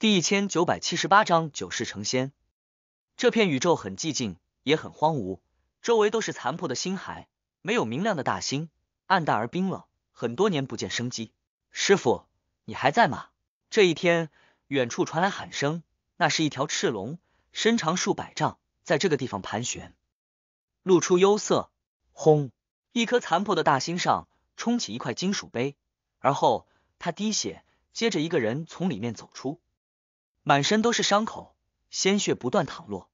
第一千九百七十八章九世成仙。这片宇宙很寂静，也很荒芜，周围都是残破的星海，没有明亮的大星，暗淡而冰冷，很多年不见生机。师傅，你还在吗？这一天，远处传来喊声，那是一条赤龙，身长数百丈，在这个地方盘旋，露出幽色。轰！一颗残破的大星上冲起一块金属碑，而后他滴血，接着一个人从里面走出。满身都是伤口，鲜血不断淌落。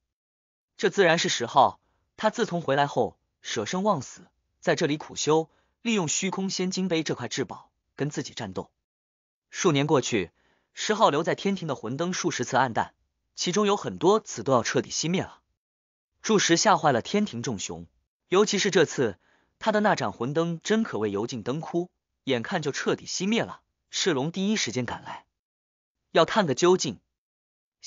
这自然是石昊。他自从回来后，舍生忘死，在这里苦修，利用虚空仙金杯这块至宝跟自己战斗。数年过去，石昊留在天庭的魂灯数十次暗淡，其中有很多次都要彻底熄灭了。柱石吓坏了天庭众雄，尤其是这次他的那盏魂灯，真可谓油尽灯枯，眼看就彻底熄灭了。赤龙第一时间赶来，要探个究竟。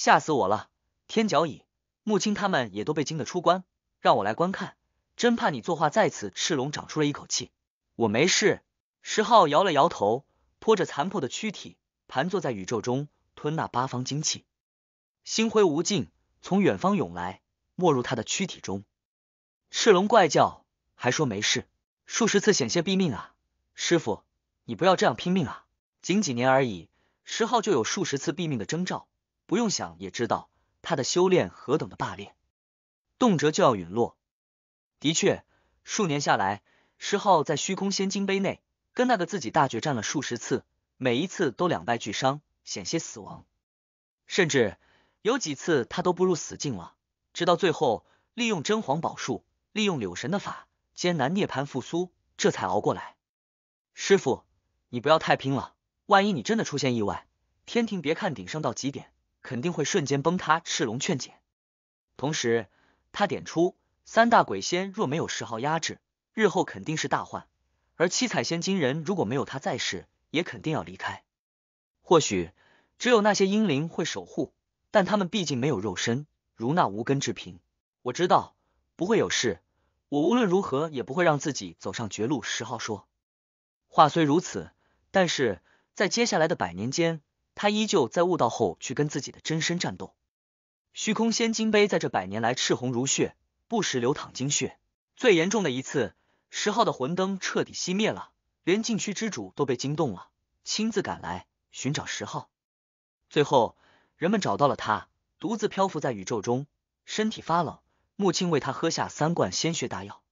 吓死我了！天角蚁、木青他们也都被惊得出关，让我来观看，真怕你作画再次赤龙长出了一口气。我没事。石浩摇了摇头，拖着残破的躯体盘坐在宇宙中，吞纳八方精气，星辉无尽从远方涌来，没入他的躯体中。赤龙怪叫，还说没事。数十次险些毙命啊！师傅，你不要这样拼命啊！仅几年而已，石浩就有数十次毙命的征兆。不用想也知道，他的修炼何等的霸烈，动辄就要陨落。的确，数年下来，石浩在虚空仙金杯内跟那个自己大决战了数十次，每一次都两败俱伤，险些死亡，甚至有几次他都不入死境了。直到最后，利用真皇宝术，利用柳神的法，艰难涅盘复苏，这才熬过来。师傅，你不要太拼了，万一你真的出现意外，天庭别看鼎盛到极点。肯定会瞬间崩塌。赤龙劝解，同时他点出，三大鬼仙若没有十号压制，日后肯定是大患；而七彩仙金人如果没有他在世，也肯定要离开。或许只有那些英灵会守护，但他们毕竟没有肉身，如那无根之萍。我知道不会有事，我无论如何也不会让自己走上绝路。十号说话虽如此，但是在接下来的百年间。他依旧在悟道后去跟自己的真身战斗。虚空仙金杯在这百年来赤红如血，不时流淌精血。最严重的一次，十号的魂灯彻底熄灭了，连禁区之主都被惊动了，亲自赶来寻找十号。最后，人们找到了他，独自漂浮在宇宙中，身体发冷。木青为他喝下三罐鲜血大药，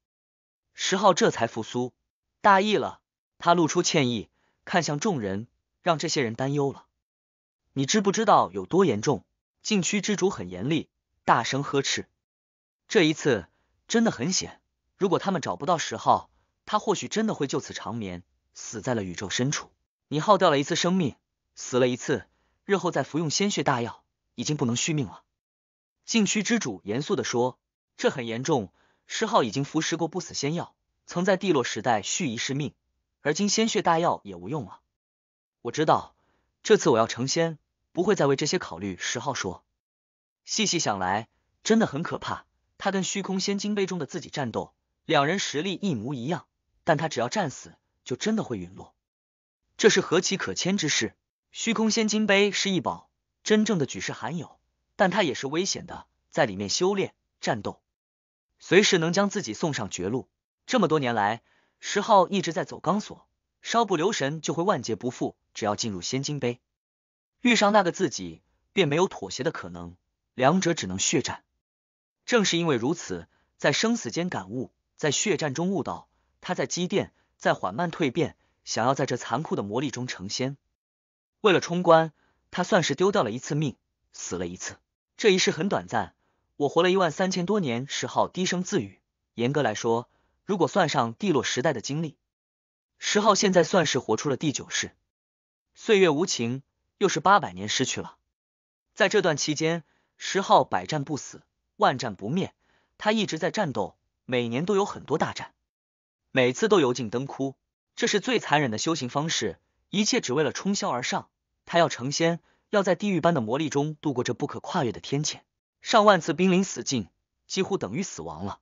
十号这才复苏。大意了，他露出歉意，看向众人，让这些人担忧了。你知不知道有多严重？禁区之主很严厉，大声呵斥。这一次真的很险，如果他们找不到十号，他或许真的会就此长眠，死在了宇宙深处。你耗掉了一次生命，死了一次，日后再服用鲜血大药，已经不能续命了。禁区之主严肃的说：“这很严重，十号已经服食过不死仙药，曾在帝落时代续一世命，而今鲜血大药也无用了。”我知道，这次我要成仙。不会再为这些考虑，十号说。细细想来，真的很可怕。他跟虚空仙金杯中的自己战斗，两人实力一模一样，但他只要战死，就真的会陨落。这是何其可谦之事！虚空仙金杯是一宝，真正的举世罕有，但它也是危险的，在里面修炼、战斗，随时能将自己送上绝路。这么多年来，石昊一直在走钢索，稍不留神就会万劫不复。只要进入仙金杯。遇上那个自己，便没有妥协的可能，两者只能血战。正是因为如此，在生死间感悟，在血战中悟道，他在积淀，在缓慢蜕变，想要在这残酷的磨砺中成仙。为了冲关，他算是丢掉了一次命，死了一次。这一世很短暂，我活了一万三千多年。石昊低声自语：“严格来说，如果算上帝洛时代的经历，石昊现在算是活出了第九世。岁月无情。”又是八百年失去了，在这段期间，石昊百战不死，万战不灭。他一直在战斗，每年都有很多大战，每次都油尽灯枯。这是最残忍的修行方式，一切只为了冲霄而上。他要成仙，要在地狱般的魔力中度过这不可跨越的天堑。上万次濒临死境，几乎等于死亡了。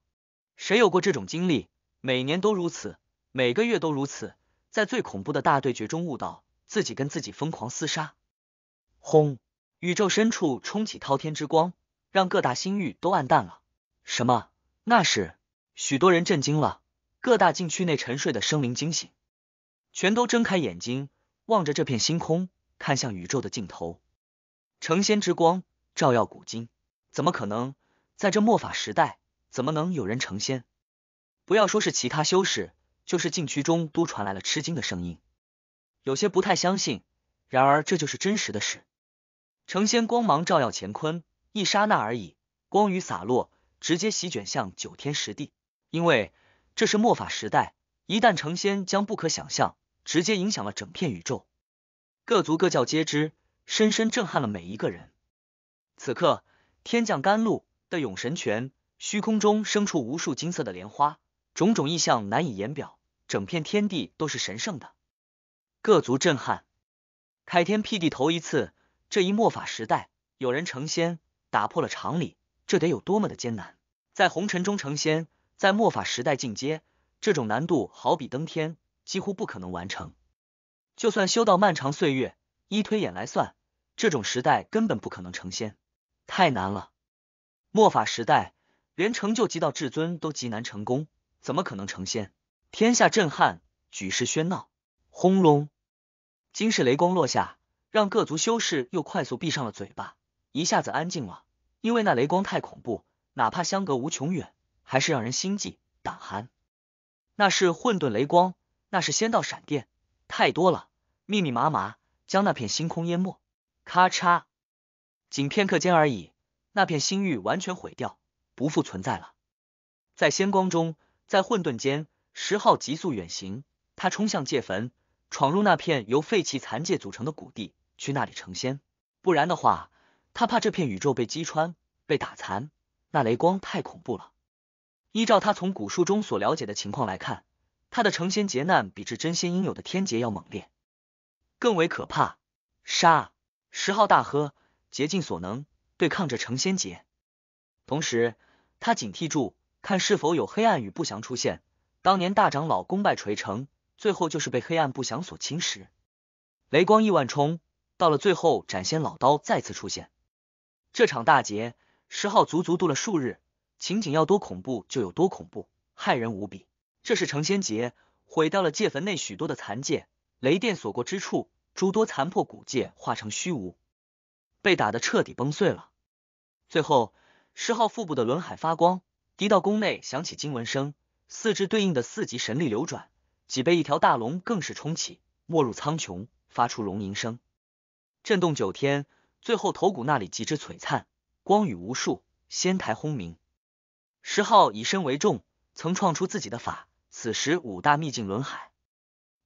谁有过这种经历？每年都如此，每个月都如此。在最恐怖的大对决中悟道，自己跟自己疯狂厮杀。轰！宇宙深处冲起滔天之光，让各大星域都暗淡了。什么？那是许多人震惊了。各大禁区内沉睡的生灵惊醒，全都睁开眼睛，望着这片星空，看向宇宙的尽头。成仙之光，照耀古今。怎么可能？在这末法时代，怎么能有人成仙？不要说是其他修士，就是禁区中都传来了吃惊的声音，有些不太相信。然而，这就是真实的事。成仙光芒照耀乾坤，一刹那而已，光雨洒落，直接席卷向九天十地。因为这是末法时代，一旦成仙，将不可想象，直接影响了整片宇宙。各族各教皆知，深深震撼了每一个人。此刻，天降甘露的永神泉，虚空中生出无数金色的莲花，种种意象难以言表，整片天地都是神圣的。各族震撼，开天辟地头一次。这一末法时代，有人成仙，打破了常理，这得有多么的艰难！在红尘中成仙，在末法时代进阶，这种难度好比登天，几乎不可能完成。就算修到漫长岁月，依推演来算，这种时代根本不可能成仙，太难了。末法时代，连成就极道至尊都极难成功，怎么可能成仙？天下震撼，举世喧闹，轰隆，金世雷光落下。让各族修士又快速闭上了嘴巴，一下子安静了。因为那雷光太恐怖，哪怕相隔无穷远，还是让人心悸胆寒。那是混沌雷光，那是仙道闪电，太多了，密密麻麻，将那片星空淹没。咔嚓，仅片刻间而已，那片星域完全毁掉，不复存在了。在仙光中，在混沌间，十号急速远行，他冲向界坟，闯入那片由废弃残界组成的谷地。去那里成仙，不然的话，他怕这片宇宙被击穿、被打残。那雷光太恐怖了。依照他从古书中所了解的情况来看，他的成仙劫难比至真仙应有的天劫要猛烈，更为可怕。杀！十号大喝，竭尽所能对抗着成仙劫，同时他警惕住，看是否有黑暗与不祥出现。当年大长老功败垂成，最后就是被黑暗不祥所侵蚀。雷光亿万冲。到了最后，斩仙老刀再次出现。这场大劫，石浩足足渡了数日，情景要多恐怖就有多恐怖，骇人无比。这是成仙劫，毁掉了界坟内许多的残界。雷电所过之处，诸多残破古界化成虚无，被打的彻底崩碎了。最后，石浩腹部的轮海发光，滴到宫内响起惊闻声，四肢对应的四级神力流转，脊背一条大龙更是冲起，没入苍穹，发出龙吟声。震动九天，最后头骨那里极致璀璨，光雨无数，仙台轰鸣。石昊以身为重，曾创出自己的法。此时五大秘境轮海、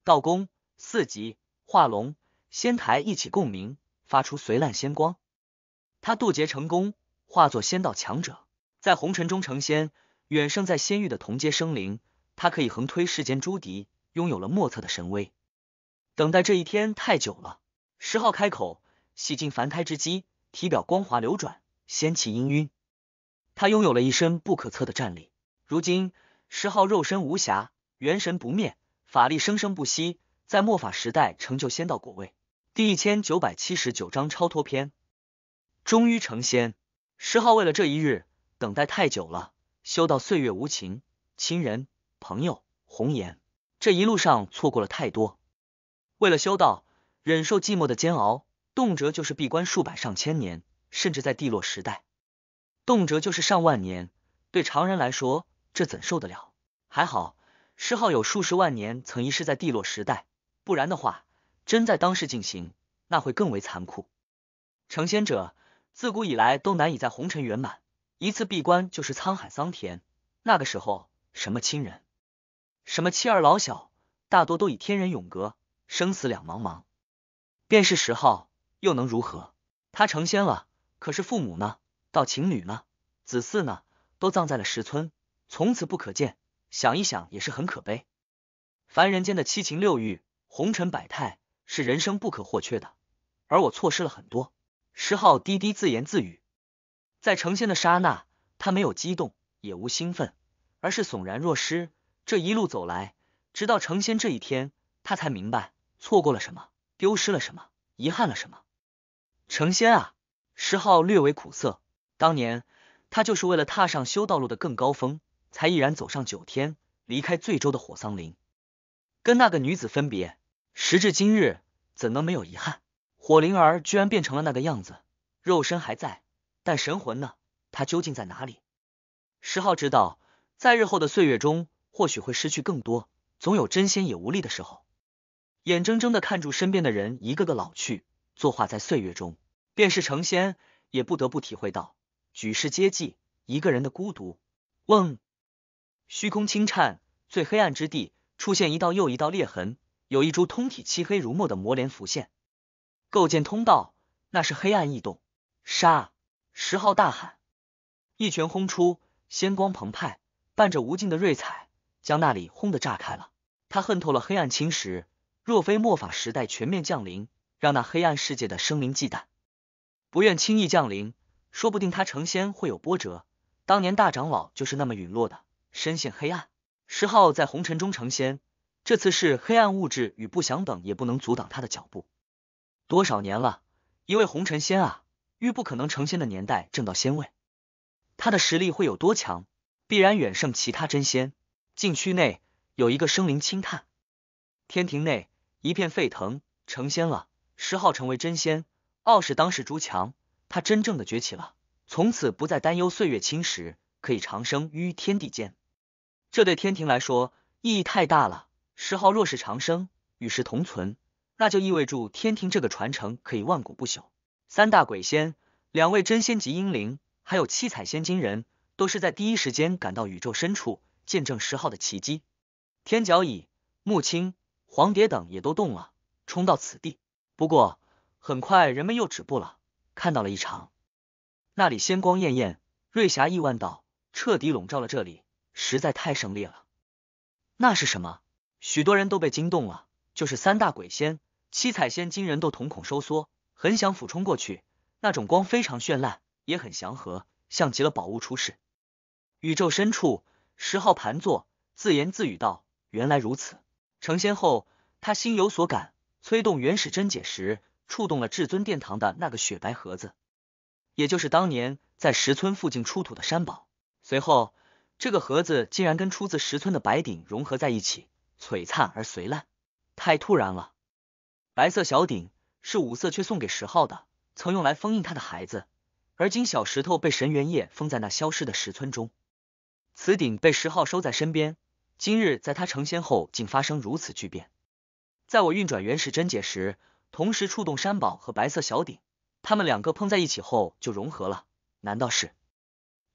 道宫、四级化龙仙台一起共鸣，发出随烂仙光。他渡劫成功，化作仙道强者，在红尘中成仙，远胜在仙域的同阶生灵。他可以横推世间诸敌，拥有了莫测的神威。等待这一天太久了。十号开口，洗净凡胎之机，体表光滑流转，仙气氤氲。他拥有了一身不可测的战力。如今，十号肉身无瑕，元神不灭，法力生生不息，在末法时代成就仙道果位。第一千九百七十九章超脱篇，终于成仙。十号为了这一日等待太久了，修道岁月无情，亲人、朋友、红颜，这一路上错过了太多。为了修道。忍受寂寞的煎熬，动辄就是闭关数百上千年，甚至在帝落时代，动辄就是上万年。对常人来说，这怎受得了？还好，诗号有数十万年曾遗失在帝落时代，不然的话，真在当世进行，那会更为残酷。成仙者自古以来都难以在红尘圆满，一次闭关就是沧海桑田。那个时候，什么亲人，什么妻儿老小，大多都以天人永隔，生死两茫茫。便是十号又能如何？他成仙了，可是父母呢？到情侣呢？子嗣呢？都葬在了石村，从此不可见。想一想也是很可悲。凡人间的七情六欲、红尘百态是人生不可或缺的，而我错失了很多。十号低低自言自语，在成仙的刹那，他没有激动，也无兴奋，而是悚然若失。这一路走来，直到成仙这一天，他才明白错过了什么。丢失了什么？遗憾了什么？成仙啊！石浩略为苦涩。当年他就是为了踏上修道路的更高峰，才毅然走上九天，离开最州的火桑林，跟那个女子分别。时至今日，怎能没有遗憾？火灵儿居然变成了那个样子，肉身还在，但神魂呢？他究竟在哪里？石浩知道，在日后的岁月中，或许会失去更多。总有真仙也无力的时候。眼睁睁的看住身边的人一个个老去，作画在岁月中，便是成仙，也不得不体会到举世皆寂一个人的孤独。嗡，虚空轻颤，最黑暗之地出现一道又一道裂痕，有一株通体漆黑如墨的魔莲浮现，构建通道。那是黑暗异动，杀！十号大喊，一拳轰出，仙光澎湃，伴着无尽的瑞彩，将那里轰的炸开了。他恨透了黑暗侵蚀。若非末法时代全面降临，让那黑暗世界的生灵忌惮，不愿轻易降临，说不定他成仙会有波折。当年大长老就是那么陨落的，深陷黑暗。石昊在红尘中成仙，这次是黑暗物质与不祥等也不能阻挡他的脚步。多少年了，一位红尘仙啊，遇不可能成仙的年代正到仙位，他的实力会有多强？必然远胜其他真仙。禁区内有一个生灵轻叹，天庭内。一片沸腾，成仙了。十号成为真仙，傲视当世诸强，他真正的崛起了。从此不再担忧岁月侵蚀，可以长生于天地间。这对天庭来说意义太大了。十号若是长生，与世同存，那就意味着天庭这个传承可以万古不朽。三大鬼仙、两位真仙级英灵，还有七彩仙金人，都是在第一时间赶到宇宙深处，见证十号的奇迹。天角乙木青。黄蝶等也都动了，冲到此地。不过很快，人们又止步了，看到了异常。那里仙光艳艳，瑞霞亿万道，彻底笼罩了这里，实在太胜利了。那是什么？许多人都被惊动了。就是三大鬼仙、七彩仙金人都瞳孔收缩，很想俯冲过去。那种光非常绚烂，也很祥和，像极了宝物出世。宇宙深处，十号盘坐，自言自语道：“原来如此。”成仙后，他心有所感，催动原始真解时，触动了至尊殿堂的那个雪白盒子，也就是当年在石村附近出土的山宝。随后，这个盒子竟然跟出自石村的白顶融合在一起，璀璨而随烂，太突然了。白色小顶是五色却送给石昊的，曾用来封印他的孩子，而今小石头被神元液封在那消失的石村中，此鼎被石昊收在身边。今日在他成仙后，竟发生如此巨变。在我运转原始真解时，同时触动山宝和白色小鼎，他们两个碰在一起后就融合了。难道是？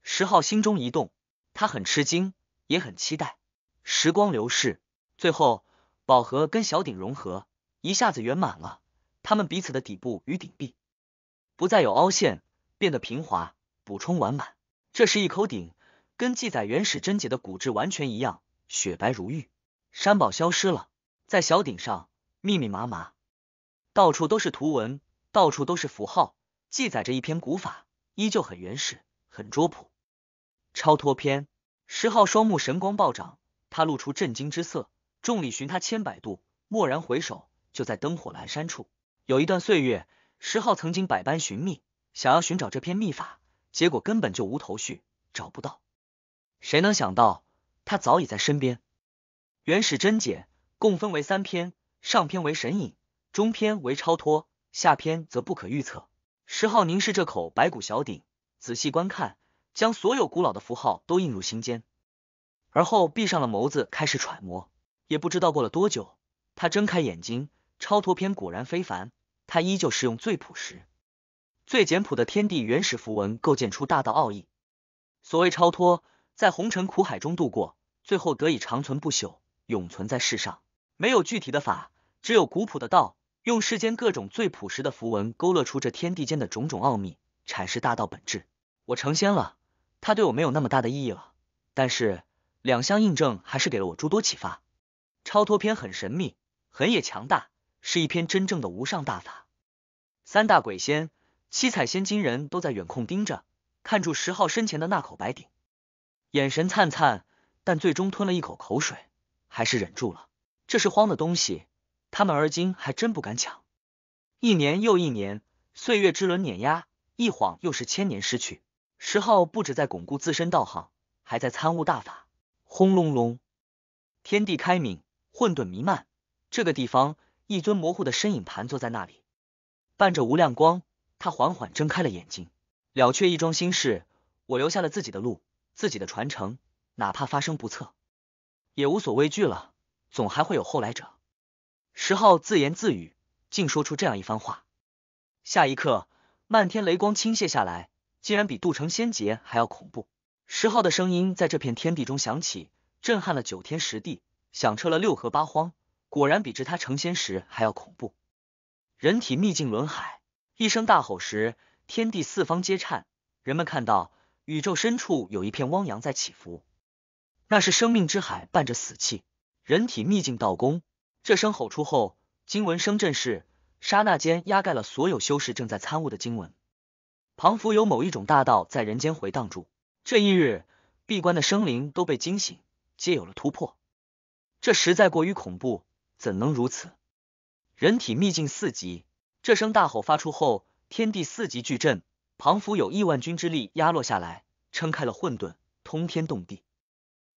石浩心中一动，他很吃惊，也很期待。时光流逝，最后宝盒跟小鼎融合，一下子圆满了。他们彼此的底部与顶壁不再有凹陷，变得平滑，补充完满。这是一口鼎，跟记载原始真解的骨质完全一样。雪白如玉，山宝消失了，在小顶上密密麻麻，到处都是图文，到处都是符号，记载着一篇古法，依旧很原始，很拙朴。超脱篇，石昊双目神光暴涨，他露出震惊之色。众里寻他千百度，蓦然回首，就在灯火阑珊处。有一段岁月，石昊曾经百般寻觅，想要寻找这篇秘法，结果根本就无头绪，找不到。谁能想到？他早已在身边。原始真解共分为三篇，上篇为神隐，中篇为超脱，下篇则不可预测。石昊凝视这口白骨小鼎，仔细观看，将所有古老的符号都印入心间，而后闭上了眸子，开始揣摩。也不知道过了多久，他睁开眼睛，超脱篇果然非凡。他依旧是用最朴实、最简朴的天地原始符文构建出大道奥义。所谓超脱。在红尘苦海中度过，最后得以长存不朽，永存在世上。没有具体的法，只有古朴的道，用世间各种最朴实的符文，勾勒出这天地间的种种奥秘，阐释大道本质。我成仙了，他对我没有那么大的意义了。但是两相印证，还是给了我诸多启发。超脱篇很神秘，很也强大，是一篇真正的无上大法。三大鬼仙、七彩仙金人都在远控盯着，看住十号身前的那口白鼎。眼神灿灿，但最终吞了一口口水，还是忍住了。这是荒的东西，他们而今还真不敢抢。一年又一年，岁月之轮碾压，一晃又是千年。失去十号，不止在巩固自身道行，还在参悟大法。轰隆隆，天地开明，混沌弥漫。这个地方，一尊模糊的身影盘坐在那里，伴着无量光，他缓缓睁开了眼睛，了却一桩心事。我留下了自己的路。自己的传承，哪怕发生不测，也无所畏惧了。总还会有后来者。石浩自言自语，竟说出这样一番话。下一刻，漫天雷光倾泻下来，竟然比渡成仙劫还要恐怖。石浩的声音在这片天地中响起，震撼了九天十地，响彻了六合八荒。果然比之他成仙时还要恐怖。人体秘境轮海，一声大吼时，天地四方皆颤。人们看到。宇宙深处有一片汪洋在起伏，那是生命之海伴着死气。人体秘境道功，这声吼出后，经文声震世，刹那间压盖了所有修士正在参悟的经文。仿佛有某一种大道在人间回荡住。这一日，闭关的生灵都被惊醒，皆有了突破。这实在过于恐怖，怎能如此？人体秘境四级，这声大吼发出后，天地四级巨震。庞府有亿万军之力压落下来，撑开了混沌，通天动地。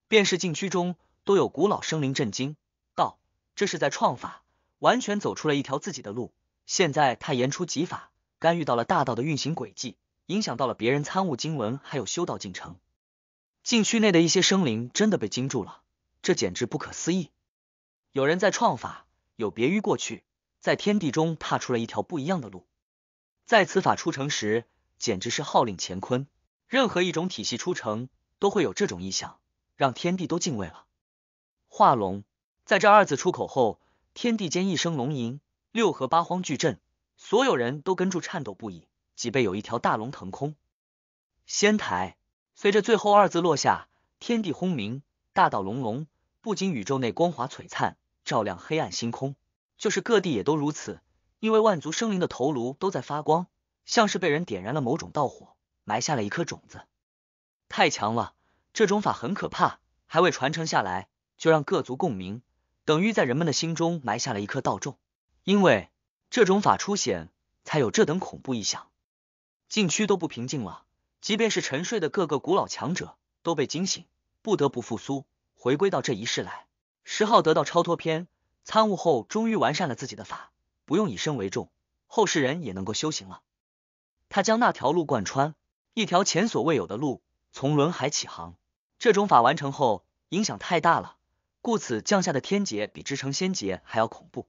便是禁区中都有古老生灵震惊，道：“这是在创法，完全走出了一条自己的路。”现在他言出即法，干预到了大道的运行轨迹，影响到了别人参悟经文，还有修道进程。禁区内的一些生灵真的被惊住了，这简直不可思议。有人在创法，有别于过去，在天地中踏出了一条不一样的路。在此法出城时。简直是号令乾坤，任何一种体系出城都会有这种异象，让天地都敬畏了。化龙，在这二字出口后，天地间一声龙吟，六合八荒巨震，所有人都跟住颤抖不已，脊背有一条大龙腾空。仙台，随着最后二字落下，天地轰鸣，大道隆隆，不仅宇宙内光华璀璨，照亮黑暗星空，就是各地也都如此，因为万族生灵的头颅都在发光。像是被人点燃了某种道火，埋下了一颗种子。太强了，这种法很可怕，还未传承下来，就让各族共鸣，等于在人们的心中埋下了一颗道种。因为这种法出现，才有这等恐怖异象。禁区都不平静了，即便是沉睡的各个古老强者都被惊醒，不得不复苏，回归到这一世来。十号得到超脱篇，参悟后终于完善了自己的法，不用以身为重，后世人也能够修行了。他将那条路贯穿，一条前所未有的路，从轮海起航。这种法完成后影响太大了，故此降下的天劫比织成仙劫还要恐怖。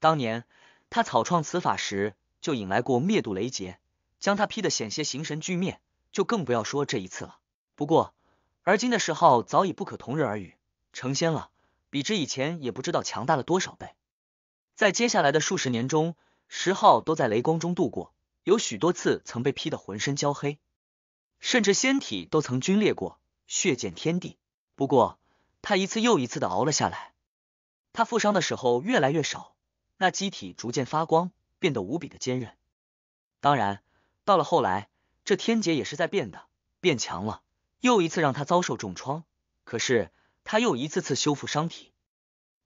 当年他草创此法时，就引来过灭度雷劫，将他劈得险些形神俱灭，就更不要说这一次了。不过，而今的石昊早已不可同日而语，成仙了，比之以前也不知道强大了多少倍。在接下来的数十年中，石昊都在雷光中度过。有许多次曾被劈得浑身焦黑，甚至仙体都曾龟裂过，血溅天地。不过他一次又一次的熬了下来。他负伤的时候越来越少，那机体逐渐发光，变得无比的坚韧。当然，到了后来，这天劫也是在变的，变强了，又一次让他遭受重创。可是他又一次次修复伤体，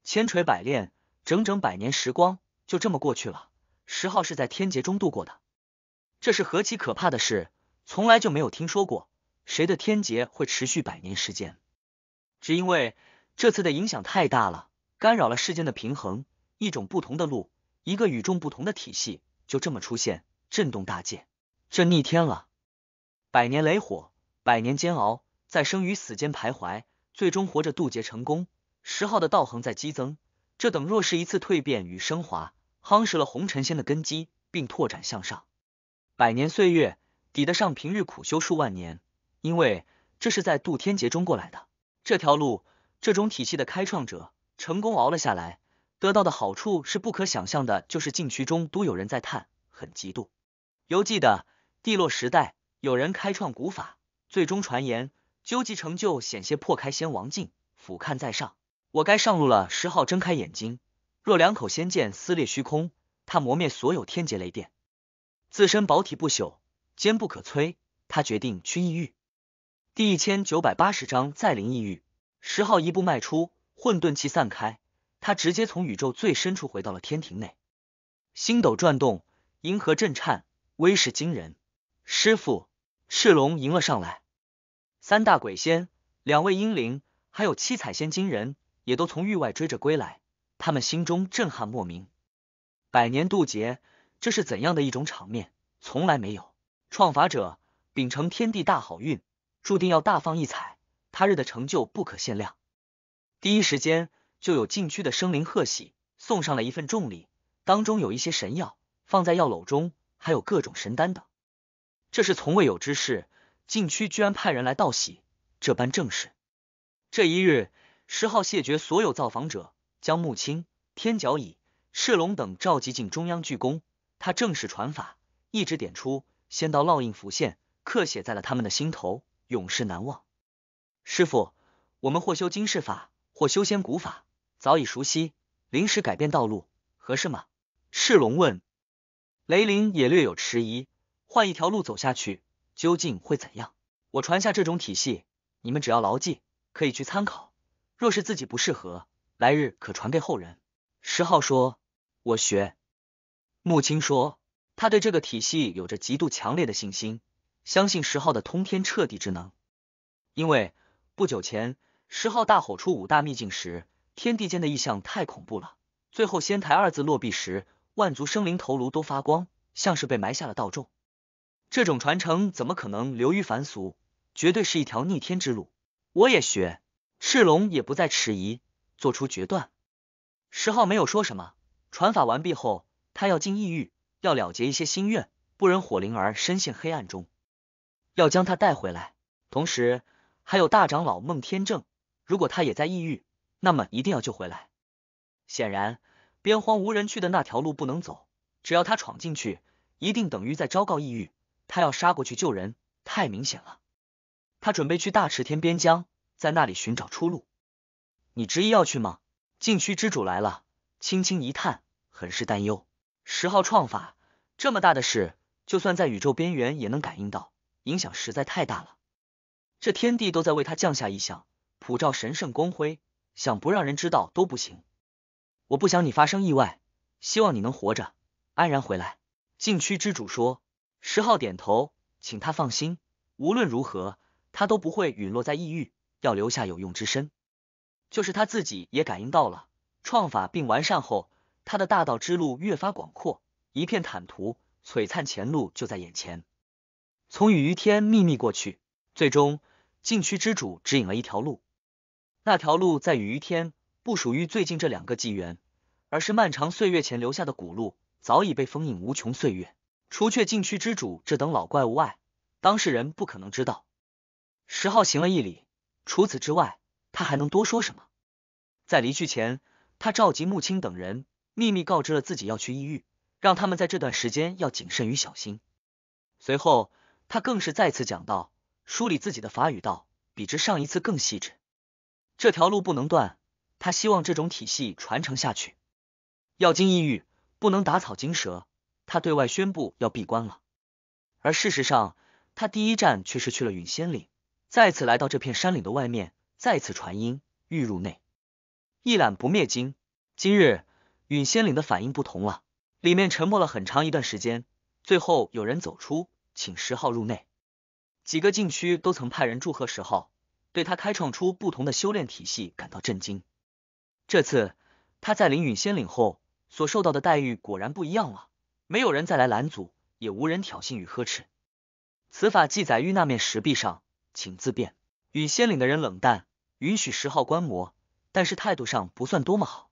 千锤百炼，整整百年时光就这么过去了。十号是在天劫中度过的。这是何其可怕的事！从来就没有听说过谁的天劫会持续百年时间，只因为这次的影响太大了，干扰了世间的平衡。一种不同的路，一个与众不同的体系，就这么出现，震动大界，这逆天了！百年雷火，百年煎熬，在生与死间徘徊，最终活着渡劫成功。十号的道行在激增，这等若是一次蜕变与升华，夯实了红尘仙的根基，并拓展向上。百年岁月抵得上平日苦修数万年，因为这是在渡天劫中过来的。这条路，这种体系的开创者成功熬了下来，得到的好处是不可想象的。就是禁区中都有人在叹，很嫉妒。犹记得帝落时代，有人开创古法，最终传言究极成就险些破开仙王境，俯瞰在上。我该上路了。十号睁开眼睛，若两口仙剑撕裂虚空，他磨灭所有天劫雷电。自身宝体不朽，坚不可摧。他决定去异域。第一千九百八十章再临异域。十号一步迈出，混沌气散开，他直接从宇宙最深处回到了天庭内。星斗转动，银河震颤，威势惊人。师傅赤龙迎了上来，三大鬼仙、两位英灵，还有七彩仙金人，也都从域外追着归来。他们心中震撼莫名，百年渡劫。这是怎样的一种场面？从来没有创法者秉承天地大好运，注定要大放异彩，他日的成就不可限量。第一时间就有禁区的生灵贺喜，送上了一份重礼，当中有一些神药，放在药篓中，还有各种神丹等。这是从未有之事，禁区居然派人来道喜，这般正事。这一日，石昊谢绝所有造访者，将木青、天角蚁、赤龙等召集进中央巨宫。他正式传法，一指点出仙道烙印浮现，刻写在了他们的心头，永世难忘。师傅，我们或修金世法，或修仙古法，早已熟悉。临时改变道路，合适吗？赤龙问。雷凌也略有迟疑，换一条路走下去，究竟会怎样？我传下这种体系，你们只要牢记，可以去参考。若是自己不适合，来日可传给后人。石浩说：“我学。”穆青说：“他对这个体系有着极度强烈的信心，相信十号的通天彻地之能。因为不久前，十号大吼出五大秘境时，天地间的异象太恐怖了。最后‘仙台’二字落笔时，万族生灵头颅都发光，像是被埋下了道咒。这种传承怎么可能流于凡俗？绝对是一条逆天之路。我也学赤龙，也不再迟疑，做出决断。十号没有说什么，传法完毕后。”他要进异域，要了结一些心愿，不忍火灵儿深陷黑暗中，要将他带回来。同时，还有大长老孟天正，如果他也在异域，那么一定要救回来。显然，边荒无人区的那条路不能走，只要他闯进去，一定等于在昭告异域，他要杀过去救人，太明显了。他准备去大池天边疆，在那里寻找出路。你执意要去吗？禁区之主来了，轻轻一叹，很是担忧。十号创法这么大的事，就算在宇宙边缘也能感应到，影响实在太大了。这天地都在为他降下异象，普照神圣光辉，想不让人知道都不行。我不想你发生意外，希望你能活着安然回来。禁区之主说，十号点头，请他放心，无论如何，他都不会陨落在异域，要留下有用之身。就是他自己也感应到了，创法并完善后。他的大道之路越发广阔，一片坦途，璀璨前路就在眼前。从雨于天秘密过去，最终禁区之主指引了一条路。那条路在雨于天不属于最近这两个纪元，而是漫长岁月前留下的古路，早已被封印无穷岁月。除却禁区之主这等老怪物外，当事人不可能知道。石浩行了一礼。除此之外，他还能多说什么？在离去前，他召集穆青等人。秘密告知了自己要去异域，让他们在这段时间要谨慎与小心。随后，他更是再次讲到，梳理自己的法语道，比之上一次更细致。这条路不能断，他希望这种体系传承下去。要进异域，不能打草惊蛇。他对外宣布要闭关了，而事实上，他第一站却是去了陨仙岭，再次来到这片山岭的外面，再次传音欲入内。一览不灭经，今日。陨仙岭的反应不同了，里面沉默了很长一段时间，最后有人走出，请十号入内。几个禁区都曾派人祝贺十号，对他开创出不同的修炼体系感到震惊。这次他在凌陨仙岭后所受到的待遇果然不一样了，没有人再来拦阻，也无人挑衅与呵斥。此法记载于那面石壁上，请自便。陨仙岭的人冷淡，允许十号观摩，但是态度上不算多么好。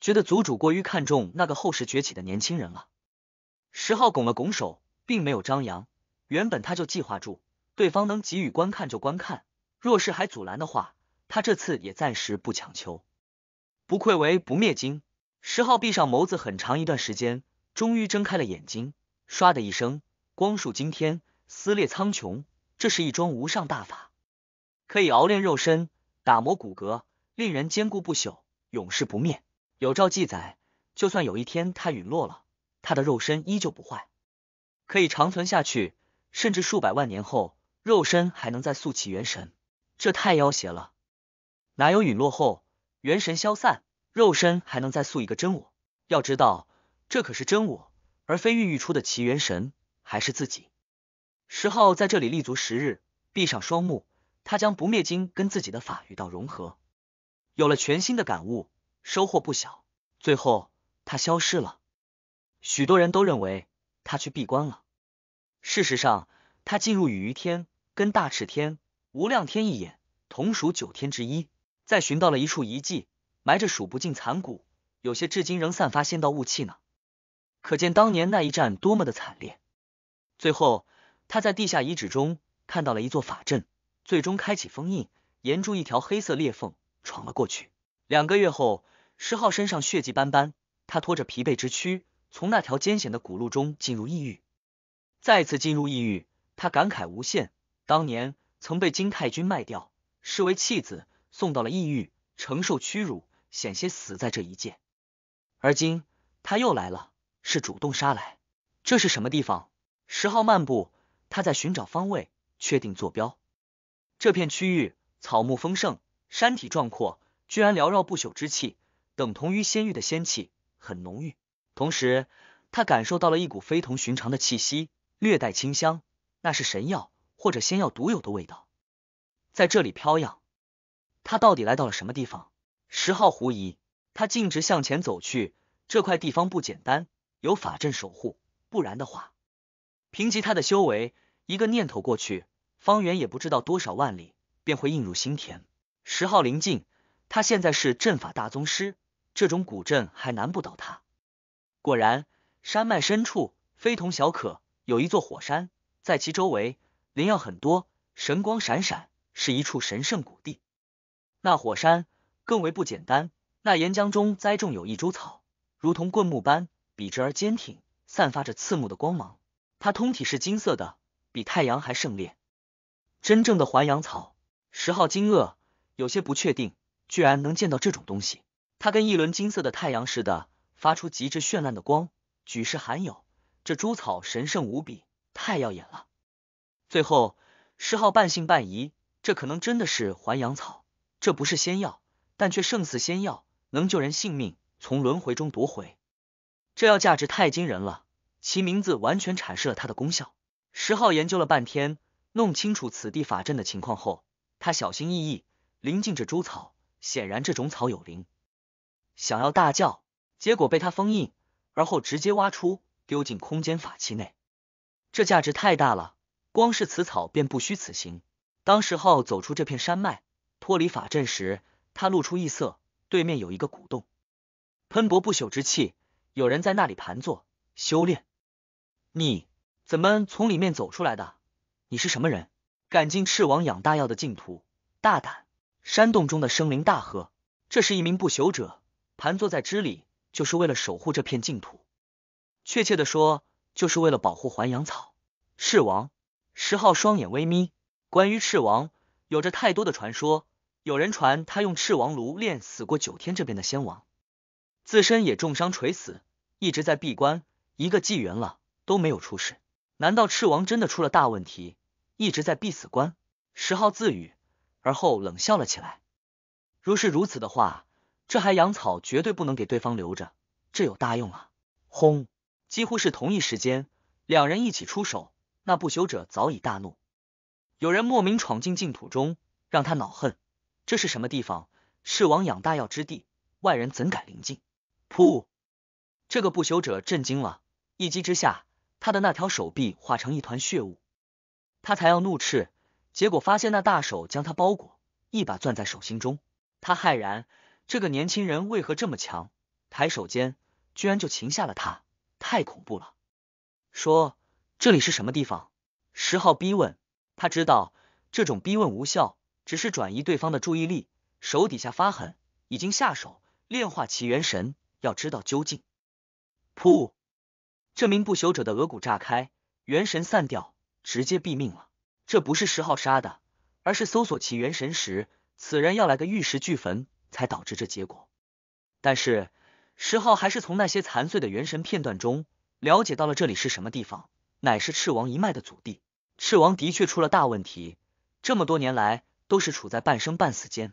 觉得族主过于看重那个后世崛起的年轻人了。十号拱了拱手，并没有张扬。原本他就计划住对方能给予观看就观看，若是还阻拦的话，他这次也暂时不强求。不愧为不灭金，十号闭上眸子很长一段时间，终于睁开了眼睛。唰的一声，光束惊天，撕裂苍穹。这是一桩无上大法，可以熬炼肉身，打磨骨骼，令人坚固不朽，永世不灭。有照记载，就算有一天他陨落了，他的肉身依旧不坏，可以长存下去，甚至数百万年后，肉身还能再塑起元神。这太妖邪了，哪有陨落后元神消散，肉身还能再塑一个真我？要知道，这可是真我，而非孕育出的奇元神，还是自己。石昊在这里立足十日，闭上双目，他将不灭经跟自己的法与道融合，有了全新的感悟。收获不小，最后他消失了。许多人都认为他去闭关了。事实上，他进入雨鱼天、跟大赤天、无量天一眼，同属九天之一。再寻到了一处遗迹，埋着数不尽残骨，有些至今仍散发仙道雾气呢。可见当年那一战多么的惨烈。最后，他在地下遗址中看到了一座法阵，最终开启封印，沿住一条黑色裂缝闯了过去。两个月后，石浩身上血迹斑斑，他拖着疲惫之躯从那条艰险的古路中进入异域，再次进入异域，他感慨无限。当年曾被金太君卖掉，视为弃子，送到了异域，承受屈辱，险些死在这一界。而今他又来了，是主动杀来。这是什么地方？石浩漫步，他在寻找方位，确定坐标。这片区域草木丰盛，山体壮阔。居然缭绕不朽之气，等同于仙域的仙气，很浓郁。同时，他感受到了一股非同寻常的气息，略带清香，那是神药或者仙药独有的味道，在这里飘扬。他到底来到了什么地方？十号狐疑，他径直向前走去。这块地方不简单，有法阵守护，不然的话，凭借他的修为，一个念头过去，方圆也不知道多少万里，便会映入心田。十号临近。他现在是阵法大宗师，这种古阵还难不倒他。果然，山脉深处非同小可，有一座火山，在其周围灵药很多，神光闪闪，是一处神圣古地。那火山更为不简单，那岩浆中栽种有一株草，如同棍木般笔直而坚挺，散发着刺目的光芒。它通体是金色的，比太阳还圣烈。真正的还阳草，十号惊愕，有些不确定。居然能见到这种东西，它跟一轮金色的太阳似的，发出极致绚烂的光，举世罕有。这株草神圣无比，太耀眼了。最后，石浩半信半疑，这可能真的是还阳草，这不是仙药，但却胜似仙药，能救人性命，从轮回中夺回。这药价值太惊人了，其名字完全阐释了它的功效。石浩研究了半天，弄清楚此地法阵的情况后，他小心翼翼临近着株草。显然这种草有灵，想要大叫，结果被他封印，而后直接挖出，丢进空间法器内。这价值太大了，光是此草便不虚此行。当时昊走出这片山脉，脱离法阵时，他露出异色。对面有一个古洞，喷薄不朽之气，有人在那里盘坐修炼。你怎么从里面走出来的？你是什么人？敢进赤王养大药的净土？大胆！山洞中的生灵大喝：“这是一名不朽者，盘坐在枝里，就是为了守护这片净土。确切的说，就是为了保护环阳草。”赤王石昊双眼微眯，关于赤王有着太多的传说。有人传他用赤王炉炼死过九天这边的仙王，自身也重伤垂死，一直在闭关一个纪元了都没有出世。难道赤王真的出了大问题，一直在闭死关？石昊自语。而后冷笑了起来。如是如此的话，这还养草绝对不能给对方留着，这有大用啊！轰！几乎是同一时间，两人一起出手。那不朽者早已大怒，有人莫名闯进净土中，让他恼恨。这是什么地方？是王养大药之地，外人怎敢临近？噗！这个不朽者震惊了，一击之下，他的那条手臂化成一团血雾。他才要怒斥。结果发现那大手将他包裹，一把攥在手心中，他骇然，这个年轻人为何这么强？抬手间，居然就擒下了他，太恐怖了！说这里是什么地方？石浩逼问，他知道这种逼问无效，只是转移对方的注意力，手底下发狠，已经下手炼化其元神，要知道究竟。噗！这名不朽者的额骨炸开，元神散掉，直接毙命了。这不是石浩杀的，而是搜索其元神时，此人要来个玉石俱焚，才导致这结果。但是石浩还是从那些残碎的元神片段中，了解到了这里是什么地方，乃是赤王一脉的祖地。赤王的确出了大问题，这么多年来都是处在半生半死间，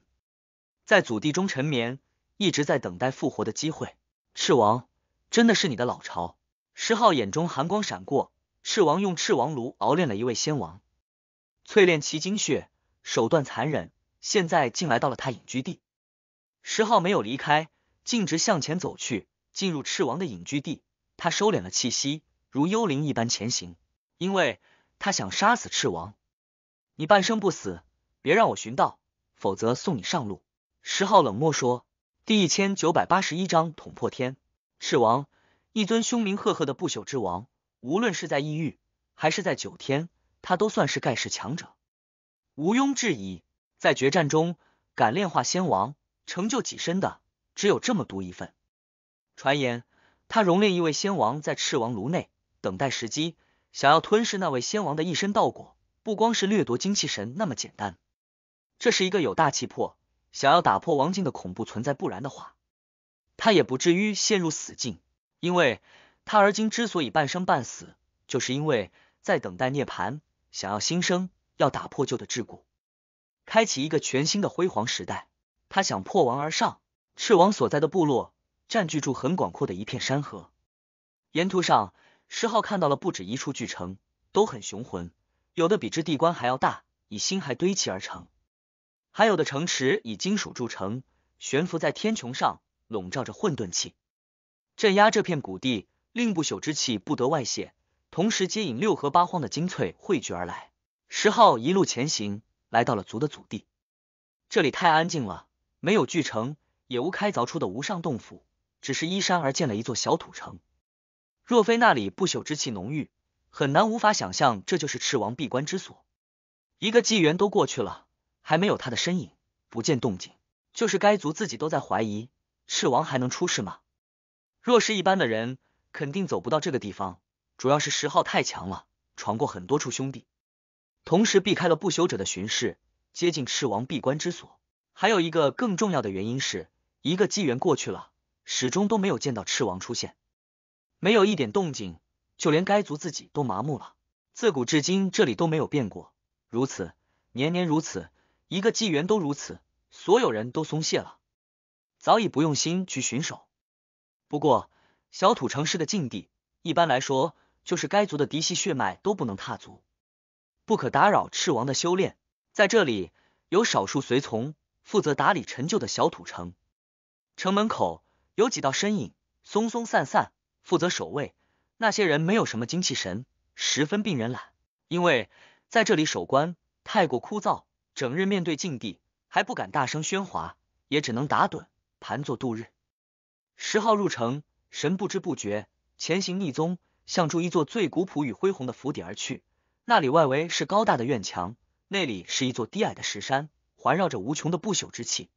在祖地中沉眠，一直在等待复活的机会。赤王真的是你的老巢？石浩眼中寒光闪过。赤王用赤王炉熬炼了一位仙王。淬炼其精血，手段残忍。现在竟来到了他隐居地，石浩没有离开，径直向前走去，进入赤王的隐居地。他收敛了气息，如幽灵一般前行，因为他想杀死赤王。你半生不死，别让我寻到，否则送你上路。石浩冷漠说：“第一千九百八十一章捅破天。赤王，一尊凶名赫赫的不朽之王，无论是在异域还是在九天。”他都算是盖世强者，毋庸置疑。在决战中，敢炼化仙王，成就己身的，只有这么独一份。传言他熔炼一位仙王，在赤王炉内等待时机，想要吞噬那位仙王的一身道果，不光是掠夺精气神那么简单。这是一个有大气魄，想要打破王境的恐怖存在，不然的话，他也不至于陷入死境。因为他而今之所以半生半死，就是因为在等待涅槃。想要新生，要打破旧的桎梏，开启一个全新的辉煌时代。他想破王而上，赤王所在的部落占据住很广阔的一片山河。沿途上，石浩看到了不止一处巨城，都很雄浑，有的比之地关还要大，以星海堆砌而成；还有的城池以金属铸成，悬浮在天穹上，笼罩着混沌气，镇压这片谷地，令不朽之气不得外泄。同时，接引六合八荒的精粹汇聚而来。石昊一路前行，来到了族的祖地。这里太安静了，没有巨城，也无开凿出的无上洞府，只是依山而建了一座小土城。若非那里不朽之气浓郁，很难无法想象这就是赤王闭关之所。一个纪元都过去了，还没有他的身影，不见动静，就是该族自己都在怀疑，赤王还能出世吗？若是一般的人，肯定走不到这个地方。主要是十号太强了，闯过很多处兄弟，同时避开了不朽者的巡视，接近赤王闭关之所。还有一个更重要的原因，是一个纪元过去了，始终都没有见到赤王出现，没有一点动静，就连该族自己都麻木了。自古至今，这里都没有变过，如此年年如此，一个纪元都如此，所有人都松懈了，早已不用心去寻守。不过，小土城市的禁地，一般来说。就是该族的嫡系血脉都不能踏足，不可打扰赤王的修炼。在这里，有少数随从负责打理陈旧的小土城。城门口有几道身影松松散散，负责守卫。那些人没有什么精气神，十分病人懒，因为在这里守关太过枯燥，整日面对禁地，还不敢大声喧哗，也只能打盹盘坐度日。十号入城，神不知不觉前行逆踪。向住一座最古朴与恢宏的府邸而去，那里外围是高大的院墙，内里是一座低矮的石山，环绕着无穷的不朽之气。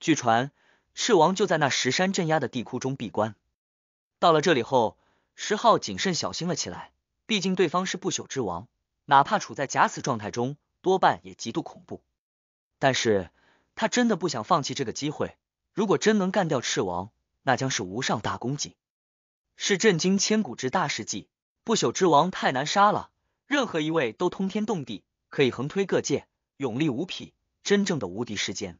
据传赤王就在那石山镇压的地窟中闭关。到了这里后，石浩谨慎小心了起来，毕竟对方是不朽之王，哪怕处在假死状态中，多半也极度恐怖。但是他真的不想放弃这个机会，如果真能干掉赤王，那将是无上大功绩。是震惊千古之大事迹，不朽之王太难杀了，任何一位都通天动地，可以横推各界，勇力无匹，真正的无敌世间，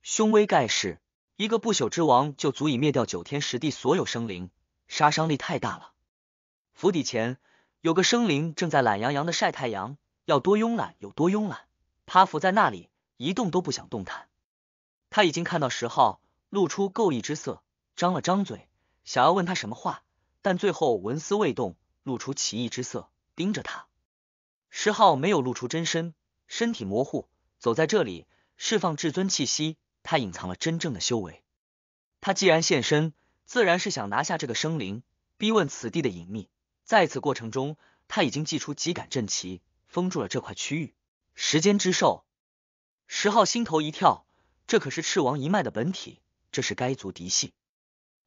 凶威盖世。一个不朽之王就足以灭掉九天十地所有生灵，杀伤力太大了。府邸前有个生灵正在懒洋洋的晒太阳，要多慵懒有多慵懒，趴伏在那里一动都不想动弹。他已经看到十号露出够意之色，张了张嘴。想要问他什么话，但最后纹丝未动，露出奇异之色，盯着他。石浩没有露出真身，身体模糊，走在这里释放至尊气息，他隐藏了真正的修为。他既然现身，自然是想拿下这个生灵，逼问此地的隐秘。在此过程中，他已经祭出几杆阵旗，封住了这块区域。时间之兽，石浩心头一跳，这可是赤王一脉的本体，这是该族嫡系。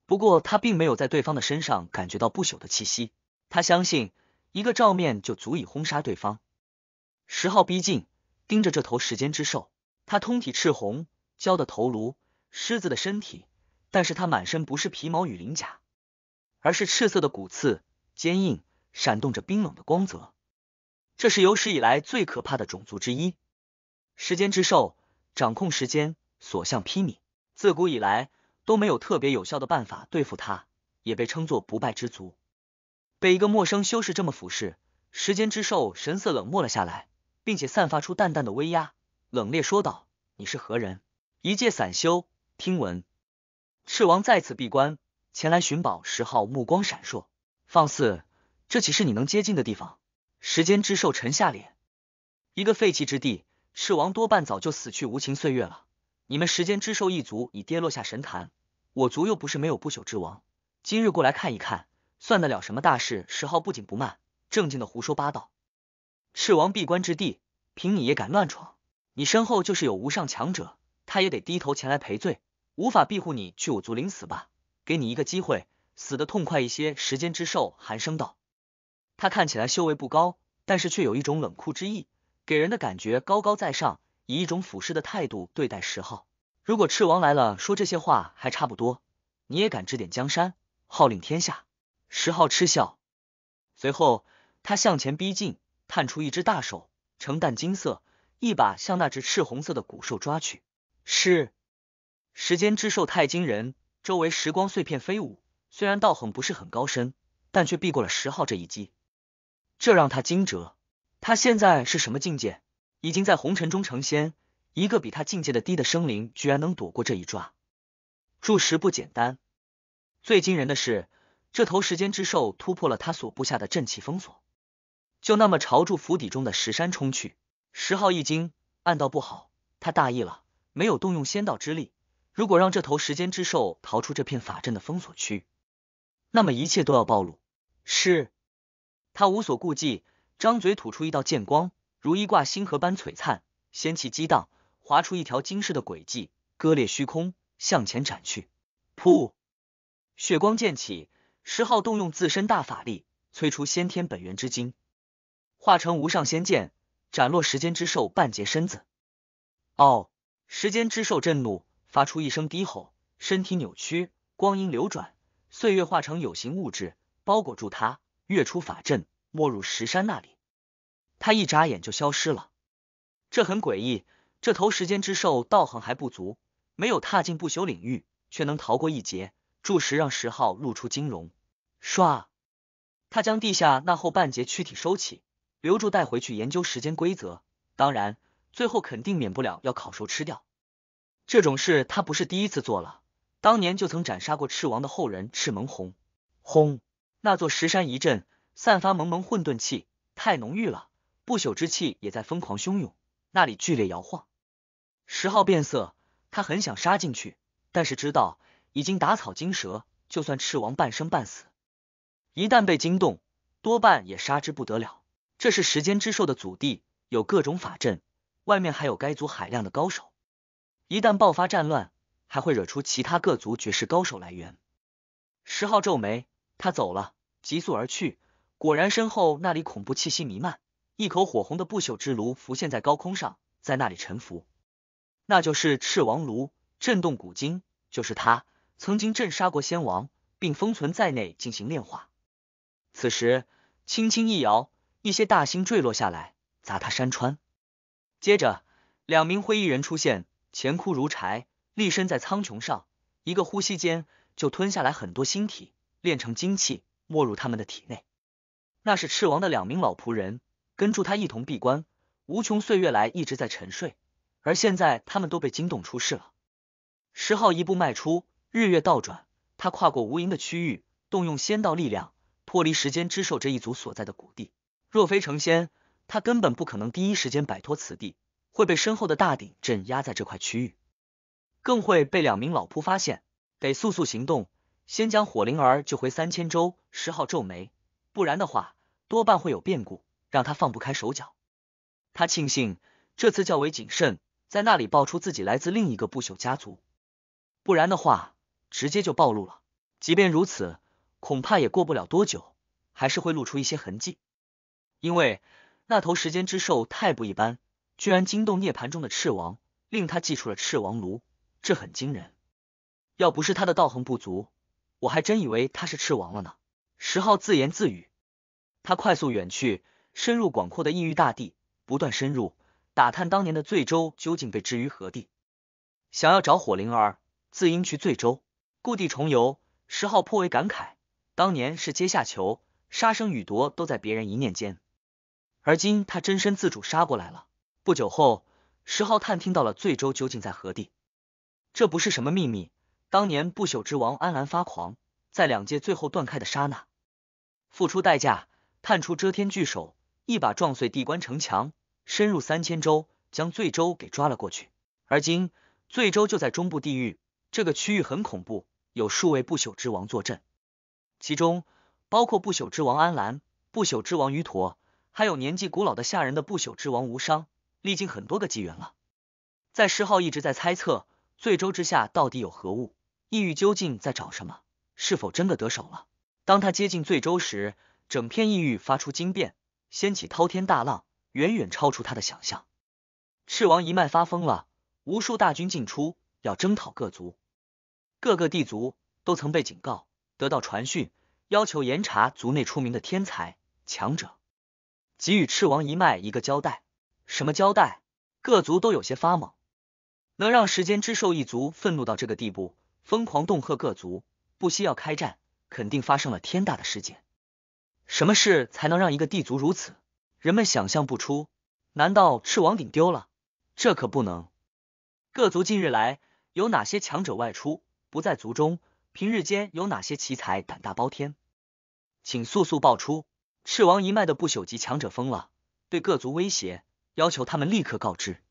不过他并没有在对方的身上感觉到不朽的气息，他相信一个照面就足以轰杀对方。十号逼近，盯着这头时间之兽，它通体赤红，焦的头颅，狮子的身体，但是它满身不是皮毛与鳞甲，而是赤色的骨刺，坚硬，闪动着冰冷的光泽。这是有史以来最可怕的种族之一——时间之兽，掌控时间，所向披靡。自古以来。都没有特别有效的办法对付他，也被称作不败之族。被一个陌生修士这么俯视，时间之兽神色冷漠了下来，并且散发出淡淡的威压，冷冽说道：“你是何人？一介散修。”听闻赤王再次闭关，前来寻宝。十号目光闪烁，放肆，这岂是你能接近的地方？时间之兽沉下脸，一个废弃之地，赤王多半早就死去无情岁月了。你们时间之兽一族已跌落下神坛，我族又不是没有不朽之王，今日过来看一看，算得了什么大事？石昊不紧不慢，正经的胡说八道。赤王闭关之地，凭你也敢乱闯？你身后就是有无上强者，他也得低头前来赔罪，无法庇护你去我族领死吧？给你一个机会，死得痛快一些。时间之兽寒声道，他看起来修为不高，但是却有一种冷酷之意，给人的感觉高高在上。以一种俯视的态度对待石昊，如果赤王来了说这些话还差不多，你也敢指点江山，号令天下？石昊嗤笑，随后他向前逼近，探出一只大手，呈淡金色，一把向那只赤红色的古兽抓去。是，时间之兽太惊人，周围时光碎片飞舞，虽然道行不是很高深，但却避过了石昊这一击，这让他惊蛰，他现在是什么境界？已经在红尘中成仙，一个比他境界的低的生灵居然能躲过这一抓，筑石不简单。最惊人的是，这头时间之兽突破了他所布下的阵气封锁，就那么朝住府邸中的石山冲去。石昊一惊，暗道不好，他大意了，没有动用仙道之力。如果让这头时间之兽逃出这片法阵的封锁区，那么一切都要暴露。是他无所顾忌，张嘴吐出一道剑光。如一挂星河般璀璨，仙气激荡，划出一条惊世的轨迹，割裂虚空，向前斩去。噗，血光溅起，石昊动用自身大法力，催出先天本源之精，化成无上仙剑，斩落时间之兽半截身子。哦，时间之兽震怒，发出一声低吼，身体扭曲，光阴流转，岁月化成有形物质，包裹住它，跃出法阵，没入石山那里。他一眨眼就消失了，这很诡异。这头时间之兽道行还不足，没有踏进不朽领域，却能逃过一劫。注石让石昊露出金容，唰，他将地下那后半截躯体收起，留住带回去研究时间规则。当然，最后肯定免不了要烤熟吃掉。这种事他不是第一次做了，当年就曾斩杀过赤王的后人赤蒙红。轰！那座石山一震，散发蒙蒙混沌气，太浓郁了。不朽之气也在疯狂汹涌，那里剧烈摇晃。十号变色，他很想杀进去，但是知道已经打草惊蛇，就算赤王半生半死，一旦被惊动，多半也杀之不得了。这是时间之兽的祖地，有各种法阵，外面还有该族海量的高手。一旦爆发战乱，还会惹出其他各族绝世高手来援。十号皱眉，他走了，急速而去。果然，身后那里恐怖气息弥漫。一口火红的不朽之炉浮现在高空上，在那里沉浮，那就是赤王炉，震动古今，就是他曾经震杀过仙王，并封存在内进行炼化。此时轻轻一摇，一些大星坠落下来，砸塌山川。接着，两名灰衣人出现，前枯如柴，立身在苍穹上，一个呼吸间就吞下来很多星体，炼成精气，没入他们的体内。那是赤王的两名老仆人。跟住他一同闭关，无穷岁月来一直在沉睡，而现在他们都被惊动出事了。十号一步迈出，日月倒转，他跨过无垠的区域，动用仙道力量脱离时间之兽这一族所在的谷地。若非成仙，他根本不可能第一时间摆脱此地，会被身后的大鼎镇压在这块区域，更会被两名老仆发现。得速速行动，先将火灵儿救回三千州。十号皱眉，不然的话，多半会有变故。让他放不开手脚，他庆幸这次较为谨慎，在那里爆出自己来自另一个不朽家族，不然的话直接就暴露了。即便如此，恐怕也过不了多久，还是会露出一些痕迹。因为那头时间之兽太不一般，居然惊动涅盘中的赤王，令他祭出了赤王炉，这很惊人。要不是他的道行不足，我还真以为他是赤王了呢。十号自言自语，他快速远去。深入广阔的异域大地，不断深入打探当年的罪州究竟被置于何地，想要找火灵儿，自应去罪州，故地重游。石浩颇为感慨，当年是阶下囚，杀生与夺都在别人一念间，而今他真身自主杀过来了。不久后，石浩探听到了罪州究竟在何地，这不是什么秘密。当年不朽之王安澜发狂，在两界最后断开的刹那，付出代价探出遮天巨手。一把撞碎地关城墙，深入三千州，将罪州给抓了过去。而今罪州就在中部地域，这个区域很恐怖，有数位不朽之王坐镇，其中包括不朽之王安澜、不朽之王于陀，还有年纪古老的吓人的不朽之王无伤。历经很多个纪元了，在石号一直在猜测罪州之下到底有何物，异域究竟在找什么，是否真的得手了？当他接近罪州时，整片异域发出惊变。掀起滔天大浪，远远超出他的想象。赤王一脉发疯了，无数大军进出，要征讨各族。各个地族都曾被警告，得到传讯，要求严查族内出名的天才强者，给予赤王一脉一个交代。什么交代？各族都有些发懵。能让时间之兽一族愤怒到这个地步，疯狂恫吓各族，不惜要开战，肯定发生了天大的事件。什么事才能让一个地族如此？人们想象不出。难道赤王鼎丢了？这可不能。各族近日来有哪些强者外出，不在族中？平日间有哪些奇才胆大包天？请速速报出。赤王一脉的不朽级强者疯了，对各族威胁，要求他们立刻告知。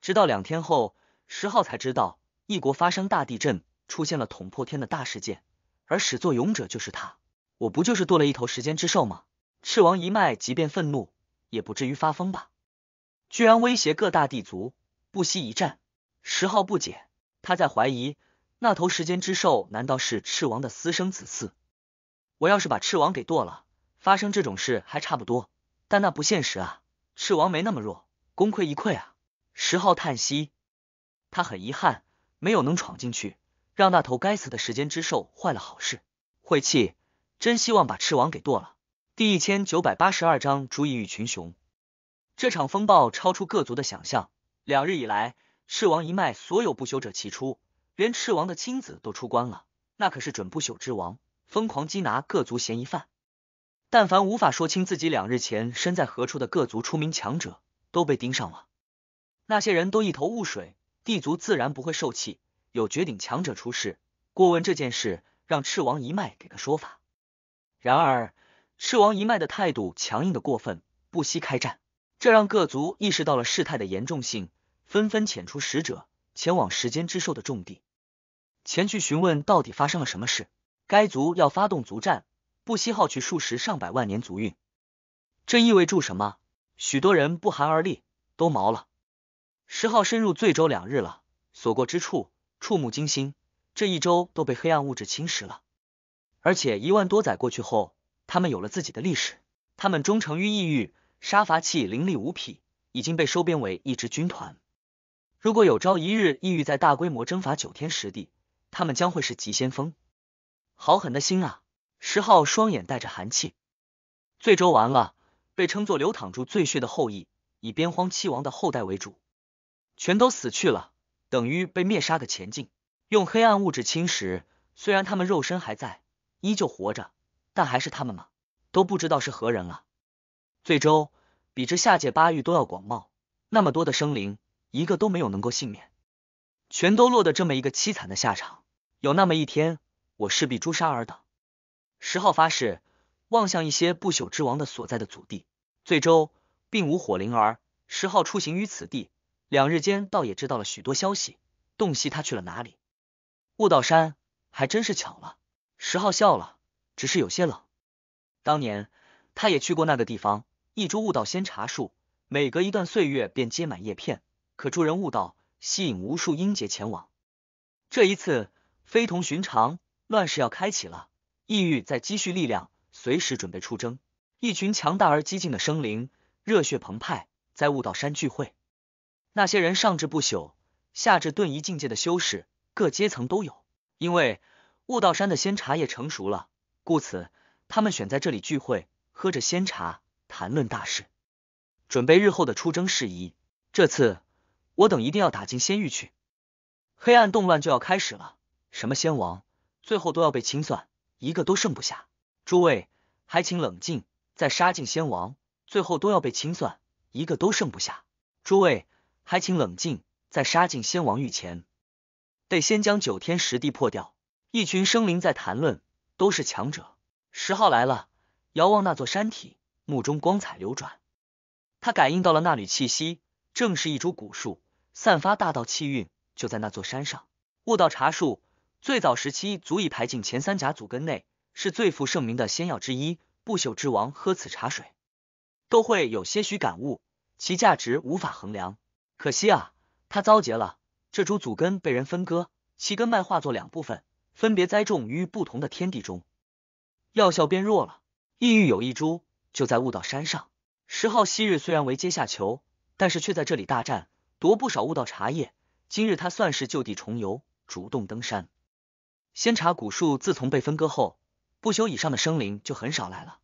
直到两天后，十号才知道异国发生大地震，出现了捅破天的大事件，而始作俑者就是他。我不就是剁了一头时间之兽吗？赤王一脉即便愤怒，也不至于发疯吧？居然威胁各大帝族，不惜一战。石昊不解，他在怀疑那头时间之兽难道是赤王的私生子嗣？我要是把赤王给剁了，发生这种事还差不多。但那不现实啊，赤王没那么弱，功亏一篑啊。石昊叹息，他很遗憾没有能闯进去，让那头该死的时间之兽坏了好事，晦气。真希望把赤王给剁了。第一千九百八十二章，主以与群雄。这场风暴超出各族的想象。两日以来，赤王一脉所有不朽者齐出，连赤王的亲子都出关了。那可是准不朽之王，疯狂缉拿各族嫌疑犯。但凡无法说清自己两日前身在何处的各族出名强者，都被盯上了。那些人都一头雾水，地族自然不会受气。有绝顶强者出世，过问这件事，让赤王一脉给个说法。然而，赤王一脉的态度强硬的过分，不惜开战，这让各族意识到了事态的严重性，纷纷遣出使者前往时间之兽的重地，前去询问到底发生了什么事。该族要发动族战，不惜耗去数十上百万年族运，这意味着什么？许多人不寒而栗，都毛了。十号深入醉州两日了，所过之处触目惊心，这一周都被黑暗物质侵蚀了。而且一万多载过去后，他们有了自己的历史。他们忠诚于异域，杀伐器凌厉无匹，已经被收编为一支军团。如果有朝一日异域在大规模征伐九天十地，他们将会是急先锋。好狠的心啊！石昊双眼带着寒气，最周完了，被称作流淌住最血的后裔，以边荒七王的后代为主，全都死去了，等于被灭杀的前进，用黑暗物质侵蚀，虽然他们肉身还在。依旧活着，但还是他们吗？都不知道是何人了。最终，比之下界八域都要广袤，那么多的生灵，一个都没有能够幸免，全都落得这么一个凄惨的下场。有那么一天，我势必诛杀尔等。十号发誓，望向一些不朽之王的所在的祖地。最终，并无火灵儿。十号出行于此地，两日间倒也知道了许多消息，洞悉他去了哪里。悟道山，还真是巧了。石浩笑了，只是有些冷。当年他也去过那个地方，一株悟道仙茶树，每隔一段岁月便结满叶片，可助人悟道，吸引无数英杰前往。这一次非同寻常，乱世要开启了，意欲在积蓄力量，随时准备出征。一群强大而激进的生灵，热血澎湃，在悟道山聚会。那些人上至不朽，下至遁一境界的修士，各阶层都有，因为。雾道山的仙茶叶成熟了，故此他们选在这里聚会，喝着仙茶，谈论大事，准备日后的出征事宜。这次我等一定要打进仙域去，黑暗动乱就要开始了。什么仙王，最后都要被清算，一个都剩不下。诸位还请冷静，再杀进仙王，最后都要被清算，一个都剩不下。诸位还请冷静，再杀进仙王御前，得先将九天十地破掉。一群生灵在谈论，都是强者。十号来了，遥望那座山体，目中光彩流转。他感应到了那缕气息，正是一株古树，散发大道气运，就在那座山上。悟道茶树最早时期，足以排进前三甲，祖根内是最负盛名的仙药之一。不朽之王喝此茶水，都会有些许感悟，其价值无法衡量。可惜啊，他遭劫了，这株祖根被人分割，其根脉化作两部分。分别栽种于不同的天地中，药效变弱了。异域有一株，就在悟道山上。十号昔日虽然为阶下囚，但是却在这里大战，夺不少悟道茶叶。今日他算是就地重游，主动登山。仙茶古树自从被分割后，不朽以上的生灵就很少来了，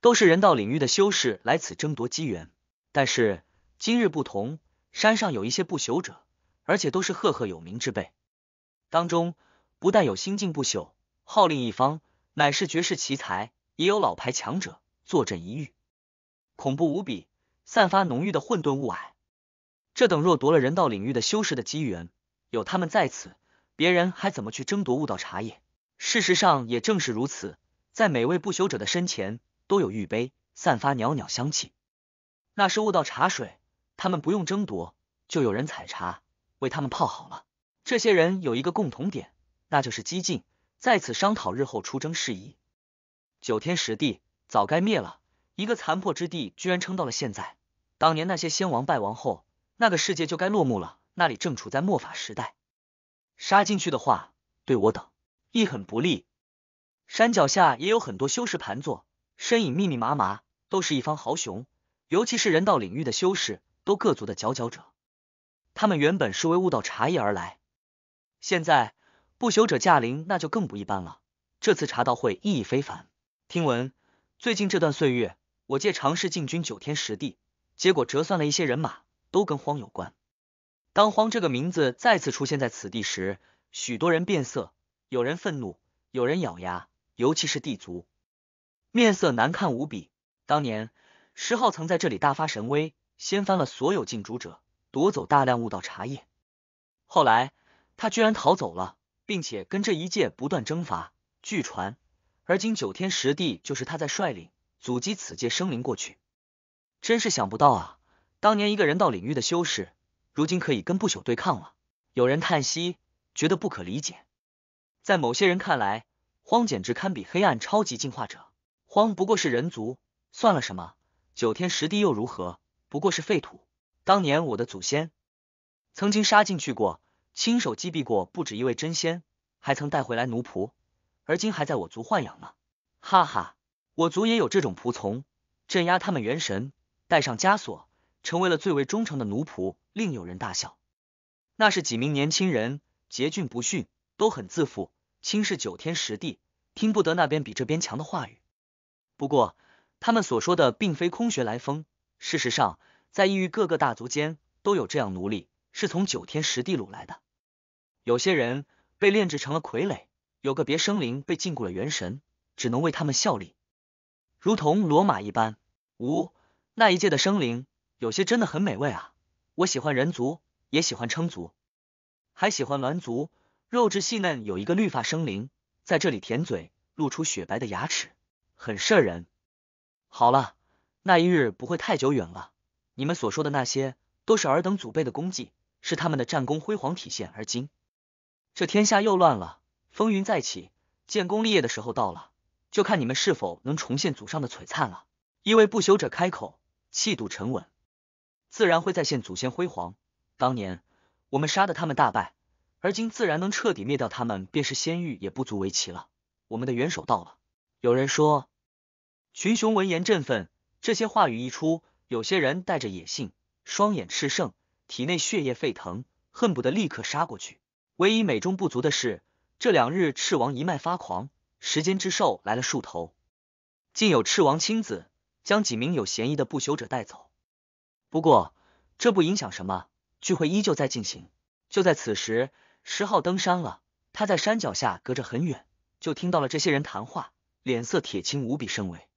都是人道领域的修士来此争夺机缘。但是今日不同，山上有一些不朽者，而且都是赫赫有名之辈，当中。不但有心境不朽，号令一方，乃是绝世奇才；也有老牌强者坐镇一域，恐怖无比，散发浓郁的混沌雾霭。这等若夺了人道领域的修士的机缘，有他们在此，别人还怎么去争夺悟道茶叶？事实上也正是如此，在每位不朽者的身前都有玉杯，散发袅袅香气，那是悟道茶水。他们不用争夺，就有人采茶为他们泡好了。这些人有一个共同点。那就是激进，在此商讨日后出征事宜。九天十地早该灭了，一个残破之地居然撑到了现在。当年那些仙王败亡后，那个世界就该落幕了。那里正处在末法时代，杀进去的话，对我等亦很不利。山脚下也有很多修士盘坐，身影密密麻麻，都是一方豪雄。尤其是人道领域的修士，都各族的佼佼者。他们原本是为悟道茶叶而来，现在。不朽者驾临，那就更不一般了。这次茶道会意义非凡。听闻最近这段岁月，我借尝试进军九天十地，结果折算了一些人马，都跟荒有关。当荒这个名字再次出现在此地时，许多人变色，有人愤怒，有人咬牙，尤其是地族，面色难看无比。当年石浩曾在这里大发神威，掀翻了所有禁主者，夺走大量悟道茶叶。后来他居然逃走了。并且跟这一界不断征伐，据传而今九天十地就是他在率领阻击此界生灵过去，真是想不到啊！当年一个人道领域的修士，如今可以跟不朽对抗了。有人叹息，觉得不可理解。在某些人看来，荒简直堪比黑暗超级进化者。荒不过是人族，算了什么？九天十地又如何？不过是废土。当年我的祖先曾经杀进去过。亲手击毙过不止一位真仙，还曾带回来奴仆，而今还在我族豢养呢。哈哈，我族也有这种仆从，镇压他们元神，带上枷锁，成为了最为忠诚的奴仆。另有人大笑，那是几名年轻人，桀骜不驯，都很自负，轻视九天十地，听不得那边比这边强的话语。不过他们所说的并非空穴来风，事实上，在异域各个大族间都有这样奴隶。是从九天十地掳来的，有些人被炼制成了傀儡，有个别生灵被禁锢了元神，只能为他们效力，如同罗马一般。五那一届的生灵，有些真的很美味啊！我喜欢人族，也喜欢称族，还喜欢鸾族，肉质细嫩。有一个绿发生灵在这里舔嘴，露出雪白的牙齿，很摄人。好了，那一日不会太久远了。你们所说的那些，都是尔等祖辈的功绩。是他们的战功辉煌体现，而今这天下又乱了，风云再起，建功立业的时候到了，就看你们是否能重现祖上的璀璨了。一位不朽者开口，气度沉稳，自然会再现祖先辉煌。当年我们杀的他们大败，而今自然能彻底灭掉他们，便是仙域也不足为奇了。我们的元首到了。有人说，群雄闻言振奋，这些话语一出，有些人带着野性，双眼炽盛。体内血液沸腾，恨不得立刻杀过去。唯一美中不足的是，这两日赤王一脉发狂，时间之兽来了数头，竟有赤王亲自将几名有嫌疑的不朽者带走。不过这不影响什么，聚会依旧在进行。就在此时，石浩登山了，他在山脚下隔着很远就听到了这些人谈话，脸色铁青，无比生为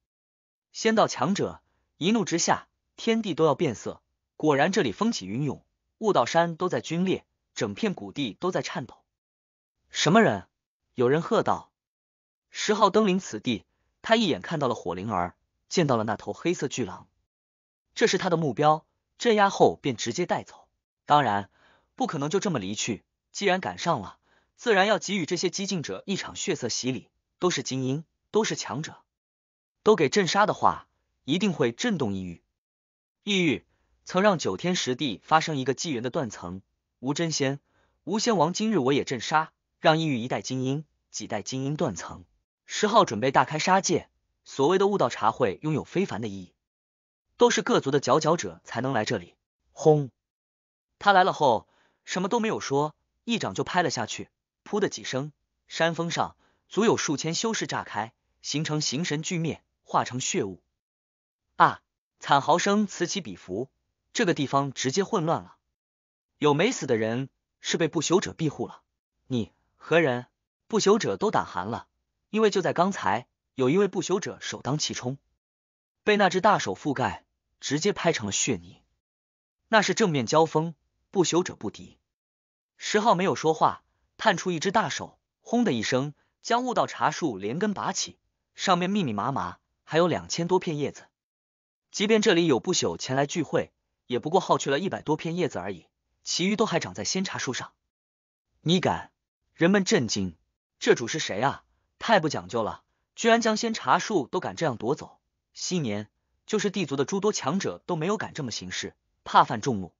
仙道强者一怒之下，天地都要变色。果然这里风起云涌。雾道山都在龟裂，整片谷地都在颤抖。什么人？有人喝道。十号登临此地，他一眼看到了火灵儿，见到了那头黑色巨狼，这是他的目标，镇压后便直接带走。当然，不可能就这么离去，既然赶上了，自然要给予这些激进者一场血色洗礼。都是精英，都是强者，都给镇杀的话，一定会震动异域。异域。曾让九天十地发生一个纪元的断层，无真仙，无仙王，今日我也镇杀，让异域一代精英、几代精英断层。石号准备大开杀戒，所谓的悟道茶会拥有非凡的意义，都是各族的佼佼者才能来这里。轰！他来了后，什么都没有说，一掌就拍了下去，噗的几声，山峰上足有数千修士炸开，形成形神俱灭，化成血雾，啊！惨嚎声此起彼伏。这个地方直接混乱了，有没死的人是被不朽者庇护了。你何人？不朽者都胆寒了，因为就在刚才，有一位不朽者首当其冲，被那只大手覆盖，直接拍成了血泥。那是正面交锋，不朽者不敌。石浩没有说话，探出一只大手，轰的一声，将悟道茶树连根拔起，上面密密麻麻还有两千多片叶子。即便这里有不朽前来聚会。也不过耗去了一百多片叶子而已，其余都还长在仙茶树上。你敢？人们震惊，这主是谁啊？太不讲究了，居然将仙茶树都敢这样夺走。昔年就是地族的诸多强者都没有敢这么行事，怕犯众怒。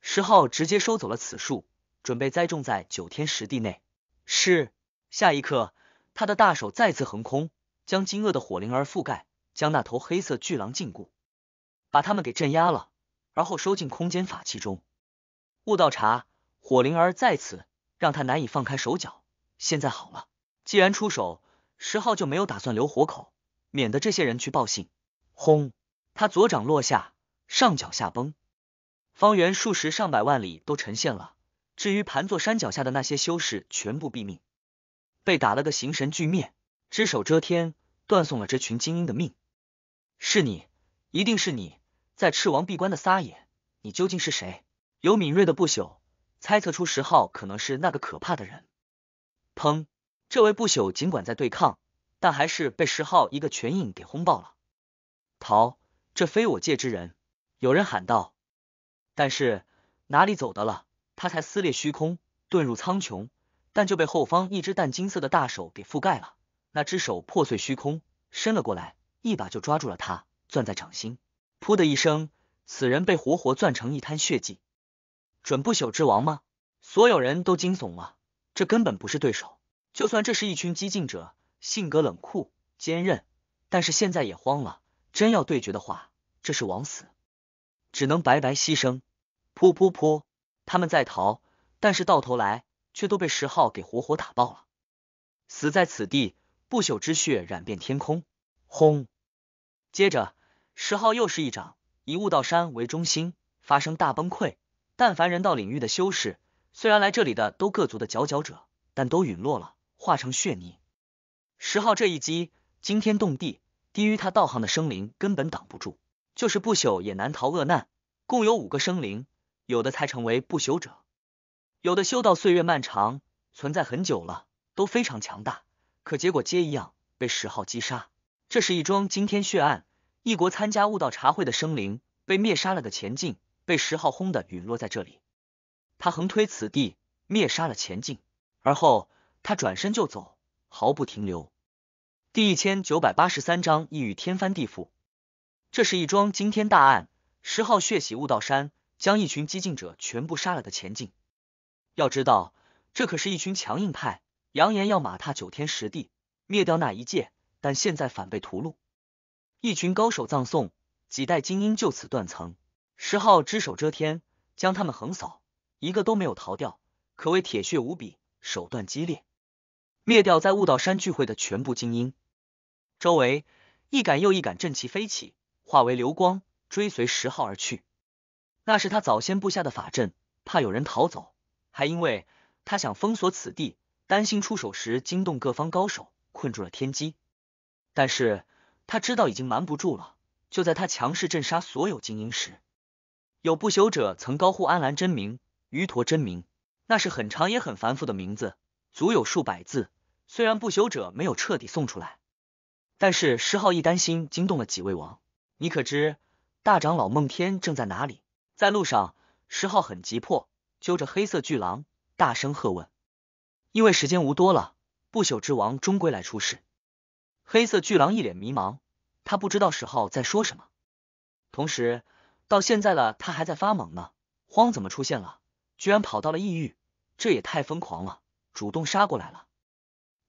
石昊直接收走了此树，准备栽种在九天十地内。是。下一刻，他的大手再次横空，将惊愕的火灵儿覆盖，将那头黑色巨狼禁锢，把他们给镇压了。而后收进空间法器中。悟道茶，火灵儿再次让他难以放开手脚。现在好了，既然出手，石浩就没有打算留活口，免得这些人去报信。轰！他左掌落下，上脚下崩，方圆数十上百万里都沉陷了。至于盘坐山脚下的那些修士，全部毙命，被打了个形神俱灭。只手遮天，断送了这群精英的命。是你，一定是你。在赤王闭关的撒野，你究竟是谁？有敏锐的不朽猜测出十号可能是那个可怕的人。砰！这位不朽尽管在对抗，但还是被十号一个拳影给轰爆了。逃！这非我界之人！有人喊道。但是哪里走的了？他才撕裂虚空，遁入苍穹，但就被后方一只淡金色的大手给覆盖了。那只手破碎虚空，伸了过来，一把就抓住了他，攥在掌心。噗的一声，此人被活活攥成一滩血迹。准不朽之王吗？所有人都惊悚了。这根本不是对手。就算这是一群激进者，性格冷酷坚韧，但是现在也慌了。真要对决的话，这是枉死，只能白白牺牲。噗噗噗，他们在逃，但是到头来却都被石昊给活活打爆了，死在此地，不朽之血染遍天空。轰，接着。十号又是一掌，以悟道山为中心发生大崩溃。但凡人道领域的修士，虽然来这里的都各族的佼佼者，但都陨落了，化成血泥。十号这一击惊天动地，低于他道行的生灵根本挡不住，就是不朽也难逃厄难。共有五个生灵，有的才成为不朽者，有的修道岁月漫长，存在很久了，都非常强大，可结果皆一样，被十号击杀。这是一桩惊天血案。异国参加悟道茶会的生灵被灭杀了的前进，被十号轰的陨落在这里。他横推此地，灭杀了前进，而后他转身就走，毫不停留。第一千九百八十三章异域天翻地覆，这是一桩惊天大案。十号血洗悟道山，将一群激进者全部杀了的前进。要知道，这可是一群强硬派，扬言要马踏九天十地，灭掉那一界，但现在反被屠戮。一群高手葬送，几代精英就此断层。石浩只手遮天，将他们横扫，一个都没有逃掉，可谓铁血无比，手段激烈，灭掉在悟道山聚会的全部精英。周围一杆又一杆阵旗飞起，化为流光，追随石浩而去。那是他早先布下的法阵，怕有人逃走，还因为他想封锁此地，担心出手时惊动各方高手，困住了天机。但是。他知道已经瞒不住了，就在他强势镇杀所有精英时，有不朽者曾高呼安澜真名、鱼陀真名，那是很长也很繁复的名字，足有数百字。虽然不朽者没有彻底送出来，但是石浩一担心惊动了几位王，你可知大长老孟天正在哪里？在路上，石浩很急迫，揪着黑色巨狼，大声喝问，因为时间无多了，不朽之王终归来出世。黑色巨狼一脸迷茫，他不知道石浩在说什么。同时，到现在了，他还在发懵呢。荒怎么出现了？居然跑到了异域，这也太疯狂了！主动杀过来了，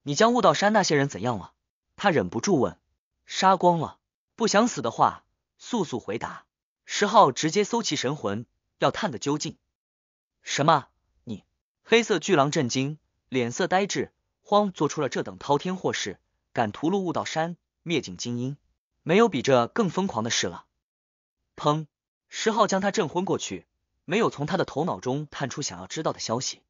你将悟道山那些人怎样了？他忍不住问。杀光了，不想死的话，速速回答。石浩直接搜其神魂，要探个究竟。什么？你？黑色巨狼震惊，脸色呆滞。荒做出了这等滔天祸事。敢屠戮悟道山，灭尽精英，没有比这更疯狂的事了。砰！石浩将他震昏过去，没有从他的头脑中探出想要知道的消息。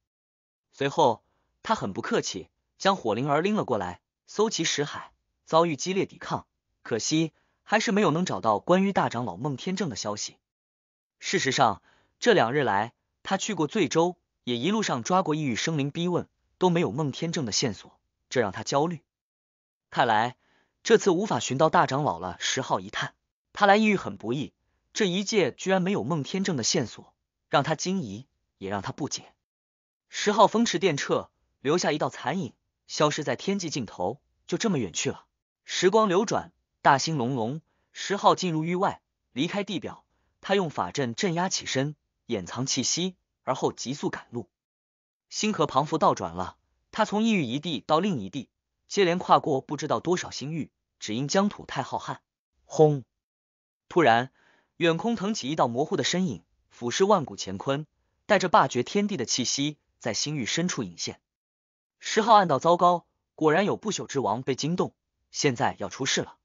随后，他很不客气将火灵儿拎了过来，搜集石海，遭遇激烈抵抗，可惜还是没有能找到关于大长老孟天正的消息。事实上，这两日来他去过最州，也一路上抓过异域生灵逼问，都没有孟天正的线索，这让他焦虑。看来这次无法寻到大长老了。十号一叹，他来异域很不易，这一界居然没有孟天正的线索，让他惊疑，也让他不解。十号风驰电掣，留下一道残影，消失在天际尽头，就这么远去了。时光流转，大星隆隆，十号进入域外，离开地表，他用法阵镇压起身，掩藏气息，而后急速赶路。星河旁佛倒转了，他从异域一地到另一地。接连跨过不知道多少星域，只因疆土太浩瀚。轰！突然，远空腾起一道模糊的身影，俯视万古乾坤，带着霸绝天地的气息，在星域深处隐现。十号暗道，糟糕！果然有不朽之王被惊动，现在要出事了。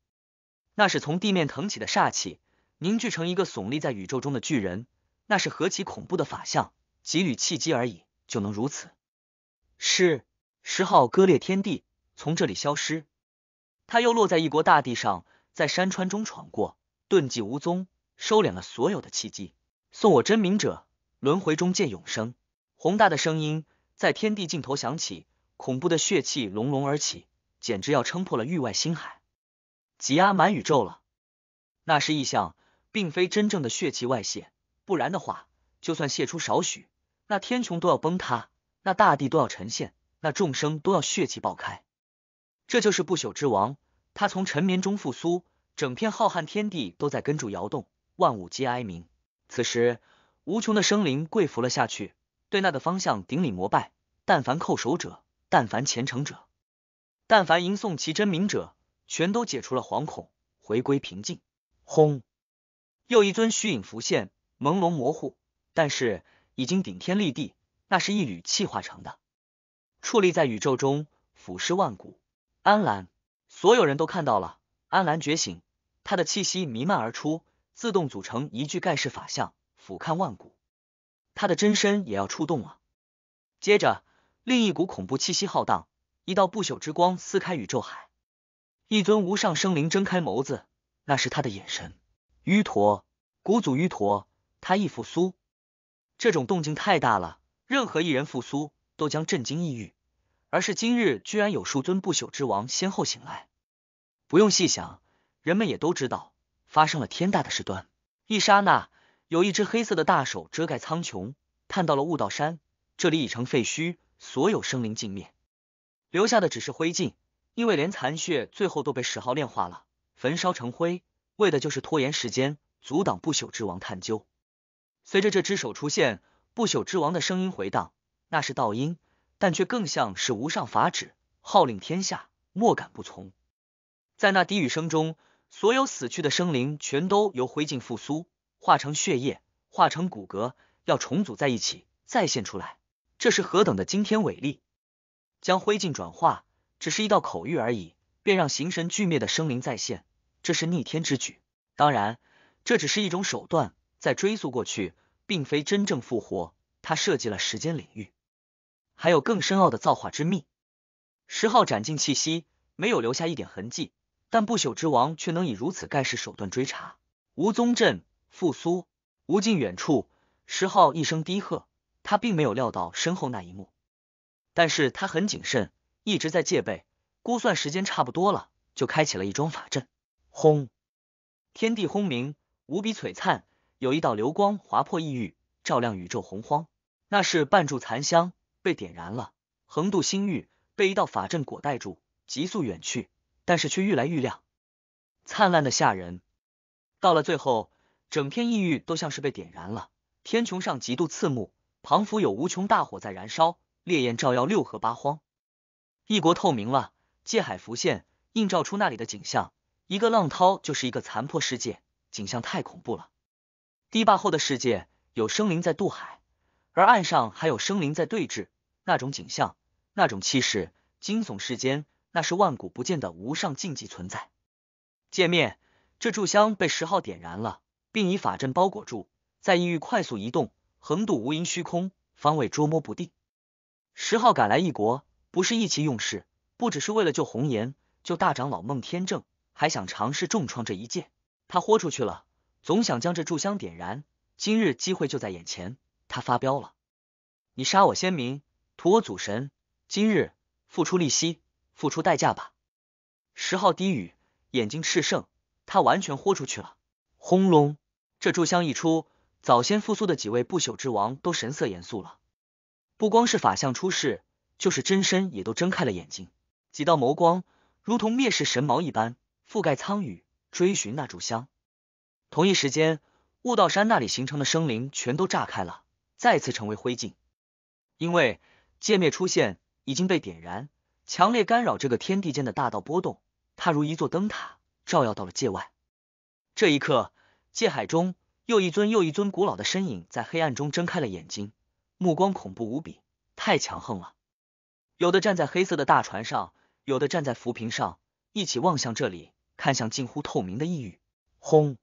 那是从地面腾起的煞气，凝聚成一个耸立在宇宙中的巨人，那是何其恐怖的法相！几缕契机而已，就能如此？是十号割裂天地。从这里消失，他又落在一国大地上，在山川中闯过，遁迹无踪，收敛了所有的气机。送我真名者，轮回中见永生。宏大的声音在天地尽头响起，恐怖的血气隆隆而起，简直要撑破了域外星海，挤压满宇宙了。那是异象，并非真正的血气外泄，不然的话，就算泄出少许，那天穹都要崩塌，那大地都要沉陷，那众生都要血气爆开。这就是不朽之王，他从沉眠中复苏，整片浩瀚天地都在跟住摇动，万物皆哀鸣。此时，无穷的生灵跪伏了下去，对那个方向顶礼膜拜。但凡叩首者，但凡虔诚者，但凡吟诵其真名者，全都解除了惶恐，回归平静。轰！又一尊虚影浮现，朦胧模糊，但是已经顶天立地。那是一缕气化成的，矗立在宇宙中，俯视万古。安澜，所有人都看到了。安澜觉醒，他的气息弥漫而出，自动组成一具盖世法相，俯瞰万古。他的真身也要出动了。接着，另一股恐怖气息浩荡，一道不朽之光撕开宇宙海，一尊无上生灵睁开眸子，那是他的眼神。淤陀，古祖淤陀，他亦复苏。这种动静太大了，任何一人复苏都将震惊异域。而是今日居然有数尊不朽之王先后醒来，不用细想，人们也都知道发生了天大的事端。一刹那，有一只黑色的大手遮盖苍穹，探到了悟道山，这里已成废墟，所有生灵尽灭，留下的只是灰烬，因为连残血最后都被十号炼化了，焚烧成灰，为的就是拖延时间，阻挡不朽之王探究。随着这只手出现，不朽之王的声音回荡，那是道音。但却更像是无上法旨，号令天下，莫敢不从。在那低语声中，所有死去的生灵全都由灰烬复苏，化成血液，化成骨骼，要重组在一起，再现出来。这是何等的惊天伟力！将灰烬转化，只是一道口谕而已，便让形神俱灭的生灵再现，这是逆天之举。当然，这只是一种手段。在追溯过去，并非真正复活。它涉及了时间领域。还有更深奥的造化之秘。十号斩尽气息，没有留下一点痕迹，但不朽之王却能以如此盖世手段追查。吴宗镇复苏，无尽远处，十号一声低喝，他并没有料到身后那一幕，但是他很谨慎，一直在戒备。估算时间差不多了，就开启了一桩法阵。轰，天地轰鸣，无比璀璨，有一道流光划破异域，照亮宇宙洪荒。那是半柱残香。被点燃了，横渡星域，被一道法阵裹带住，急速远去，但是却愈来愈亮，灿烂的吓人。到了最后，整片异域都像是被点燃了，天穹上极度刺目，彷佛有无穷大火在燃烧，烈焰照耀六合八荒，异国透明了，界海浮现，映照出那里的景象。一个浪涛就是一个残破世界，景象太恐怖了。堤坝后的世界，有生灵在渡海，而岸上还有生灵在对峙。那种景象，那种气势，惊悚世间，那是万古不见的无上禁忌存在。见面，这炷香被十号点燃了，并以法阵包裹住，在异域快速移动，横渡无垠虚空，方位捉摸不定。十号赶来异国，不是意气用事，不只是为了救红颜，救大长老孟天正，还想尝试重创这一剑。他豁出去了，总想将这炷香点燃。今日机会就在眼前，他发飙了，你杀我先民，我祖神今日付出利息，付出代价吧。十号低语，眼睛炽盛，他完全豁出去了。轰隆，这炷香一出，早先复苏的几位不朽之王都神色严肃了。不光是法相出世，就是真身也都睁开了眼睛，几道眸光如同灭世神矛一般覆盖苍宇，追寻那炷香。同一时间，悟道山那里形成的生灵全都炸开了，再次成为灰烬，因为。界面出现，已经被点燃，强烈干扰这个天地间的大道波动。它如一座灯塔，照耀到了界外。这一刻，界海中又一尊又一尊古老的身影在黑暗中睁开了眼睛，目光恐怖无比，太强横了。有的站在黑色的大船上，有的站在浮萍上，一起望向这里，看向近乎透明的异域。轰！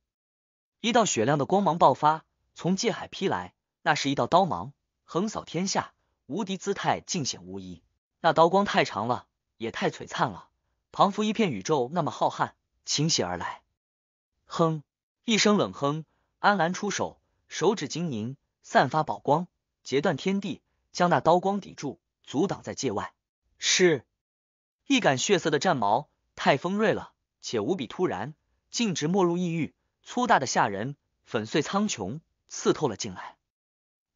一道雪亮的光芒爆发，从界海劈来，那是一道刀芒，横扫天下。无敌姿态尽显无疑，那刀光太长了，也太璀璨了，彷佛一片宇宙那么浩瀚，倾泻而来。哼，一声冷哼，安澜出手，手指晶莹，散发宝光，截断天地，将那刀光抵住，阻挡在界外。是一杆血色的战矛，太锋锐了，且无比突然，径直没入异域，粗大的吓人，粉碎苍穹，刺透了进来。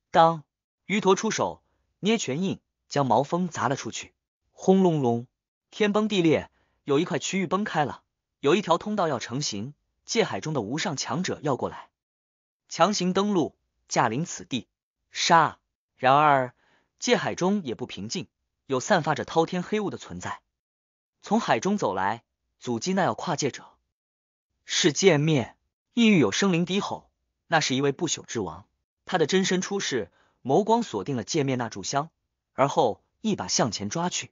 当鱼陀出手。捏拳印，将毛峰砸了出去。轰隆隆，天崩地裂，有一块区域崩开了，有一条通道要成型。界海中的无上强者要过来，强行登陆，驾临此地，杀！然而界海中也不平静，有散发着滔天黑雾的存在，从海中走来，阻击那要跨界者。是界面，意欲有生灵低吼，那是一位不朽之王，他的真身出世。眸光锁定了界面那炷香，而后一把向前抓去。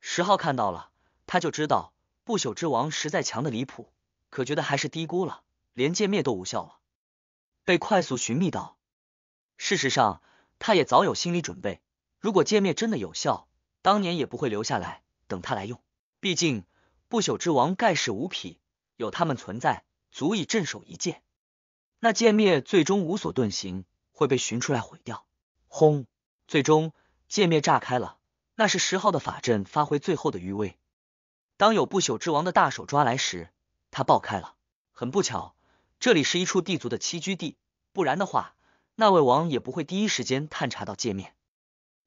十号看到了，他就知道不朽之王实在强的离谱，可觉得还是低估了，连界面都无效了，被快速寻觅到。事实上，他也早有心理准备，如果界面真的有效，当年也不会留下来等他来用。毕竟不朽之王盖世无匹，有他们存在，足以镇守一界。那界面最终无所遁形，会被寻出来毁掉。轰！最终界面炸开了，那是十号的法阵发挥最后的余威。当有不朽之王的大手抓来时，它爆开了。很不巧，这里是一处地族的栖居地，不然的话，那位王也不会第一时间探查到界面，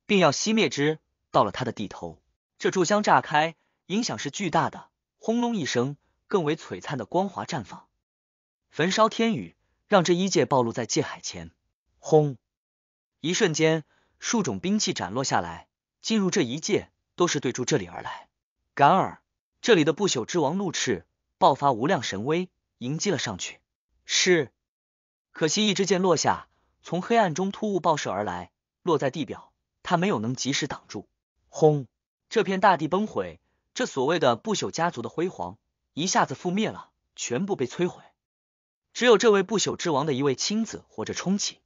并要熄灭之。到了他的地头，这炷香炸开，影响是巨大的。轰隆一声，更为璀璨的光华绽放，焚烧天宇，让这一界暴露在界海前。轰！一瞬间，数种兵器斩落下来，进入这一界都是对住这里而来。然而，这里的不朽之王怒斥，爆发无量神威，迎击了上去。是，可惜一支箭落下，从黑暗中突兀爆射而来，落在地表，他没有能及时挡住。轰！这片大地崩毁，这所谓的不朽家族的辉煌一下子覆灭了，全部被摧毁。只有这位不朽之王的一位亲子活着，冲起。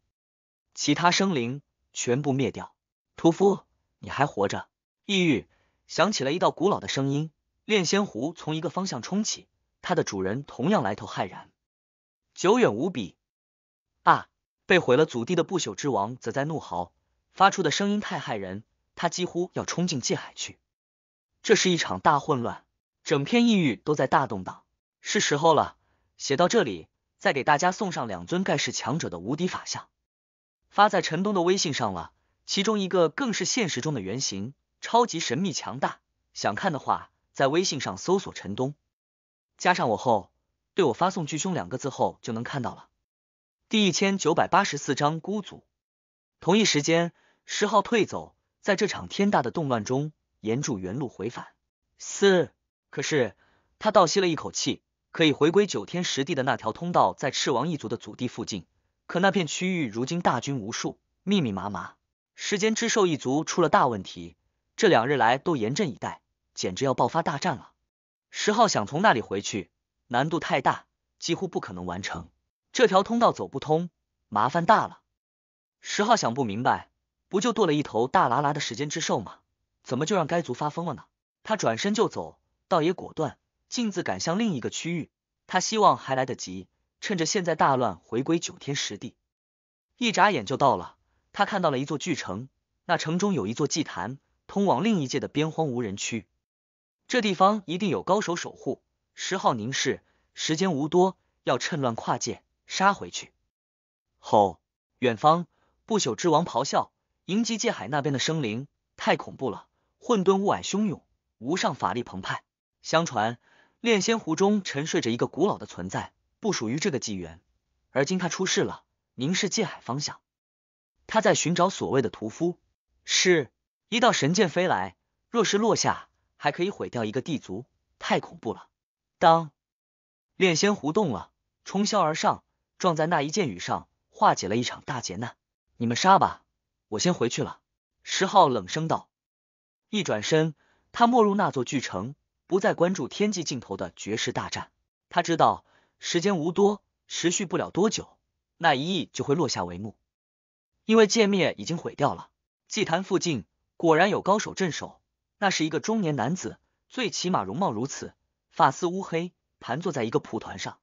其他生灵全部灭掉。屠夫，你还活着？异域响起了一道古老的声音。炼仙壶从一个方向冲起，它的主人同样来头骇然，久远无比。啊！被毁了祖地的不朽之王则在怒嚎，发出的声音太骇人，他几乎要冲进界海去。这是一场大混乱，整片异域都在大动荡。是时候了。写到这里，再给大家送上两尊盖世强者的无敌法相。发在陈东的微信上了，其中一个更是现实中的原型，超级神秘强大。想看的话，在微信上搜索陈东，加上我后，对我发送“巨凶”两个字后就能看到了。第一千九百八十四章孤族。同一时间，十号退走，在这场天大的动乱中，沿住原路回返。四，可是他倒吸了一口气，可以回归九天十地的那条通道，在赤王一族的祖地附近。可那片区域如今大军无数，密密麻麻，时间之兽一族出了大问题，这两日来都严阵以待，简直要爆发大战了。十号想从那里回去，难度太大，几乎不可能完成。这条通道走不通，麻烦大了。十号想不明白，不就剁了一头大拉拉的时间之兽吗？怎么就让该族发疯了呢？他转身就走，倒也果断，径自赶向另一个区域。他希望还来得及。趁着现在大乱回归九天十地，一眨眼就到了。他看到了一座巨城，那城中有一座祭坛，通往另一界的边荒无人区。这地方一定有高手守护。十号凝视，时间无多，要趁乱跨界杀回去。吼！远方不朽之王咆哮，银极界海那边的生灵太恐怖了，混沌雾霭汹涌，无上法力澎湃。相传炼仙湖中沉睡着一个古老的存在。不属于这个纪元，而今他出事了。凝视界海方向，他在寻找所谓的屠夫。是一道神剑飞来，若是落下，还可以毁掉一个地族，太恐怖了。当炼仙湖动了，冲霄而上，撞在那一剑雨上，化解了一场大劫难。你们杀吧，我先回去了。”石浩冷声道，一转身，他没入那座巨城，不再关注天际尽头的绝世大战。他知道。时间无多，持续不了多久，那一役就会落下帷幕。因为界面已经毁掉了，祭坛附近果然有高手镇守。那是一个中年男子，最起码容貌如此，发丝乌黑，盘坐在一个蒲团上，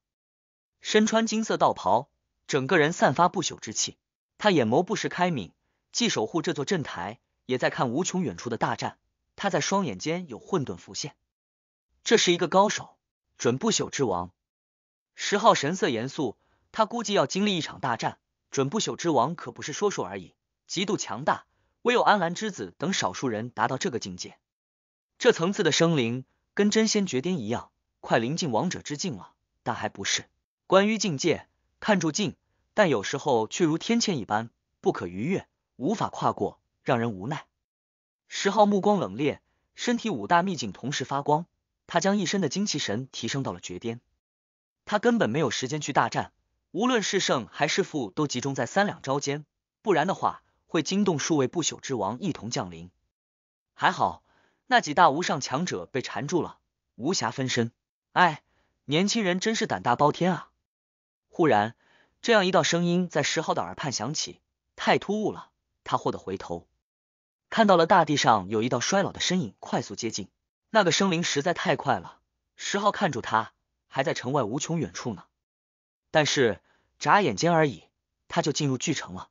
身穿金色道袍，整个人散发不朽之气。他眼眸不时开敏，既守护这座阵台，也在看无穷远处的大战。他在双眼间有混沌浮现，这是一个高手，准不朽之王。石昊神色严肃，他估计要经历一场大战。准不朽之王可不是说说而已，极度强大，唯有安澜之子等少数人达到这个境界。这层次的生灵跟真仙绝巅一样，快临近王者之境了，但还不是。关于境界，看住境，但有时候却如天堑一般，不可逾越，无法跨过，让人无奈。石昊目光冷冽，身体五大秘境同时发光，他将一身的精气神提升到了绝巅。他根本没有时间去大战，无论是胜还是负，都集中在三两招间，不然的话会惊动数位不朽之王一同降临。还好，那几大无上强者被缠住了，无暇分身。哎，年轻人真是胆大包天啊！忽然，这样一道声音在石浩的耳畔响起，太突兀了。他霍得回头，看到了大地上有一道衰老的身影快速接近。那个生灵实在太快了，石浩看住他。还在城外无穷远处呢，但是眨眼间而已，他就进入巨城了。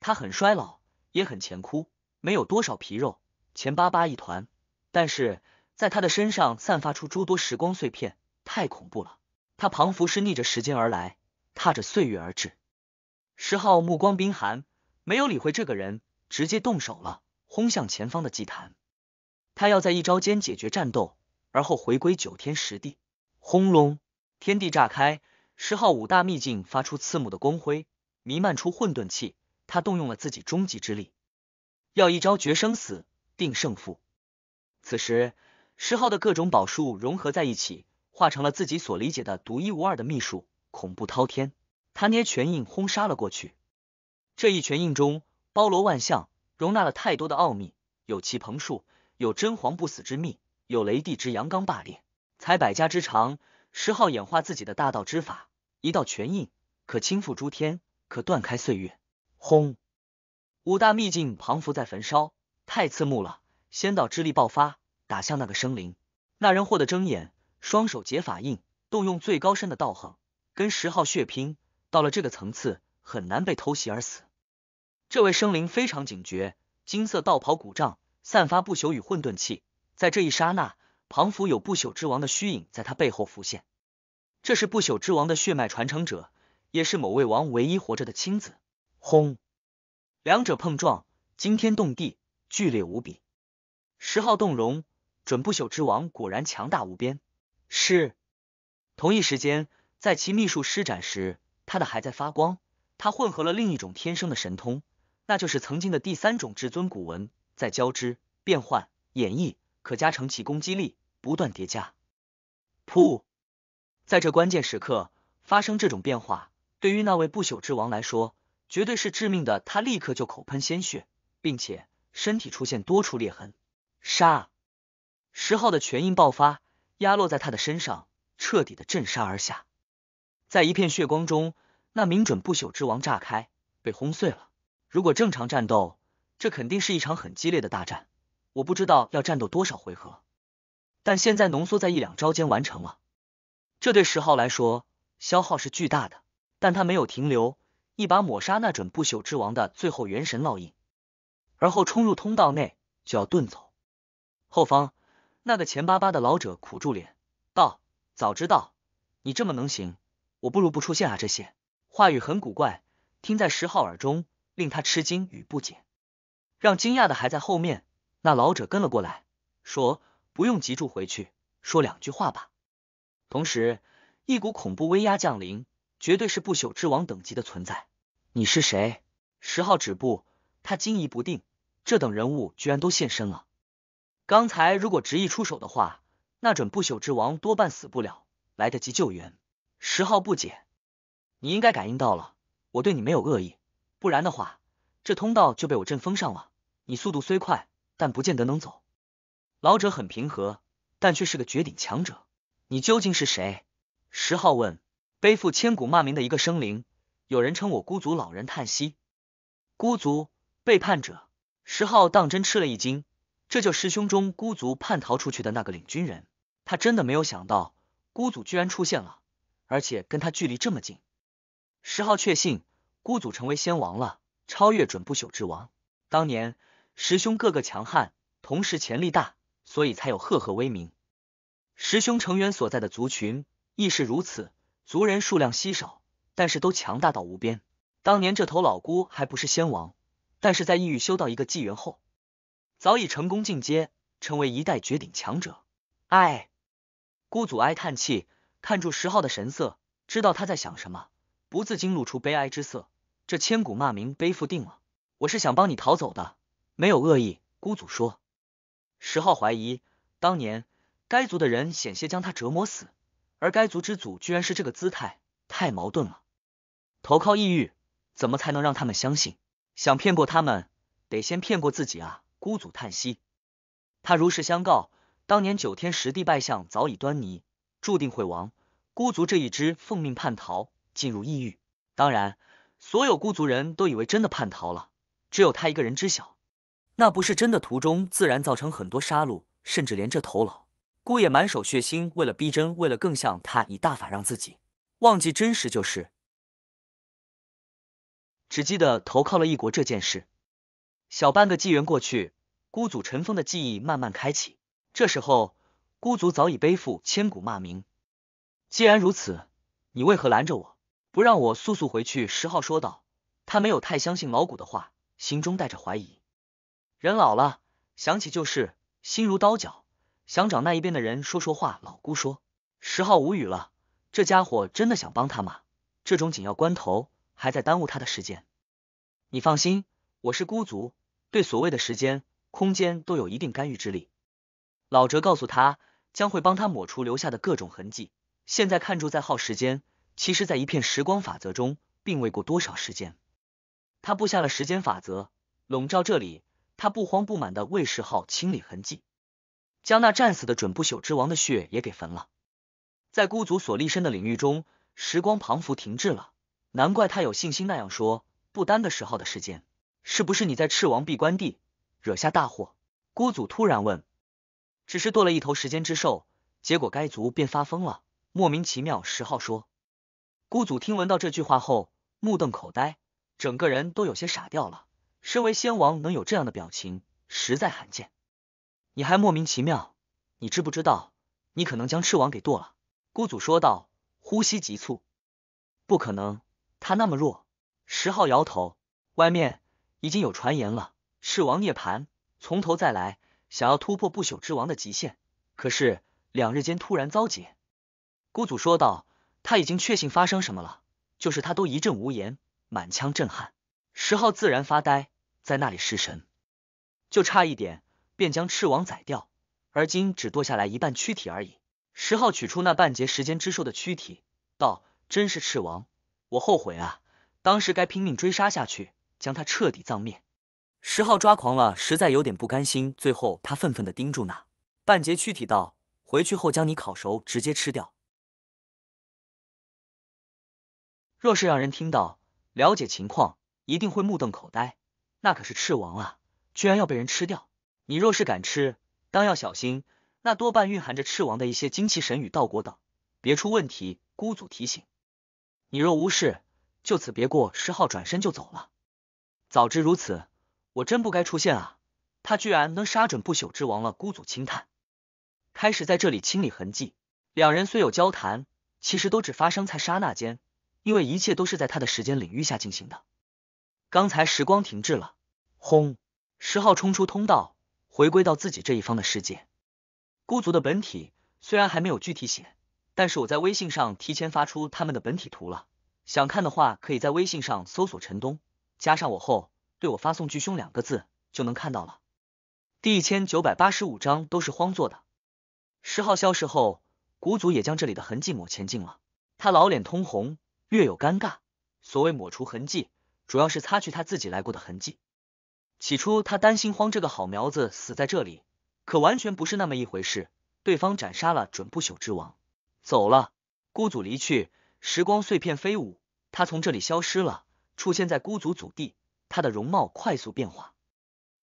他很衰老，也很前枯，没有多少皮肉，前巴巴一团。但是在他的身上散发出诸多时光碎片，太恐怖了。他彷佛是逆着时间而来，踏着岁月而至。石浩目光冰寒，没有理会这个人，直接动手了，轰向前方的祭坛。他要在一招间解决战斗，而后回归九天十地。轰隆，天地炸开，十号五大秘境发出刺目的光辉，弥漫出混沌气。他动用了自己终极之力，要一招决生死，定胜负。此时，十号的各种宝术融合在一起，化成了自己所理解的独一无二的秘术，恐怖滔天。他捏拳印轰杀了过去，这一拳印中包罗万象，容纳了太多的奥秘，有奇鹏术，有真皇不死之秘，有雷帝之阳刚霸裂。采百家之长，石昊演化自己的大道之法，一道拳印可倾覆诸天，可断开岁月。轰！五大秘境彷佛在焚烧，太刺目了！仙道之力爆发，打向那个生灵。那人获得睁眼，双手结法印，动用最高深的道行，跟石昊血拼。到了这个层次，很难被偷袭而死。这位生灵非常警觉，金色道袍鼓胀，散发不朽与混沌气。在这一刹那。庞孚有不朽之王的虚影在他背后浮现，这是不朽之王的血脉传承者，也是某位王唯一活着的亲子。轰！两者碰撞，惊天动地，剧烈无比。十号动容，准不朽之王果然强大无边。是同一时间，在其秘术施展时，他的还在发光，他混合了另一种天生的神通，那就是曾经的第三种至尊古文在交织、变换、演绎，可加成其攻击力。不断叠加。噗！在这关键时刻发生这种变化，对于那位不朽之王来说，绝对是致命的。他立刻就口喷鲜血，并且身体出现多处裂痕。杀！十号的拳印爆发，压落在他的身上，彻底的震杀而下。在一片血光中，那名准不朽之王炸开，被轰碎了。如果正常战斗，这肯定是一场很激烈的大战，我不知道要战斗多少回合。但现在浓缩在一两招间完成了，这对石浩来说消耗是巨大的，但他没有停留，一把抹杀那准不朽之王的最后元神烙印，而后冲入通道内就要遁走。后方那个钱巴巴的老者苦住脸道：“早知道你这么能行，我不如不出现啊。”这些话语很古怪，听在石浩耳中令他吃惊与不解。让惊讶的还在后面，那老者跟了过来，说。不用急着回去，说两句话吧。同时，一股恐怖威压降临，绝对是不朽之王等级的存在。你是谁？十号止步，他惊疑不定，这等人物居然都现身了。刚才如果执意出手的话，那准不朽之王多半死不了，来得及救援。十号不解，你应该感应到了，我对你没有恶意，不然的话，这通道就被我镇封上了。你速度虽快，但不见得能走。老者很平和，但却是个绝顶强者。你究竟是谁？石浩问。背负千古骂名的一个生灵。有人称我孤族老人叹息。孤族背叛者。石浩当真吃了一惊。这就师兄中孤族叛逃出去的那个领军人。他真的没有想到孤族居然出现了，而且跟他距离这么近。石浩确信孤族成为仙王了，超越准不朽之王。当年师兄个个强悍，同时潜力大。所以才有赫赫威名。十兄成员所在的族群亦是如此，族人数量稀少，但是都强大到无边。当年这头老孤还不是仙王，但是在异域修到一个纪元后，早已成功进阶，成为一代绝顶强者。唉，孤祖哀叹气，看住石浩的神色，知道他在想什么，不自禁露出悲哀之色。这千古骂名背负定了。我是想帮你逃走的，没有恶意。孤祖说。石浩怀疑，当年该族的人险些将他折磨死，而该族之祖居然是这个姿态，太矛盾了。投靠异域，怎么才能让他们相信？想骗过他们，得先骗过自己啊！孤族叹息，他如实相告，当年九天十地败相早已端倪，注定会亡。孤族这一支奉命叛逃，进入异域。当然，所有孤族人都以为真的叛逃了，只有他一个人知晓。那不是真的，途中自然造成很多杀戮，甚至连这头颅。姑也满手血腥，为了逼真，为了更像他，以大法让自己忘记真实，就是只记得投靠了异国这件事。小半个纪元过去，孤祖尘封的记忆慢慢开启。这时候，孤族早已背负千古骂名。既然如此，你为何拦着我，不让我速速回去？十号说道，他没有太相信老谷的话，心中带着怀疑。人老了，想起旧事，心如刀绞。想找那一边的人说说话。老姑说，石浩无语了。这家伙真的想帮他吗？这种紧要关头，还在耽误他的时间。你放心，我是孤族，对所谓的时间、空间都有一定干预之力。老哲告诉他，将会帮他抹除留下的各种痕迹。现在看住在耗时间，其实，在一片时光法则中，并未过多少时间。他布下了时间法则，笼罩这里。他不慌不忙的为石号清理痕迹，将那战死的准不朽之王的血也给焚了。在孤族所立身的领域中，时光彷佛停滞了。难怪他有信心那样说。不耽搁石号的时间，是不是你在赤王闭关地惹下大祸？孤族突然问。只是剁了一头时间之兽，结果该族便发疯了，莫名其妙。十号说。孤族听闻到这句话后，目瞪口呆，整个人都有些傻掉了。身为仙王，能有这样的表情，实在罕见。你还莫名其妙，你知不知道，你可能将赤王给剁了？孤祖说道，呼吸急促。不可能，他那么弱。十号摇头。外面已经有传言了，赤王涅盘，从头再来，想要突破不朽之王的极限，可是两日间突然遭劫。孤祖说道，他已经确信发生什么了，就是他都一阵无言，满腔震撼。十号自然发呆，在那里失神，就差一点便将赤王宰掉，而今只剁下来一半躯体而已。十号取出那半截时间之兽的躯体，道：“真是赤王，我后悔啊！当时该拼命追杀下去，将他彻底葬灭。”十号抓狂了，实在有点不甘心。最后，他愤愤的盯住那半截躯体，道：“回去后将你烤熟，直接吃掉。若是让人听到，了解情况。”一定会目瞪口呆，那可是赤王啊，居然要被人吃掉！你若是敢吃，当要小心，那多半蕴含着赤王的一些精气神与道果等，别出问题。孤祖提醒，你若无事，就此别过。石浩转身就走了。早知如此，我真不该出现啊！他居然能杀准不朽之王了，孤祖轻叹，开始在这里清理痕迹。两人虽有交谈，其实都只发生在刹那间，因为一切都是在他的时间领域下进行的。刚才时光停滞了，轰！十号冲出通道，回归到自己这一方的世界。孤族的本体虽然还没有具体写，但是我在微信上提前发出他们的本体图了，想看的话可以在微信上搜索“陈东”，加上我后，对我发送“巨凶”两个字就能看到了。第一千九百八十五章都是荒做的。十号消失后，古祖也将这里的痕迹抹前进了。他老脸通红，略有尴尬。所谓抹除痕迹。主要是擦去他自己来过的痕迹。起初他担心荒这个好苗子死在这里，可完全不是那么一回事。对方斩杀了准不朽之王，走了，孤祖离去，时光碎片飞舞，他从这里消失了，出现在孤祖祖地。他的容貌快速变化，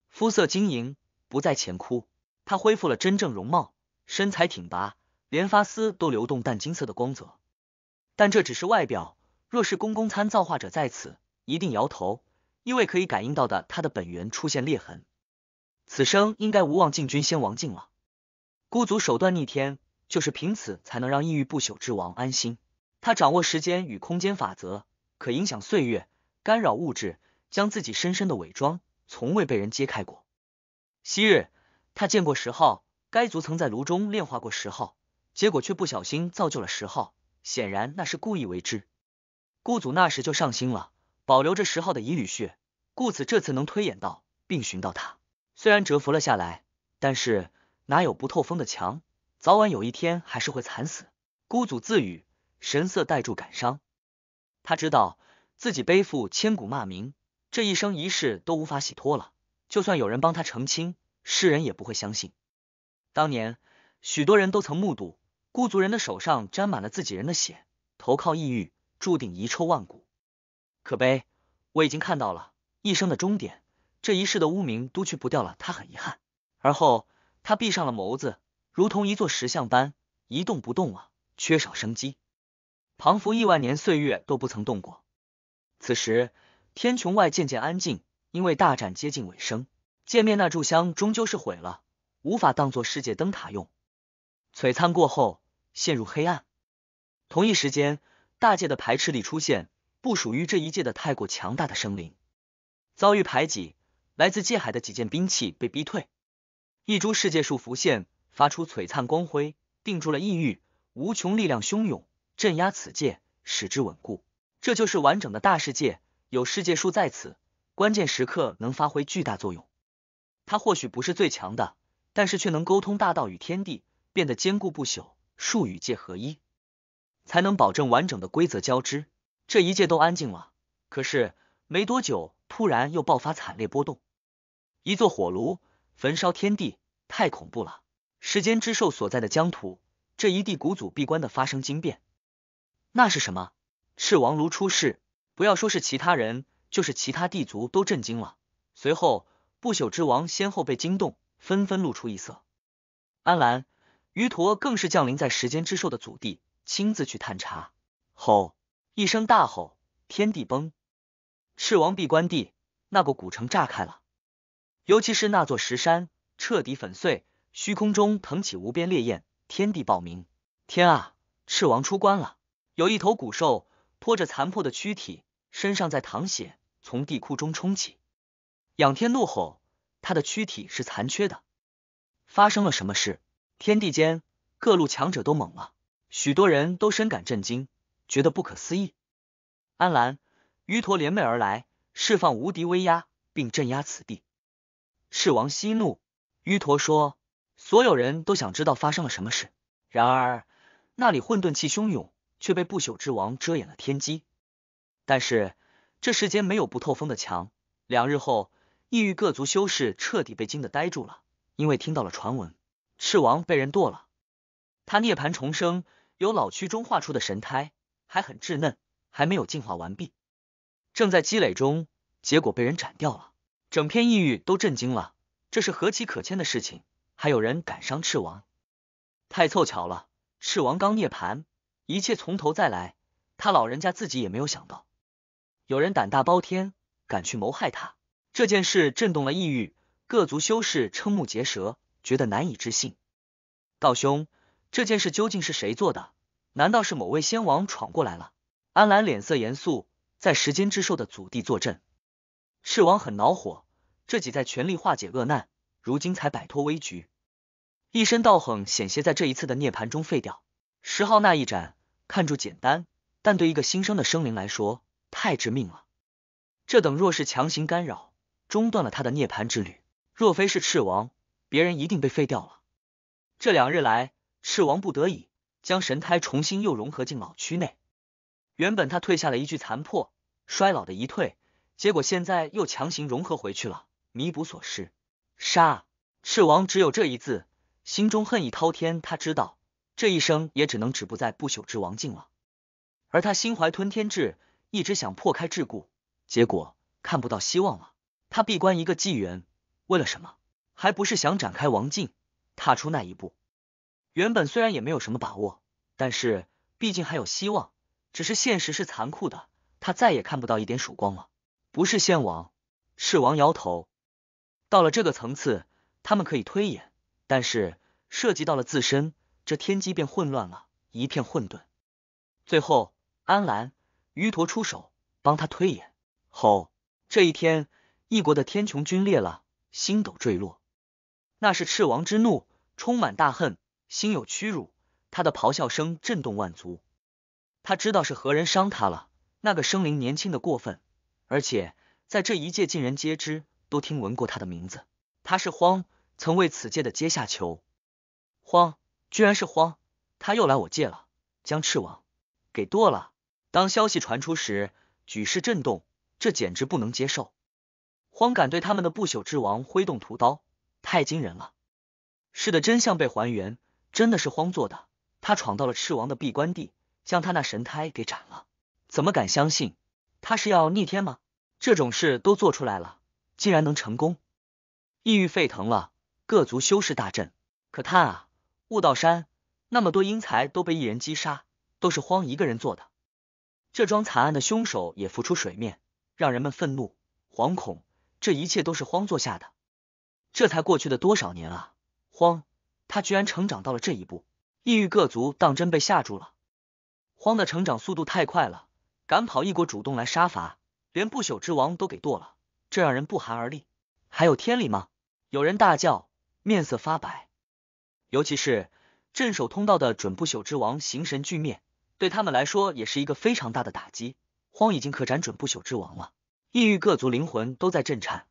肤色晶莹，不再浅枯，他恢复了真正容貌，身材挺拔，连发丝都流动淡金色的光泽。但这只是外表，若是公公参造化者在此。一定摇头，因为可以感应到的，他的本源出现裂痕，此生应该无望进军仙王境了。孤族手段逆天，就是凭此才能让异域不朽之王安心。他掌握时间与空间法则，可影响岁月，干扰物质，将自己深深的伪装，从未被人揭开过。昔日他见过十号，该族曾在炉中炼化过十号，结果却不小心造就了十号，显然那是故意为之。孤族那时就上心了。保留着十号的乙女血，故此这次能推演到，并寻到他。虽然蛰伏了下来，但是哪有不透风的墙？早晚有一天还是会惨死。孤祖自语，神色带住感伤。他知道自己背负千古骂名，这一生一世都无法洗脱了。就算有人帮他澄清，世人也不会相信。当年许多人都曾目睹孤族人的手上沾满了自己人的血，投靠异域，注定遗臭万古。可悲，我已经看到了一生的终点，这一世的污名都去不掉了。他很遗憾。而后，他闭上了眸子，如同一座石像般一动不动了，缺少生机，彷佛亿万年岁月都不曾动过。此时，天穹外渐渐安静，因为大战接近尾声。见面那炷香终究是毁了，无法当做世界灯塔用。璀璨过后，陷入黑暗。同一时间，大界的排斥力出现。不属于这一界的太过强大的生灵，遭遇排挤。来自界海的几件兵器被逼退。一株世界树浮现，发出璀璨光辉，定住了异域，无穷力量汹涌，镇压此界，使之稳固。这就是完整的大世界，有世界树在此，关键时刻能发挥巨大作用。它或许不是最强的，但是却能沟通大道与天地，变得坚固不朽，树与界合一，才能保证完整的规则交织。这一切都安静了，可是没多久，突然又爆发惨烈波动，一座火炉焚烧天地，太恐怖了！时间之兽所在的疆土，这一地古祖闭关的发生惊变，那是什么？赤王炉出世！不要说是其他人，就是其他地族都震惊了。随后，不朽之王先后被惊动，纷纷露出异色。安澜、于陀更是降临在时间之兽的祖地，亲自去探查后。一声大吼，天地崩，赤王闭关地那个古城炸开了，尤其是那座石山彻底粉碎，虚空中腾起无边烈焰，天地爆鸣。天啊，赤王出关了！有一头古兽拖着残破的躯体，身上在淌血，从地库中冲起，仰天怒吼。他的躯体是残缺的，发生了什么事？天地间各路强者都懵了，许多人都深感震惊。觉得不可思议，安澜、于陀联袂而来，释放无敌威压，并镇压此地。赤王息怒，于陀说：“所有人都想知道发生了什么事，然而那里混沌气汹涌，却被不朽之王遮掩了天机。但是这世间没有不透风的墙。两日后，异域各族修士彻底被惊得呆住了，因为听到了传闻：赤王被人剁了，他涅盘重生，由老躯中化出的神胎。”还很稚嫩，还没有进化完毕，正在积累中，结果被人斩掉了。整片异域都震惊了，这是何其可千的事情！还有人敢伤赤王，太凑巧了，赤王刚涅盘，一切从头再来，他老人家自己也没有想到，有人胆大包天，敢去谋害他。这件事震动了异域，各族修士瞠目结舌，觉得难以置信。道兄，这件事究竟是谁做的？难道是某位仙王闯过来了？安澜脸色严肃，在时间之兽的祖地坐镇。赤王很恼火，这几在全力化解厄难，如今才摆脱危局，一身道行险些在这一次的涅盘中废掉。十号那一斩看住简单，但对一个新生的生灵来说太致命了。这等若是强行干扰，中断了他的涅盘之旅。若非是赤王，别人一定被废掉了。这两日来，赤王不得已。将神胎重新又融合进老躯内，原本他退下了一具残破、衰老的一退，结果现在又强行融合回去了，弥补所失。杀赤王，只有这一字，心中恨意滔天。他知道这一生也只能止步在不朽之王境了，而他心怀吞天志，一直想破开桎梏，结果看不到希望了。他闭关一个纪元，为了什么？还不是想展开王境，踏出那一步。原本虽然也没有什么把握，但是毕竟还有希望。只是现实是残酷的，他再也看不到一点曙光了。不是先王，赤王摇头。到了这个层次，他们可以推演，但是涉及到了自身，这天机便混乱了，一片混沌。最后，安澜、于陀出手帮他推演。吼！这一天，异国的天穹皲裂了，星斗坠落，那是赤王之怒，充满大恨。心有屈辱，他的咆哮声震动万族。他知道是何人伤他了。那个生灵年轻的过分，而且在这一界尽人皆知，都听闻过他的名字。他是荒，曾为此界的阶下囚。荒，居然是荒！他又来我界了，将赤王给剁了。当消息传出时，举世震动。这简直不能接受！荒敢对他们的不朽之王挥动屠刀，太惊人了！事的，真相被还原。真的是荒做的，他闯到了赤王的闭关地，将他那神胎给斩了。怎么敢相信，他是要逆天吗？这种事都做出来了，竟然能成功？意欲沸腾了，各族修士大震。可叹啊，悟道山那么多英才都被一人击杀，都是荒一个人做的。这桩惨案的凶手也浮出水面，让人们愤怒、惶恐。这一切都是荒做下的。这才过去的多少年啊，荒。他居然成长到了这一步，异域各族当真被吓住了。荒的成长速度太快了，敢跑异国主动来杀伐，连不朽之王都给剁了，这让人不寒而栗。还有天理吗？有人大叫，面色发白。尤其是镇守通道的准不朽之王形神俱灭，对他们来说也是一个非常大的打击。荒已经可斩准不朽之王了，异域各族灵魂都在震颤。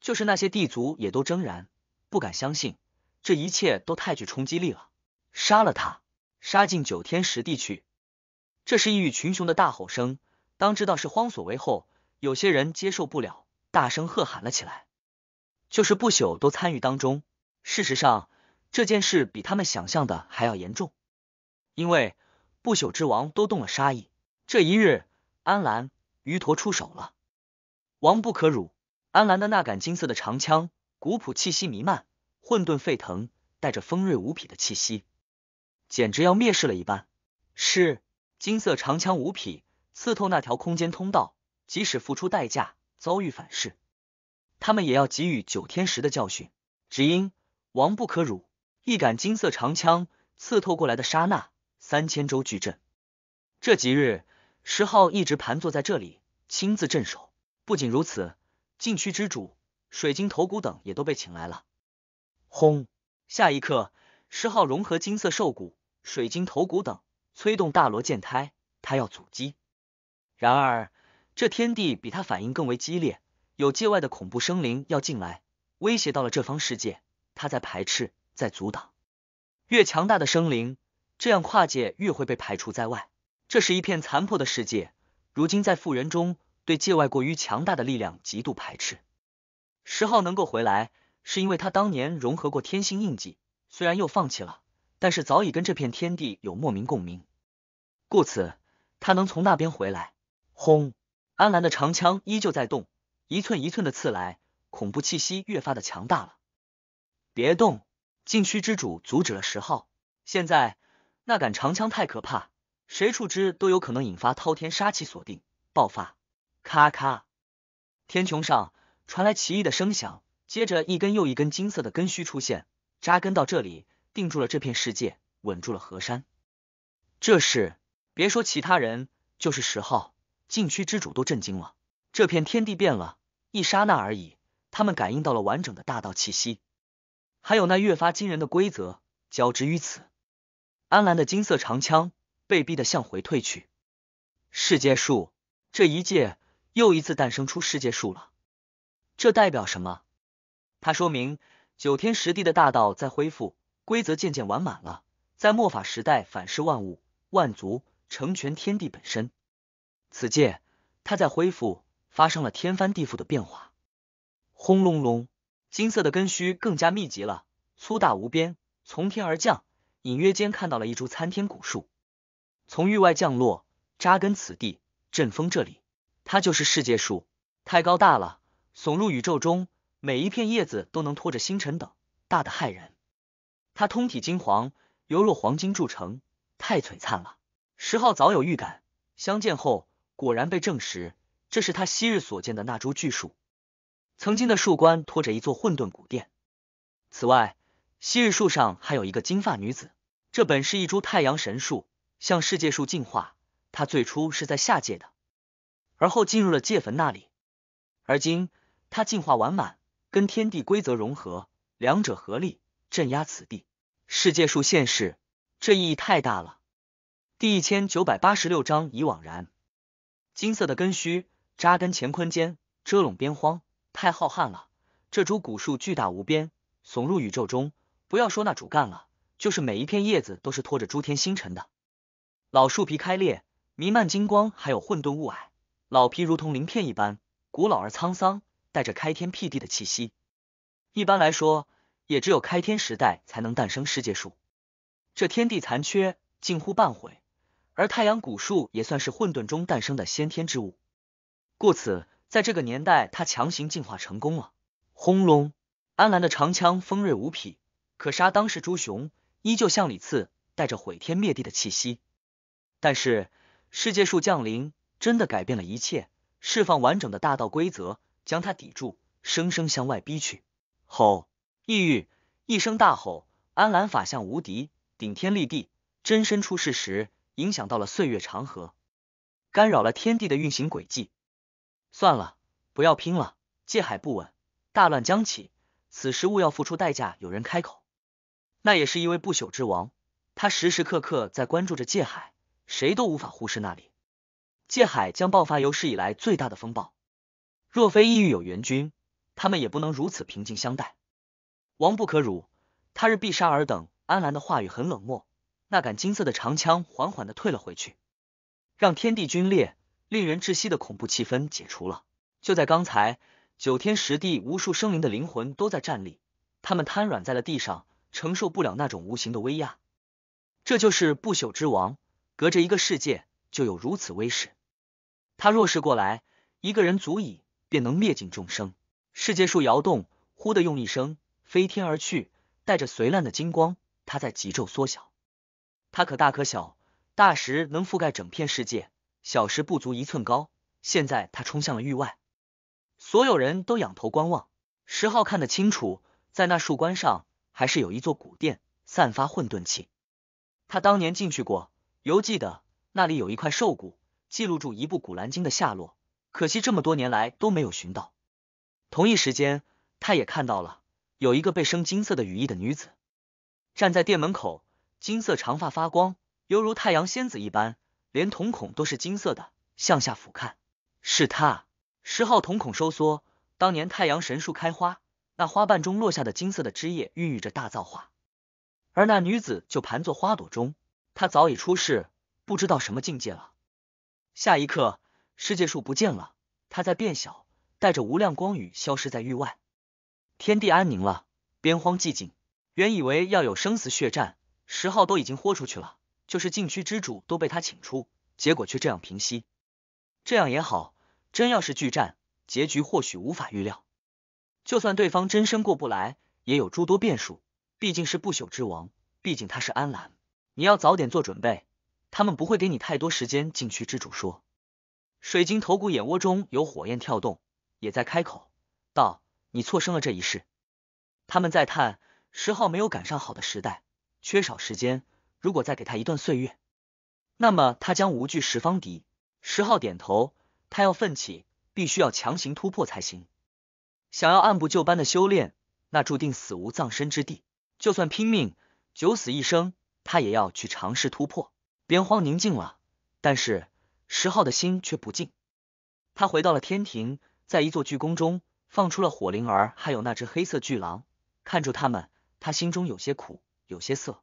就是那些地族也都怔然，不敢相信。这一切都太具冲击力了！杀了他，杀进九天十地去！这是异域群雄的大吼声。当知道是荒所为后，有些人接受不了，大声喝喊了起来。就是不朽都参与当中。事实上，这件事比他们想象的还要严重，因为不朽之王都动了杀意。这一日，安澜、于陀出手了。王不可辱！安澜的那杆金色的长枪，古朴气息弥漫。混沌沸腾，带着锋锐无匹的气息，简直要灭世了一般。是金色长枪无匹，刺透那条空间通道，即使付出代价，遭遇反噬，他们也要给予九天石的教训，只因王不可辱。一杆金色长枪刺透过来的刹那，三千州矩阵。这几日，石浩一直盘坐在这里，亲自镇守。不仅如此，禁区之主、水晶头骨等也都被请来了。轰！下一刻，十号融合金色兽骨、水晶头骨等，催动大罗剑胎，他要阻击。然而，这天地比他反应更为激烈，有界外的恐怖生灵要进来，威胁到了这方世界。他在排斥，在阻挡。越强大的生灵，这样跨界越会被排除在外。这是一片残破的世界，如今在复原中，对界外过于强大的力量极度排斥。十号能够回来。是因为他当年融合过天星印记，虽然又放弃了，但是早已跟这片天地有莫名共鸣，故此他能从那边回来。轰！安澜的长枪依旧在动，一寸一寸的刺来，恐怖气息越发的强大了。别动！禁区之主阻止了十号。现在那杆长枪太可怕，谁触之都有可能引发滔天杀气锁定爆发。咔咔！天穹上传来奇异的声响。接着，一根又一根金色的根须出现，扎根到这里，定住了这片世界，稳住了河山。这是，别说其他人，就是十号禁区之主都震惊了。这片天地变了，一刹那而已，他们感应到了完整的大道气息，还有那越发惊人的规则交织于此。安澜的金色长枪被逼得向回退去。世界树，这一界又一次诞生出世界树了，这代表什么？它说明九天十地的大道在恢复，规则渐渐完满了。在末法时代，反噬万物，万族成全天地本身。此界，它在恢复，发生了天翻地覆的变化。轰隆隆，金色的根须更加密集了，粗大无边，从天而降。隐约间看到了一株参天古树，从域外降落，扎根此地，阵风这里。它就是世界树，太高大了，耸入宇宙中。每一片叶子都能托着星辰，等大的骇人。它通体金黄，犹若黄金铸成，太璀璨了。石昊早有预感，相见后果然被证实，这是他昔日所见的那株巨树。曾经的树冠托着一座混沌古殿。此外，昔日树上还有一个金发女子。这本是一株太阳神树，向世界树进化。她最初是在下界的，而后进入了界坟那里。而今，她进化完满。跟天地规则融合，两者合力镇压此地。世界树现世，这意义太大了。第一千九百八十六章已惘然。金色的根须扎根乾坤间，遮拢边荒，太浩瀚了。这株古树巨大无边，耸入宇宙中。不要说那主干了，就是每一片叶子都是托着诸天星辰的。老树皮开裂，弥漫金光，还有混沌雾霭。老皮如同鳞片一般，古老而沧桑。带着开天辟地的气息，一般来说，也只有开天时代才能诞生世界树。这天地残缺，近乎半毁，而太阳古树也算是混沌中诞生的先天之物，故此，在这个年代，它强行进化成功了。轰隆！安澜的长枪锋锐无匹，可杀当世诸雄，依旧向里刺，带着毁天灭地的气息。但是，世界树降临，真的改变了一切，释放完整的大道规则。将他抵住，生生向外逼去。吼！异域一声大吼，安澜法相无敌，顶天立地，真身出世时影响到了岁月长河，干扰了天地的运行轨迹。算了，不要拼了，界海不稳，大乱将起，此时务要付出代价。有人开口，那也是一位不朽之王，他时时刻刻在关注着界海，谁都无法忽视那里。界海将爆发有史以来最大的风暴。若非异域有援军，他们也不能如此平静相待。王不可辱，他日必杀尔等。安澜的话语很冷漠，那杆金色的长枪缓缓地退了回去，让天地皲裂，令人窒息的恐怖气氛解除了。就在刚才，九天十地，无数生灵的灵魂都在站立，他们瘫软在了地上，承受不了那种无形的威压。这就是不朽之王，隔着一个世界就有如此威势。他若是过来，一个人足矣。便能灭尽众生。世界树摇动，忽的用一声飞天而去，带着随烂的金光。它在极昼缩小，它可大可小，大时能覆盖整片世界，小时不足一寸高。现在它冲向了域外，所有人都仰头观望。石浩看得清楚，在那树冠上还是有一座古殿，散发混沌气。他当年进去过，犹记得那里有一块兽骨，记录住一部古兰经的下落。可惜这么多年来都没有寻到。同一时间，他也看到了有一个被生金色的羽翼的女子站在店门口，金色长发发光，犹如太阳仙子一般，连瞳孔都是金色的，向下俯瞰。是他石昊瞳孔收缩，当年太阳神树开花，那花瓣中落下的金色的枝叶孕育着大造化，而那女子就盘坐花朵中，她早已出世，不知道什么境界了。下一刻。世界树不见了，它在变小，带着无量光雨消失在域外。天地安宁了，边荒寂静。原以为要有生死血战，十号都已经豁出去了，就是禁区之主都被他请出，结果却这样平息。这样也好，真要是巨战，结局或许无法预料。就算对方真身过不来，也有诸多变数。毕竟是不朽之王，毕竟他是安澜，你要早点做准备。他们不会给你太多时间。禁区之主说。水晶头骨眼窝中有火焰跳动，也在开口道：“你错生了这一世。”他们在叹，石昊没有赶上好的时代，缺少时间。如果再给他一段岁月，那么他将无惧十方敌。石昊点头，他要奋起，必须要强行突破才行。想要按部就班的修炼，那注定死无葬身之地。就算拼命，九死一生，他也要去尝试突破。边荒宁静了，但是。石浩的心却不静，他回到了天庭，在一座巨宫中放出了火灵儿，还有那只黑色巨狼。看着他们，他心中有些苦，有些涩。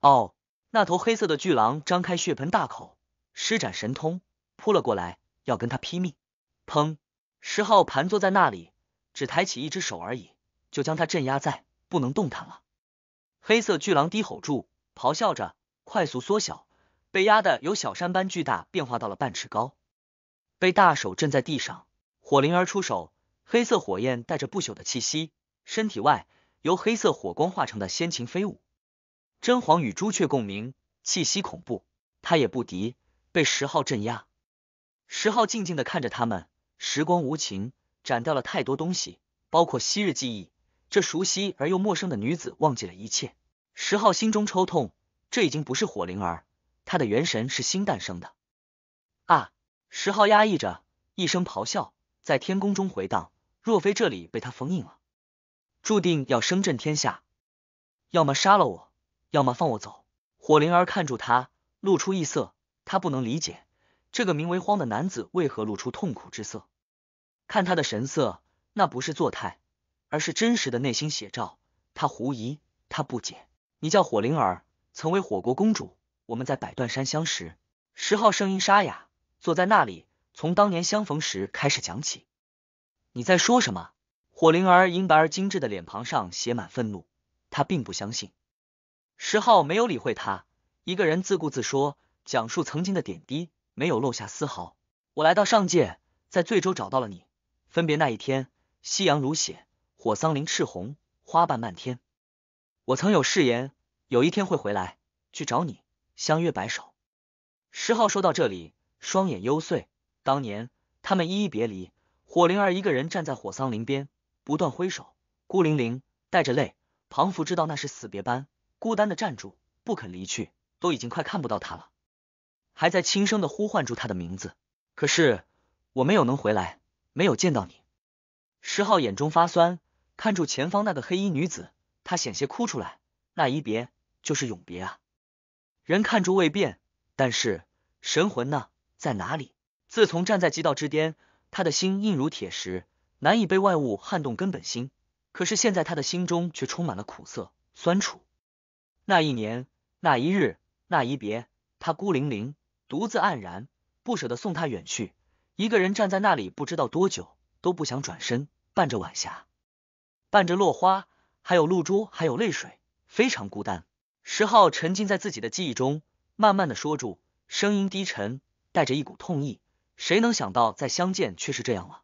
哦，那头黑色的巨狼张开血盆大口，施展神通扑了过来，要跟他拼命。砰！石浩盘坐在那里，只抬起一只手而已，就将他镇压在，不能动弹了。黑色巨狼低吼住，咆哮着，快速缩小。被压的有小山般巨大，变化到了半尺高，被大手震在地上。火灵儿出手，黑色火焰带着不朽的气息，身体外由黑色火光化成的仙禽飞舞。真皇与朱雀共鸣，气息恐怖，他也不敌，被十号镇压。十号静静的看着他们，时光无情，斩掉了太多东西，包括昔日记忆。这熟悉而又陌生的女子，忘记了一切。十号心中抽痛，这已经不是火灵儿。他的元神是新诞生的啊！石昊压抑着一声咆哮，在天宫中回荡。若非这里被他封印了，注定要声震天下。要么杀了我，要么放我走。火灵儿看住他，露出异色。他不能理解这个名为荒的男子为何露出痛苦之色。看他的神色，那不是做态，而是真实的内心写照。他狐疑，他不解。你叫火灵儿，曾为火国公主。我们在百断山相识，石浩声音沙哑，坐在那里，从当年相逢时开始讲起。你在说什么？火灵儿银白而精致的脸庞上写满愤怒，他并不相信。石浩没有理会他，一个人自顾自说，讲述曾经的点滴，没有漏下丝毫。我来到上界，在醉州找到了你。分别那一天，夕阳如血，火桑林赤红，花瓣漫天。我曾有誓言，有一天会回来去找你。相约白首。石浩说到这里，双眼幽邃。当年他们依依别离，火灵儿一个人站在火桑林边，不断挥手，孤零零带着泪。庞福知道那是死别般，孤单的站住，不肯离去，都已经快看不到他了，还在轻声的呼唤住他的名字。可是我没有能回来，没有见到你。石浩眼中发酸，看住前方那个黑衣女子，他险些哭出来。那一别就是永别啊！人看住未变，但是神魂呢，在哪里？自从站在极道之巅，他的心硬如铁石，难以被外物撼动根本心。可是现在，他的心中却充满了苦涩、酸楚。那一年，那一日，那一别，他孤零零，独自黯然，不舍得送他远去。一个人站在那里，不知道多久，都不想转身。伴着晚霞，伴着落花，还有露珠，还有泪水，非常孤单。石浩沉浸在自己的记忆中，慢慢的说住，声音低沉，带着一股痛意。谁能想到，再相见却是这样了。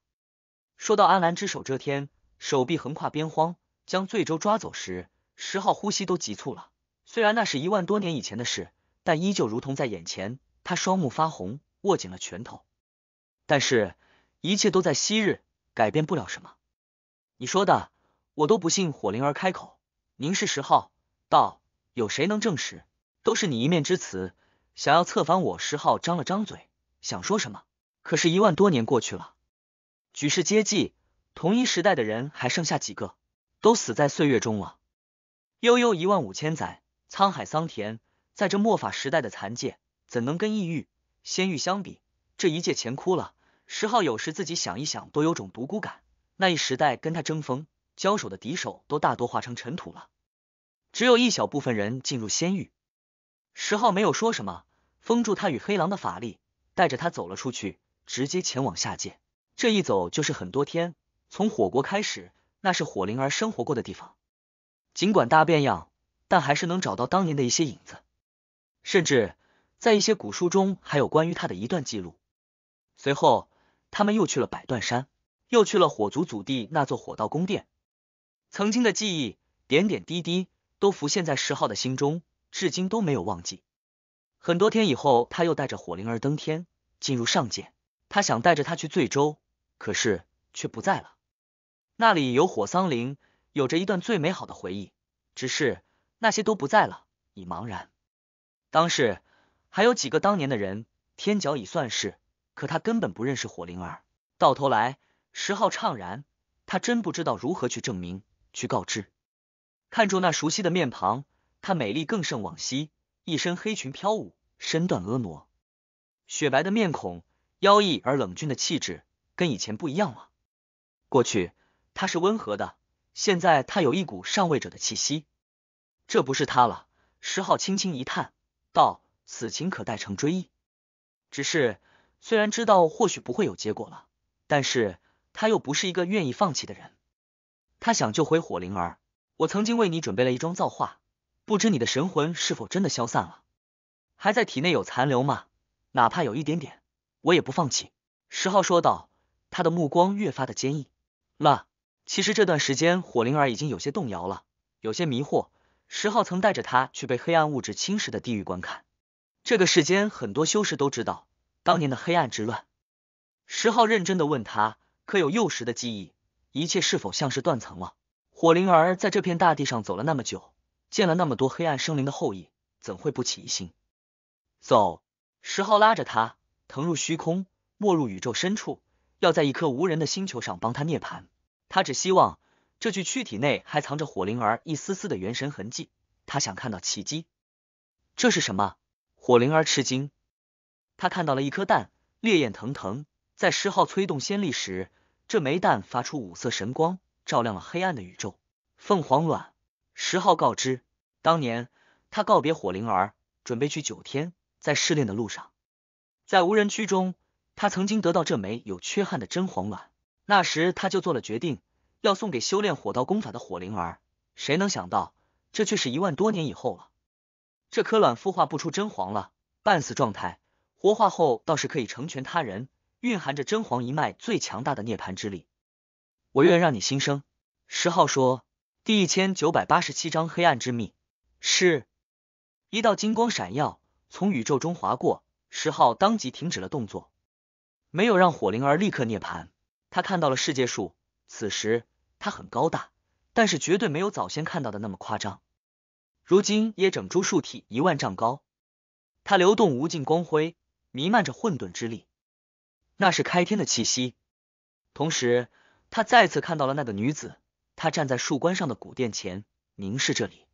说到安澜之手遮天，手臂横跨边荒，将醉周抓走时，石浩呼吸都急促了。虽然那是一万多年以前的事，但依旧如同在眼前。他双目发红，握紧了拳头。但是，一切都在昔日，改变不了什么。你说的，我都不信。火灵儿开口，您是十号，道。有谁能证实？都是你一面之词。想要策反我，石浩张了张嘴，想说什么，可是，一万多年过去了，举世皆寂，同一时代的人还剩下几个？都死在岁月中了。悠悠一万五千载，沧海桑田，在这末法时代的残界，怎能跟异域、仙域相比？这一界前枯了，石浩有时自己想一想，都有种独孤感。那一时代跟他争锋、交手的敌手，都大多化成尘土了。只有一小部分人进入仙域，石昊没有说什么，封住他与黑狼的法力，带着他走了出去，直接前往下界。这一走就是很多天，从火国开始，那是火灵儿生活过的地方，尽管大变样，但还是能找到当年的一些影子，甚至在一些古书中还有关于他的一段记录。随后，他们又去了百断山，又去了火族祖地那座火道宫殿，曾经的记忆，点点滴滴。都浮现在石浩的心中，至今都没有忘记。很多天以后，他又带着火灵儿登天，进入上界。他想带着他去醉州，可是却不在了。那里有火桑林，有着一段最美好的回忆，只是那些都不在了，已茫然。当时还有几个当年的人，天角已算是，可他根本不认识火灵儿。到头来，石浩怅然，他真不知道如何去证明，去告知。看着那熟悉的面庞，她美丽更胜往昔，一身黑裙飘舞，身段婀娜，雪白的面孔，妖异而冷峻的气质，跟以前不一样了。过去她是温和的，现在她有一股上位者的气息。这不是她了。石浩轻轻一叹，道：“此情可待成追忆。”只是虽然知道或许不会有结果了，但是他又不是一个愿意放弃的人。他想救回火灵儿。我曾经为你准备了一桩造化，不知你的神魂是否真的消散了，还在体内有残留吗？哪怕有一点点，我也不放弃。”石浩说道，他的目光越发的坚毅。了，其实这段时间火灵儿已经有些动摇了，有些迷惑。石浩曾带着他去被黑暗物质侵蚀的地狱观看，这个世间很多修士都知道当年的黑暗之乱。石浩认真的问他，可有幼时的记忆，一切是否像是断层了？火灵儿在这片大地上走了那么久，见了那么多黑暗生灵的后裔，怎会不起疑心？走，石号拉着他腾入虚空，没入宇宙深处，要在一颗无人的星球上帮他涅槃。他只希望这具躯体内还藏着火灵儿一丝丝的元神痕迹，他想看到奇迹。这是什么？火灵儿吃惊，他看到了一颗蛋，烈焰腾腾。在十号催动仙力时，这枚蛋发出五色神光。照亮了黑暗的宇宙。凤凰卵，十号告知，当年他告别火灵儿，准备去九天，在试炼的路上，在无人区中，他曾经得到这枚有缺憾的真凰卵。那时他就做了决定，要送给修炼火道功法的火灵儿。谁能想到，这却是一万多年以后了。这颗卵孵化不出真凰了，半死状态，活化后倒是可以成全他人，蕴含着真凰一脉最强大的涅槃之力。我愿让你心生。十号说：“第一千九百八十七章黑暗之秘。”是一道金光闪耀，从宇宙中划过。十号当即停止了动作，没有让火灵儿立刻涅槃。他看到了世界树，此时它很高大，但是绝对没有早先看到的那么夸张。如今也整株树体一万丈高，它流动无尽光辉，弥漫着混沌之力，那是开天的气息，同时。他再次看到了那个女子，她站在树冠上的古殿前，凝视这里。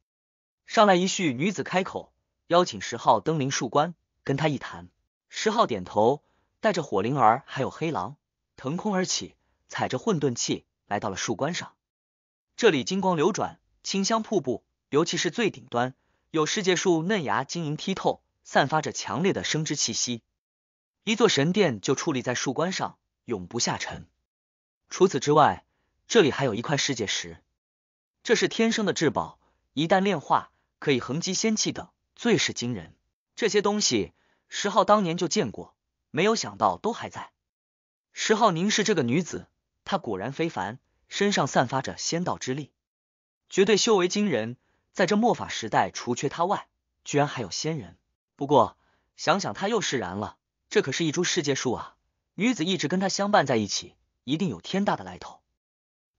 上来一叙，女子开口邀请石浩登临树冠，跟他一谈。石浩点头，带着火灵儿还有黑狼，腾空而起，踩着混沌气来到了树冠上。这里金光流转，清香瀑布，尤其是最顶端，有世界树嫩芽晶莹剔透，散发着强烈的生之气息。一座神殿就矗立在树冠上，永不下沉。除此之外，这里还有一块世界石，这是天生的至宝，一旦炼化，可以横击仙气等，最是惊人。这些东西，石浩当年就见过，没有想到都还在。石浩凝视这个女子，她果然非凡，身上散发着仙道之力，绝对修为惊人。在这末法时代，除却她外，居然还有仙人。不过想想，她又释然了，这可是一株世界树啊！女子一直跟他相伴在一起。一定有天大的来头，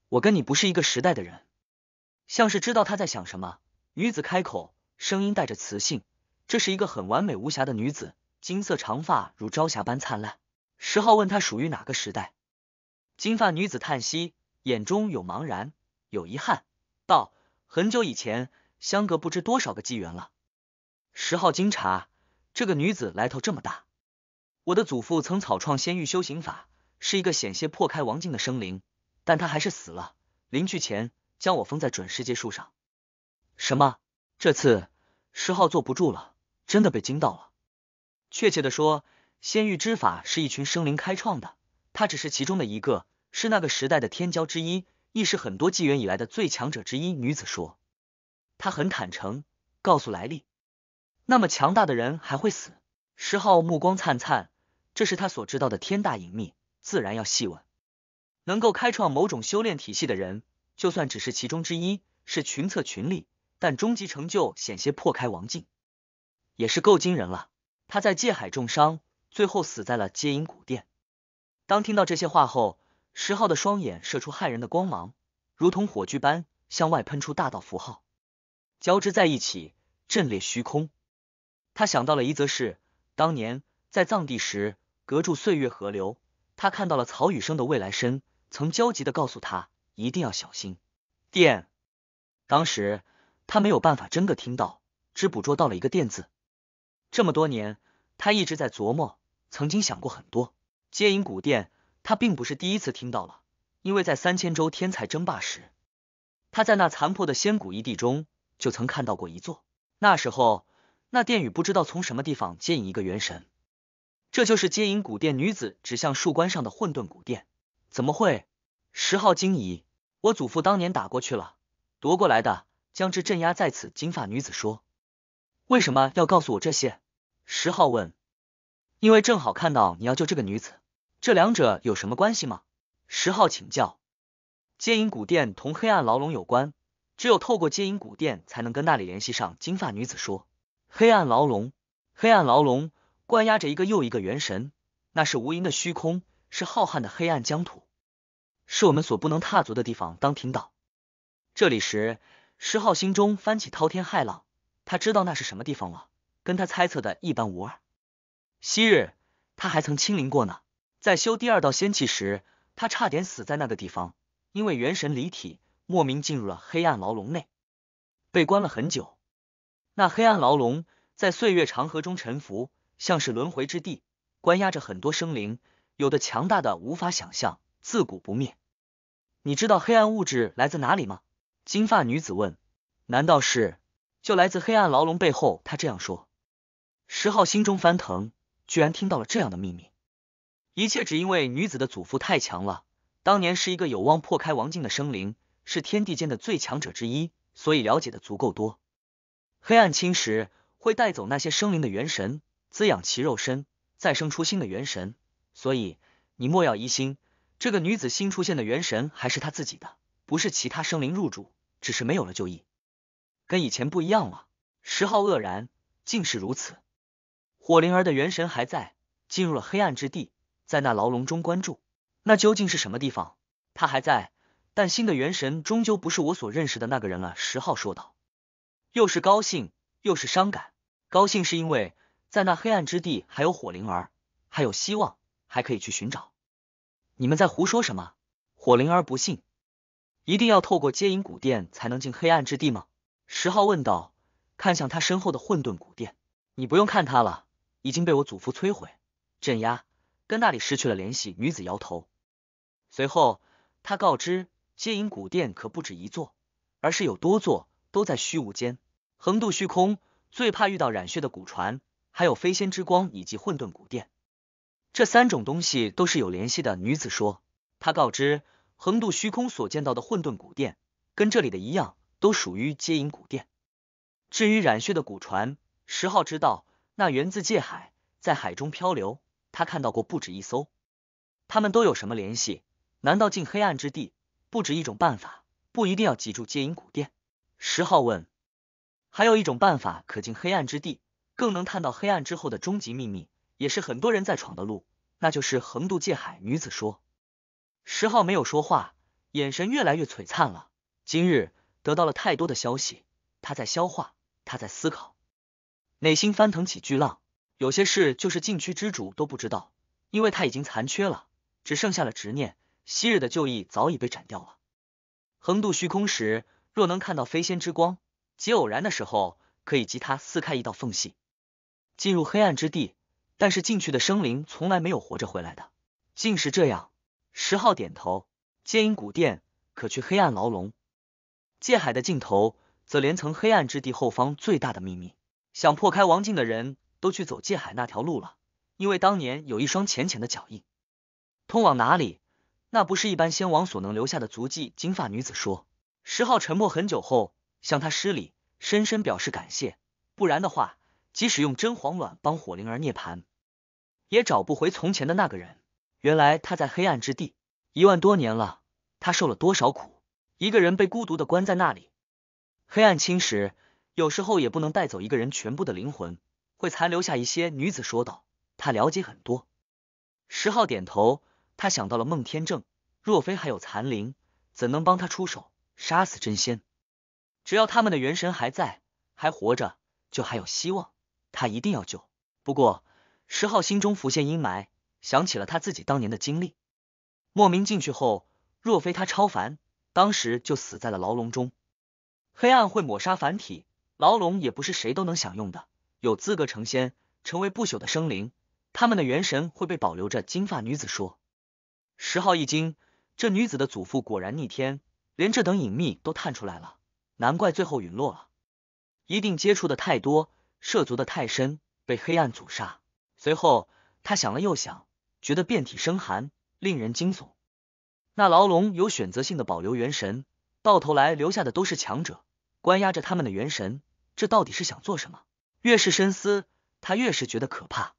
我跟你不是一个时代的人。像是知道他在想什么，女子开口，声音带着磁性，这是一个很完美无瑕的女子，金色长发如朝霞般灿烂。十号问她属于哪个时代，金发女子叹息，眼中有茫然，有遗憾，道：很久以前，相隔不知多少个纪元了。十号经查，这个女子来头这么大，我的祖父曾草创仙域修行法。是一个险些破开王境的生灵，但他还是死了。临去前，将我封在准世界树上。什么？这次石浩坐不住了，真的被惊到了。确切的说，仙域之法是一群生灵开创的，他只是其中的一个，是那个时代的天骄之一，亦是很多纪元以来的最强者之一。女子说，他很坦诚，告诉莱利，那么强大的人还会死？石浩目光灿灿，这是他所知道的天大隐秘。自然要细问。能够开创某种修炼体系的人，就算只是其中之一，是群策群力，但终极成就险些破开王境，也是够惊人了。他在界海重伤，最后死在了接引古殿。当听到这些话后，石昊的双眼射出骇人的光芒，如同火炬般向外喷出大道符号，交织在一起，震裂虚空。他想到了一则氏，当年在藏地时，隔住岁月河流。他看到了曹雨生的未来身，曾焦急的告诉他一定要小心。电，当时他没有办法真的听到，只捕捉到了一个“电”字。这么多年，他一直在琢磨，曾经想过很多。接引古殿，他并不是第一次听到了，因为在三千州天才争霸时，他在那残破的仙谷一地中就曾看到过一座。那时候，那殿宇不知道从什么地方接引一个元神。这就是接引古殿女子指向树冠上的混沌古殿，怎么会？十号惊疑。我祖父当年打过去了，夺过来的，将之镇压在此。金发女子说：“为什么要告诉我这些？”十号问：“因为正好看到你要救这个女子，这两者有什么关系吗？”十号请教：“接引古殿同黑暗牢笼有关，只有透过接引古殿才能跟那里联系上。”金发女子说：“黑暗牢笼，黑暗牢笼。”关押着一个又一个元神，那是无垠的虚空，是浩瀚的黑暗疆土，是我们所不能踏足的地方。当听到这里时，石浩心中翻起滔天骇浪。他知道那是什么地方了，跟他猜测的一般无二。昔日他还曾亲临过呢，在修第二道仙气时，他差点死在那个地方，因为元神离体，莫名进入了黑暗牢笼内，被关了很久。那黑暗牢笼在岁月长河中沉浮。像是轮回之地，关押着很多生灵，有的强大的无法想象，自古不灭。你知道黑暗物质来自哪里吗？金发女子问。难道是就来自黑暗牢笼背后？她这样说。石浩心中翻腾，居然听到了这样的秘密。一切只因为女子的祖父太强了，当年是一个有望破开王境的生灵，是天地间的最强者之一，所以了解的足够多。黑暗侵蚀会带走那些生灵的元神。滋养其肉身，再生出新的元神，所以你莫要疑心，这个女子新出现的元神还是她自己的，不是其他生灵入住，只是没有了旧意，跟以前不一样了。石浩愕然，竟是如此。火灵儿的元神还在，进入了黑暗之地，在那牢笼中关住，那究竟是什么地方？他还在，但新的元神终究不是我所认识的那个人了。石浩说道，又是高兴又是伤感，高兴是因为。在那黑暗之地，还有火灵儿，还有希望，还可以去寻找。你们在胡说什么？火灵儿不信，一定要透过接引古殿才能进黑暗之地吗？十号问道，看向他身后的混沌古殿。你不用看他了，已经被我祖父摧毁、镇压，跟那里失去了联系。女子摇头，随后他告知，接引古殿可不止一座，而是有多座，都在虚无间，横渡虚空，最怕遇到染血的古船。还有飞仙之光以及混沌古殿，这三种东西都是有联系的。女子说，她告知横渡虚空所见到的混沌古殿，跟这里的一样，都属于接引古殿。至于染血的古船，十号知道那源自界海，在海中漂流，他看到过不止一艘。他们都有什么联系？难道进黑暗之地不止一种办法，不一定要记住接引古殿？十号问。还有一种办法可进黑暗之地。更能探到黑暗之后的终极秘密，也是很多人在闯的路，那就是横渡界海。女子说：“十号没有说话，眼神越来越璀璨了。今日得到了太多的消息，他在消化，他在思考，内心翻腾起巨浪。有些事就是禁区之主都不知道，因为他已经残缺了，只剩下了执念，昔日的旧忆早已被斩掉了。横渡虚空时，若能看到飞仙之光，极偶然的时候，可以及他撕开一道缝隙。”进入黑暗之地，但是进去的生灵从来没有活着回来的，竟是这样。十号点头，接引古殿可去黑暗牢笼，界海的尽头则连层黑暗之地后方最大的秘密。想破开王境的人都去走界海那条路了，因为当年有一双浅浅的脚印，通往哪里？那不是一般仙王所能留下的足迹。金发女子说，十号沉默很久后向他施礼，深深表示感谢。不然的话。即使用真黄卵帮火灵儿涅槃，也找不回从前的那个人。原来他在黑暗之地一万多年了，他受了多少苦？一个人被孤独的关在那里，黑暗侵蚀，有时候也不能带走一个人全部的灵魂，会残留下一些。女子说道：“他了解很多。”石号点头，他想到了孟天正。若非还有残灵，怎能帮他出手杀死真仙？只要他们的元神还在，还活着，就还有希望。他一定要救。不过，石浩心中浮现阴霾，想起了他自己当年的经历。莫名进去后，若非他超凡，当时就死在了牢笼中。黑暗会抹杀凡体，牢笼也不是谁都能享用的。有资格成仙，成为不朽的生灵，他们的元神会被保留着。金发女子说，石浩一惊，这女子的祖父果然逆天，连这等隐秘都探出来了，难怪最后陨落了，一定接触的太多。涉足的太深，被黑暗阻杀。随后他想了又想，觉得遍体生寒，令人惊悚。那牢笼有选择性的保留元神，到头来留下的都是强者，关押着他们的元神，这到底是想做什么？越是深思，他越是觉得可怕。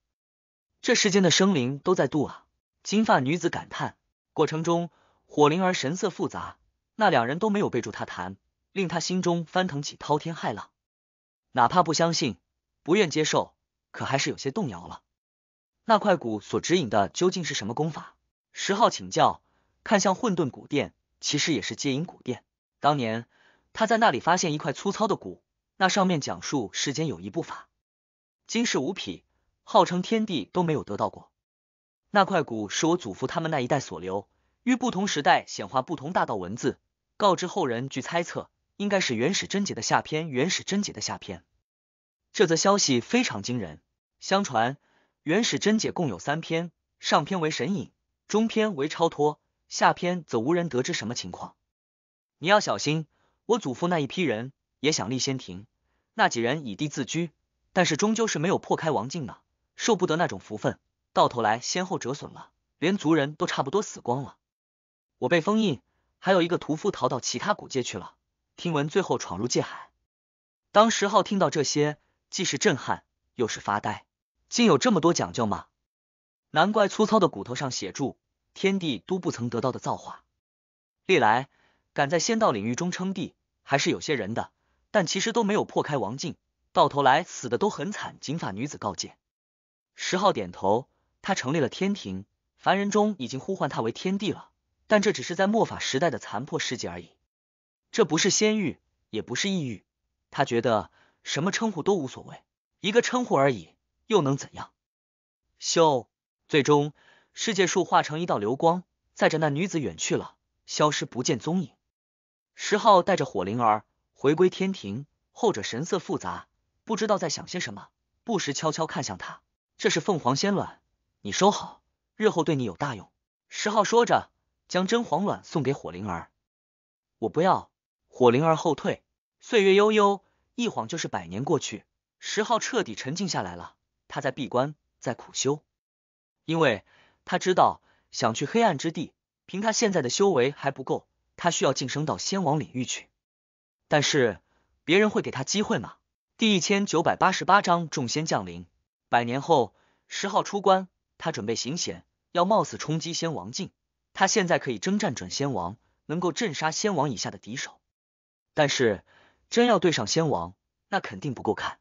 这世间的生灵都在渡啊！金发女子感叹。过程中，火灵儿神色复杂，那两人都没有备注他谈，令他心中翻腾起滔天骇浪。哪怕不相信。不愿接受，可还是有些动摇了。那块骨所指引的究竟是什么功法？十号请教，看向混沌古殿，其实也是接引古殿。当年他在那里发现一块粗糙的骨，那上面讲述世间有一部法，今世五匹，号称天地都没有得到过。那块骨是我祖父他们那一代所留，遇不同时代显化不同大道文字，告知后人。据猜测，应该是原始贞洁的下篇。原始贞洁的下篇。这则消息非常惊人。相传原始真解共有三篇，上篇为神隐，中篇为超脱，下篇则无人得知什么情况。你要小心，我祖父那一批人也想立仙庭，那几人以地自居，但是终究是没有破开王境呢，受不得那种福分，到头来先后折损了，连族人都差不多死光了。我被封印，还有一个屠夫逃到其他古界去了，听闻最后闯入界海。当石浩听到这些。既是震撼，又是发呆。竟有这么多讲究吗？难怪粗糙的骨头上写住天地都不曾得到的造化。历来敢在仙道领域中称帝，还是有些人的，但其实都没有破开王境，到头来死的都很惨。金发女子告诫，石号点头，他成立了天庭，凡人中已经呼唤他为天帝了，但这只是在末法时代的残破世界而已。这不是仙域，也不是异域，他觉得。什么称呼都无所谓，一个称呼而已，又能怎样？咻！最终，世界树化成一道流光，载着那女子远去了，消失不见踪影。石浩带着火灵儿回归天庭，后者神色复杂，不知道在想些什么，不时悄悄看向他。这是凤凰仙卵，你收好，日后对你有大用。石浩说着，将真黄卵送给火灵儿。我不要！火灵儿后退，岁月悠悠。一晃就是百年过去，石昊彻底沉静下来了。他在闭关，在苦修，因为他知道想去黑暗之地，凭他现在的修为还不够，他需要晋升到仙王领域去。但是别人会给他机会吗？第一千九百八十八章众仙降临。百年后，石昊出关，他准备行险，要冒死冲击仙王境。他现在可以征战准仙王，能够镇杀仙王以下的敌手，但是。真要对上仙王，那肯定不够看，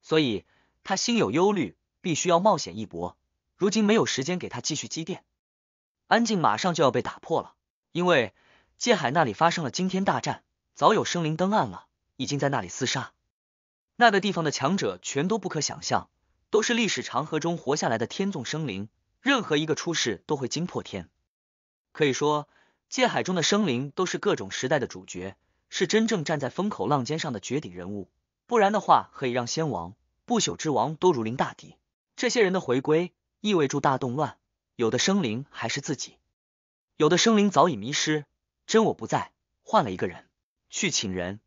所以他心有忧虑，必须要冒险一搏。如今没有时间给他继续积淀，安静马上就要被打破了，因为界海那里发生了惊天大战，早有生灵登岸了，已经在那里厮杀。那个地方的强者全都不可想象，都是历史长河中活下来的天纵生灵，任何一个出世都会惊破天。可以说，界海中的生灵都是各种时代的主角。是真正站在风口浪尖上的绝顶人物，不然的话可以让仙王、不朽之王都如临大敌。这些人的回归，意味住大动乱。有的生灵还是自己，有的生灵早已迷失，真我不在，换了一个人去请人。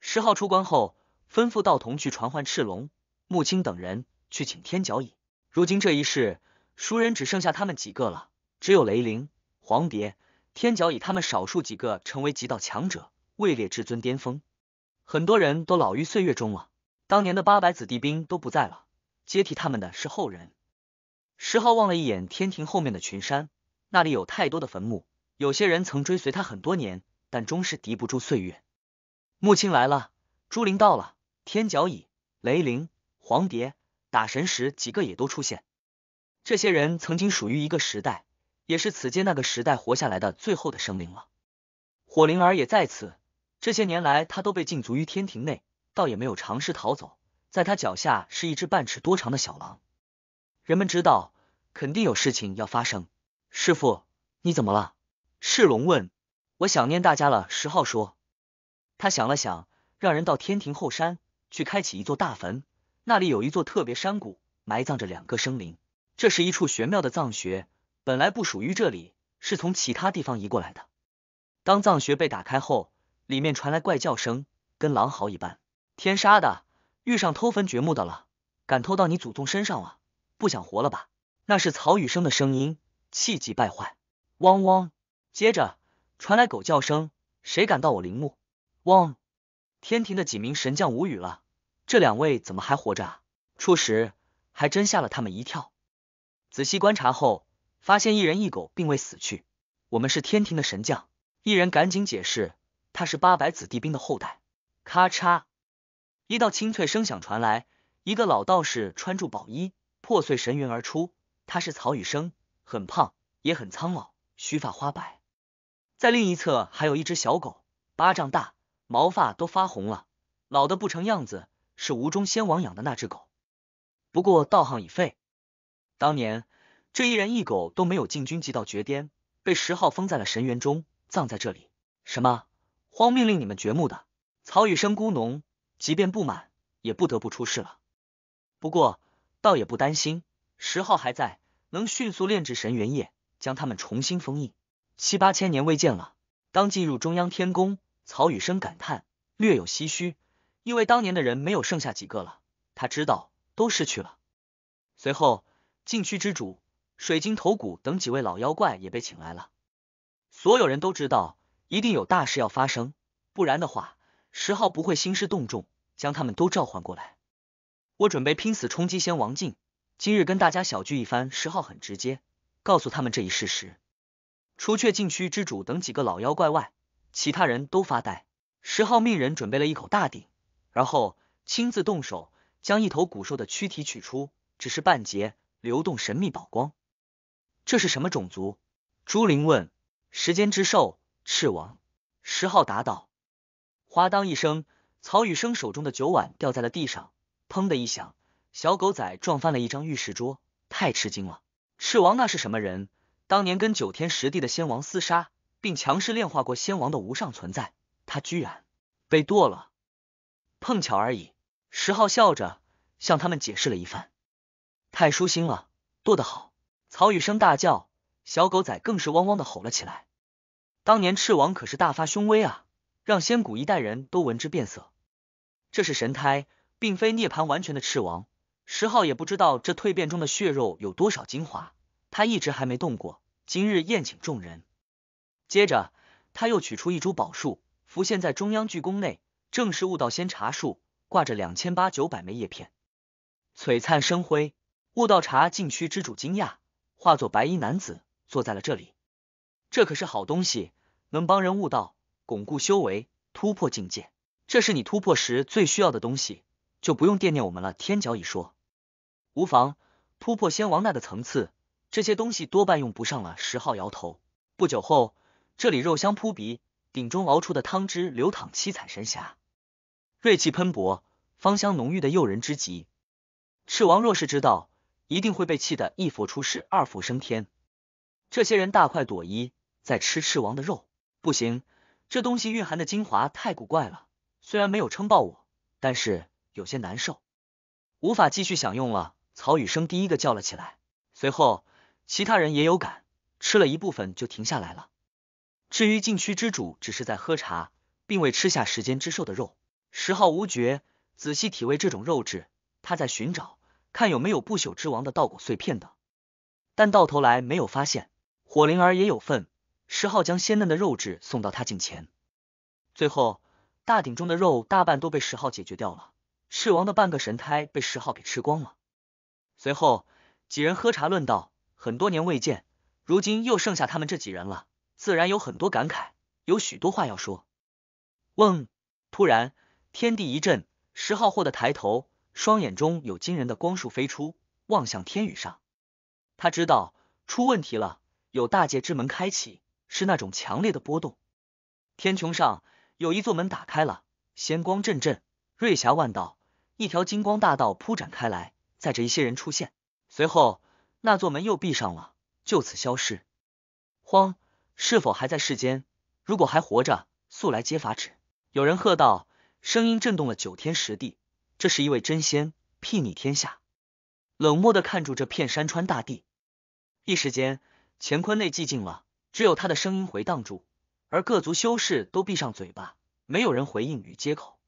十号出关后，吩咐道童去传唤赤龙、木青等人去请天角椅。如今这一世，熟人只剩下他们几个了，只有雷灵、黄蝶、天角乙他们少数几个成为极道强者。位列至尊巅峰，很多人都老于岁月中了。当年的八百子弟兵都不在了，接替他们的是后人。石昊望了一眼天庭后面的群山，那里有太多的坟墓。有些人曾追随他很多年，但终是敌不住岁月。木青来了，朱灵到了，天角蚁、雷灵、黄蝶、打神石几个也都出现。这些人曾经属于一个时代，也是此间那个时代活下来的最后的生灵了。火灵儿也在此。这些年来，他都被禁足于天庭内，倒也没有尝试逃走。在他脚下是一只半尺多长的小狼。人们知道，肯定有事情要发生。师傅，你怎么了？世龙问。我想念大家了。石浩说。他想了想，让人到天庭后山去开启一座大坟。那里有一座特别山谷，埋葬着两个生灵。这是一处玄妙的葬穴，本来不属于这里，是从其他地方移过来的。当葬穴被打开后，里面传来怪叫声，跟狼嚎一般。天杀的，遇上偷坟掘墓的了，敢偷到你祖宗身上了，不想活了吧？那是曹雨生的声音，气急败坏。汪汪！接着传来狗叫声，谁敢到我陵墓？汪！天庭的几名神将无语了，这两位怎么还活着？初时还真吓了他们一跳。仔细观察后，发现一人一狗并未死去。我们是天庭的神将，一人赶紧解释。他是八百子弟兵的后代。咔嚓，一道清脆声响传来，一个老道士穿住宝衣，破碎神元而出。他是曹雨生，很胖，也很苍老，须发花白。在另一侧还有一只小狗，巴掌大，毛发都发红了，老的不成样子，是吴中仙王养的那只狗，不过道行已废。当年这一人一狗都没有进军及到绝巅，被十号封在了神元中，葬在这里。什么？荒命令你们掘墓的，曹雨生孤农，即便不满，也不得不出事了。不过，倒也不担心，石昊还在，能迅速炼制神元液，将他们重新封印。七八千年未见了，当进入中央天宫，曹雨生感叹，略有唏嘘，因为当年的人没有剩下几个了。他知道，都失去了。随后，禁区之主、水晶头骨等几位老妖怪也被请来了。所有人都知道。一定有大事要发生，不然的话，石浩不会兴师动众将他们都召唤过来。我准备拼死冲击仙王境，今日跟大家小聚一番。石浩很直接告诉他们这一事实。除却禁区之主等几个老妖怪外，其他人都发呆。石浩命人准备了一口大鼎，然后亲自动手将一头古兽的躯体取出，只是半截，流动神秘宝光。这是什么种族？朱灵问。时间之兽。赤王，石昊答道：“哗当一声，曹雨生手中的酒碗掉在了地上，砰的一响。小狗仔撞翻了一张玉石桌，太吃惊了！赤王那是什么人？当年跟九天十地的仙王厮杀，并强势炼化过仙王的无上存在，他居然被剁了！碰巧而已。”石昊笑着向他们解释了一番，“太舒心了，剁得好！”曹雨生大叫，小狗仔更是汪汪的吼了起来。当年赤王可是大发凶威啊，让仙谷一代人都闻之变色。这是神胎，并非涅盘完全的赤王。石昊也不知道这蜕变中的血肉有多少精华，他一直还没动过。今日宴请众人，接着他又取出一株宝树，浮现在中央巨宫内，正是悟道仙茶树，挂着两千八九百枚叶片，璀璨生辉。悟道茶禁区之主惊讶，化作白衣男子，坐在了这里。这可是好东西，能帮人悟道、巩固修为、突破境界。这是你突破时最需要的东西，就不用惦念我们了。天角已说无妨，突破仙王那个层次，这些东西多半用不上了。十号摇头。不久后，这里肉香扑鼻，鼎中熬出的汤汁流淌七彩神霞，锐气喷薄，芳香浓郁的诱人之极。赤王若是知道，一定会被气得一佛出世，二佛升天。这些人大快朵颐。在吃赤王的肉不行，这东西蕴含的精华太古怪了。虽然没有撑爆我，但是有些难受，无法继续享用了。曹雨生第一个叫了起来，随后其他人也有感，吃了一部分就停下来了。至于禁区之主，只是在喝茶，并未吃下时间之兽的肉。十号无觉仔细体味这种肉质，他在寻找看有没有不朽之王的稻谷碎片等，但到头来没有发现。火灵儿也有份。石浩将鲜嫩的肉质送到他颈前，最后大鼎中的肉大半都被石浩解决掉了。赤王的半个神胎被石浩给吃光了。随后几人喝茶论道，很多年未见，如今又剩下他们这几人了，自然有很多感慨，有许多话要说。嗡！突然天地一震，石浩霍的抬头，双眼中有惊人的光束飞出，望向天宇上。他知道出问题了，有大界之门开启。是那种强烈的波动，天穹上有一座门打开了，仙光阵阵，瑞霞万道，一条金光大道铺展开来，载着一些人出现。随后，那座门又闭上了，就此消失。慌，是否还在世间？如果还活着，速来接法旨！有人喝道，声音震动了九天十地。这是一位真仙，睥睨天下，冷漠的看住这片山川大地。一时间，乾坤内寂静了。只有他的声音回荡住，而各族修士都闭上嘴巴，没有人回应与接口。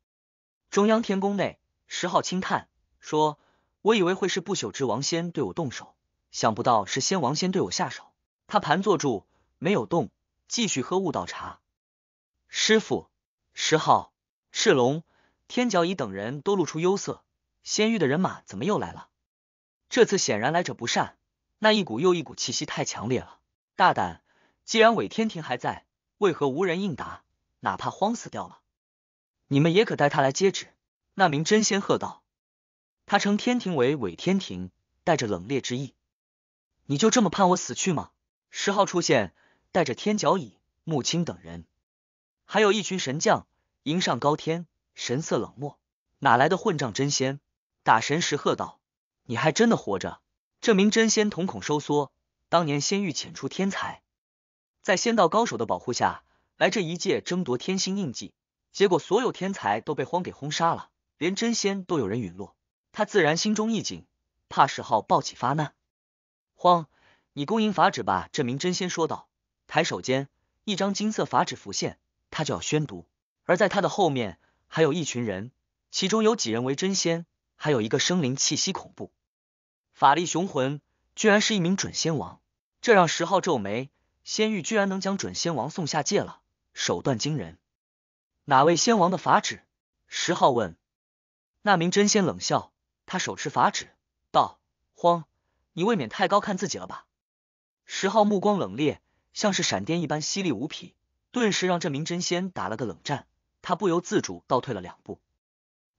中央天宫内，石昊轻叹说：“我以为会是不朽之王先对我动手，想不到是仙王先对我下手。”他盘坐住，没有动，继续喝悟道茶。师傅，石昊，赤龙，天角乙等人都露出忧色。仙域的人马怎么又来了？这次显然来者不善，那一股又一股气息太强烈了，大胆！既然韦天庭还在，为何无人应答？哪怕慌死掉了，你们也可带他来接旨。那名真仙喝道：“他称天庭为韦天庭，带着冷冽之意。”你就这么盼我死去吗？十号出现，带着天角椅、木青等人，还有一群神将迎上高天，神色冷漠。哪来的混账真仙？打神石喝道：“你还真的活着？”这名真仙瞳孔收缩。当年仙域潜出天才。在仙道高手的保护下，来这一界争夺天星印记，结果所有天才都被荒给轰杀了，连真仙都有人陨落。他自然心中一紧，怕石昊暴起发难。荒，你恭迎法旨吧。”这名真仙说道，抬手间，一张金色法旨浮现，他就要宣读。而在他的后面，还有一群人，其中有几人为真仙，还有一个生灵气息恐怖，法力雄浑，居然是一名准仙王，这让石昊皱眉。仙玉居然能将准仙王送下界了，手段惊人。哪位仙王的法旨？石浩问。那名真仙冷笑，他手持法旨道：“慌，你未免太高看自己了吧？”石浩目光冷冽，像是闪电一般犀利无匹，顿时让这名真仙打了个冷战。他不由自主倒退了两步。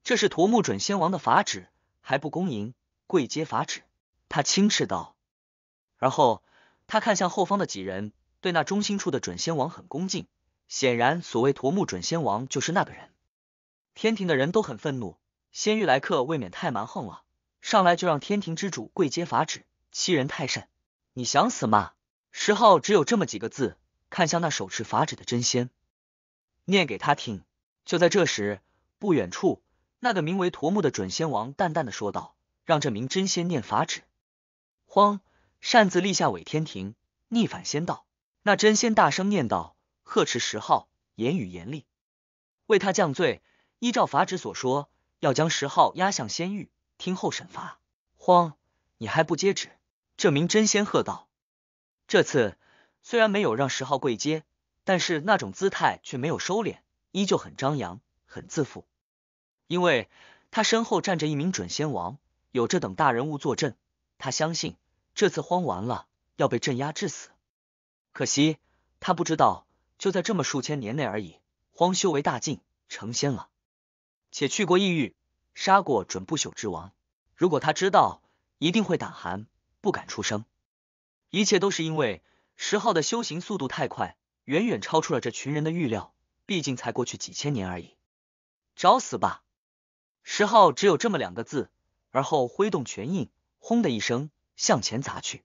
这是驼木准仙王的法旨，还不恭迎，跪接法旨。他轻斥道，而后。他看向后方的几人，对那中心处的准仙王很恭敬。显然，所谓驼木准仙王就是那个人。天庭的人都很愤怒，仙域来客未免太蛮横了，上来就让天庭之主跪接法旨，欺人太甚！你想死吗？石昊只有这么几个字，看向那手持法旨的真仙，念给他听。就在这时，不远处那个名为驼木的准仙王淡淡的说道：“让这名真仙念法旨。”慌。擅自立下伪天庭，逆反仙道。那真仙大声念道，呵斥石昊，言语严厉，为他降罪。依照法旨所说，要将石昊押向仙狱，听候审罚。慌，你还不接旨？这名真仙喝道：“这次虽然没有让石昊跪接，但是那种姿态却没有收敛，依旧很张扬，很自负。因为他身后站着一名准仙王，有这等大人物坐镇，他相信。”这次慌完了，要被镇压致死。可惜他不知道，就在这么数千年内而已，荒修为大进，成仙了，且去过异域，杀过准不朽之王。如果他知道，一定会胆寒，不敢出声。一切都是因为石浩的修行速度太快，远远超出了这群人的预料。毕竟才过去几千年而已，找死吧！石浩只有这么两个字，而后挥动拳印，轰的一声。向前砸去，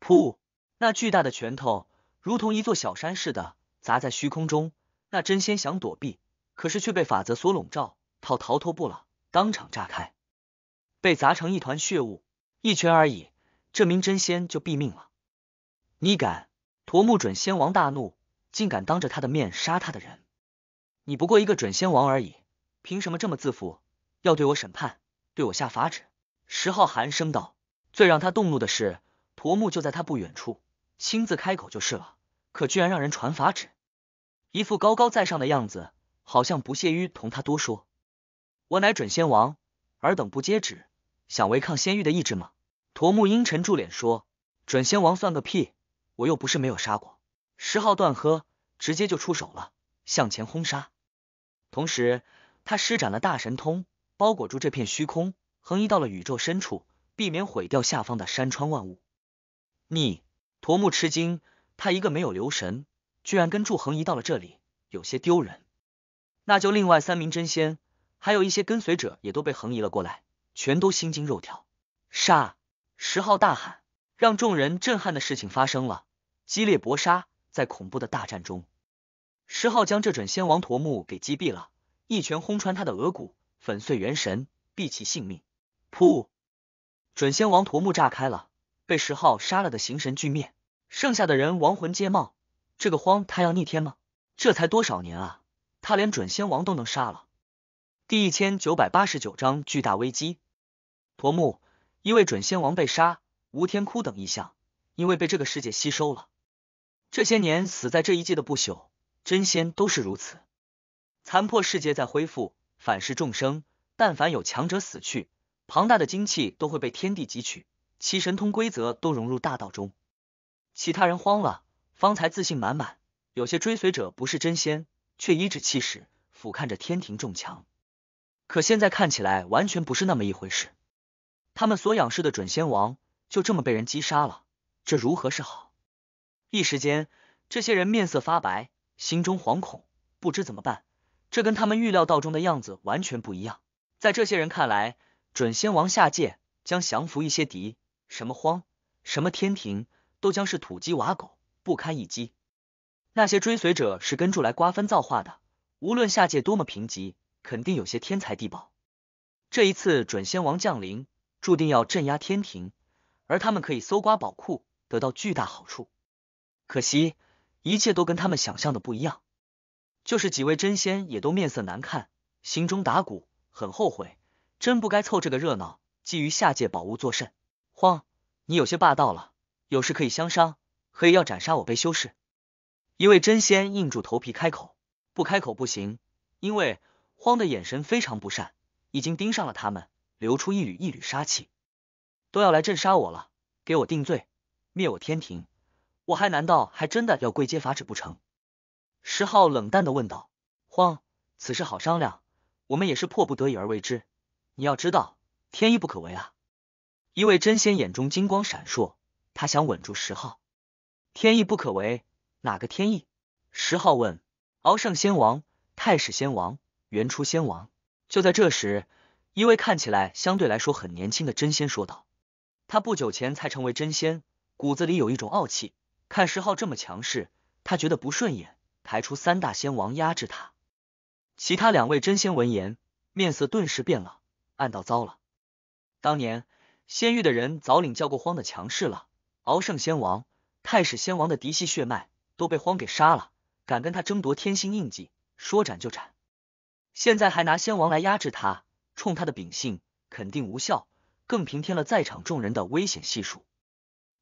噗！那巨大的拳头如同一座小山似的砸在虚空中。那真仙想躲避，可是却被法则所笼罩，套逃脱不了，当场炸开，被砸成一团血雾。一拳而已，这名真仙就毙命了。你敢！驼木准仙王大怒，竟敢当着他的面杀他的人！你不过一个准仙王而已，凭什么这么自负，要对我审判，对我下法旨？石浩寒声道。最让他动怒的是，驼木就在他不远处，亲自开口就是了，可居然让人传法旨，一副高高在上的样子，好像不屑于同他多说。我乃准仙王，尔等不接旨，想违抗仙域的意志吗？驼木阴沉住脸说：“准仙王算个屁！我又不是没有杀过。”石号断喝，直接就出手了，向前轰杀，同时他施展了大神通，包裹住这片虚空，横移到了宇宙深处。避免毁掉下方的山川万物。逆驼木吃惊，他一个没有留神，居然跟祝恒移到了这里，有些丢人。那就另外三名真仙，还有一些跟随者也都被横移了过来，全都心惊肉跳。杀！十号大喊，让众人震撼的事情发生了。激烈搏杀，在恐怖的大战中，十号将这准仙王驼木给击毙了，一拳轰穿他的额骨，粉碎元神，毙其性命。噗！准仙王驼木炸开了，被十号杀了的形神俱灭，剩下的人亡魂皆冒。这个荒他要逆天吗？这才多少年啊！他连准仙王都能杀了。第一千九百八十九章巨大危机。驼木因为准仙王被杀，无天哭等异象，因为被这个世界吸收了。这些年死在这一界的不朽真仙都是如此，残破世界在恢复，反噬众生。但凡有强者死去。庞大的精气都会被天地汲取，其神通规则都融入大道中。其他人慌了，方才自信满满。有些追随者不是真仙，却颐指气使，俯瞰着天庭众强。可现在看起来完全不是那么一回事。他们所仰视的准仙王就这么被人击杀了，这如何是好？一时间，这些人面色发白，心中惶恐，不知怎么办。这跟他们预料到中的样子完全不一样。在这些人看来。准仙王下界将降服一些敌，什么荒，什么天庭，都将是土鸡瓦狗，不堪一击。那些追随者是跟住来瓜分造化的，无论下界多么贫瘠，肯定有些天才地宝。这一次准仙王降临，注定要镇压天庭，而他们可以搜刮宝库，得到巨大好处。可惜，一切都跟他们想象的不一样。就是几位真仙也都面色难看，心中打鼓，很后悔。真不该凑这个热闹，觊觎下界宝物作甚？荒，你有些霸道了，有事可以相商，何以要斩杀我辈修士？一位真仙硬住头皮开口，不开口不行，因为慌的眼神非常不善，已经盯上了他们，流出一缕一缕杀气，都要来镇杀我了，给我定罪，灭我天庭，我还难道还真的要跪接法旨不成？石浩冷淡的问道。荒，此事好商量，我们也是迫不得已而为之。你要知道，天意不可违啊！一位真仙眼中金光闪烁，他想稳住十号。天意不可违，哪个天意？十号问。敖圣仙王、太史仙王、元初仙王。就在这时，一位看起来相对来说很年轻的真仙说道：“他不久前才成为真仙，骨子里有一种傲气。看十号这么强势，他觉得不顺眼，抬出三大仙王压制他。”其他两位真仙闻言，面色顿时变了。暗道糟了，当年仙域的人早领教过荒的强势了。敖圣仙王、太史仙王的嫡系血脉都被荒给杀了，敢跟他争夺天星印记，说斩就斩。现在还拿仙王来压制他，冲他的秉性肯定无效，更平添了在场众人的危险系数。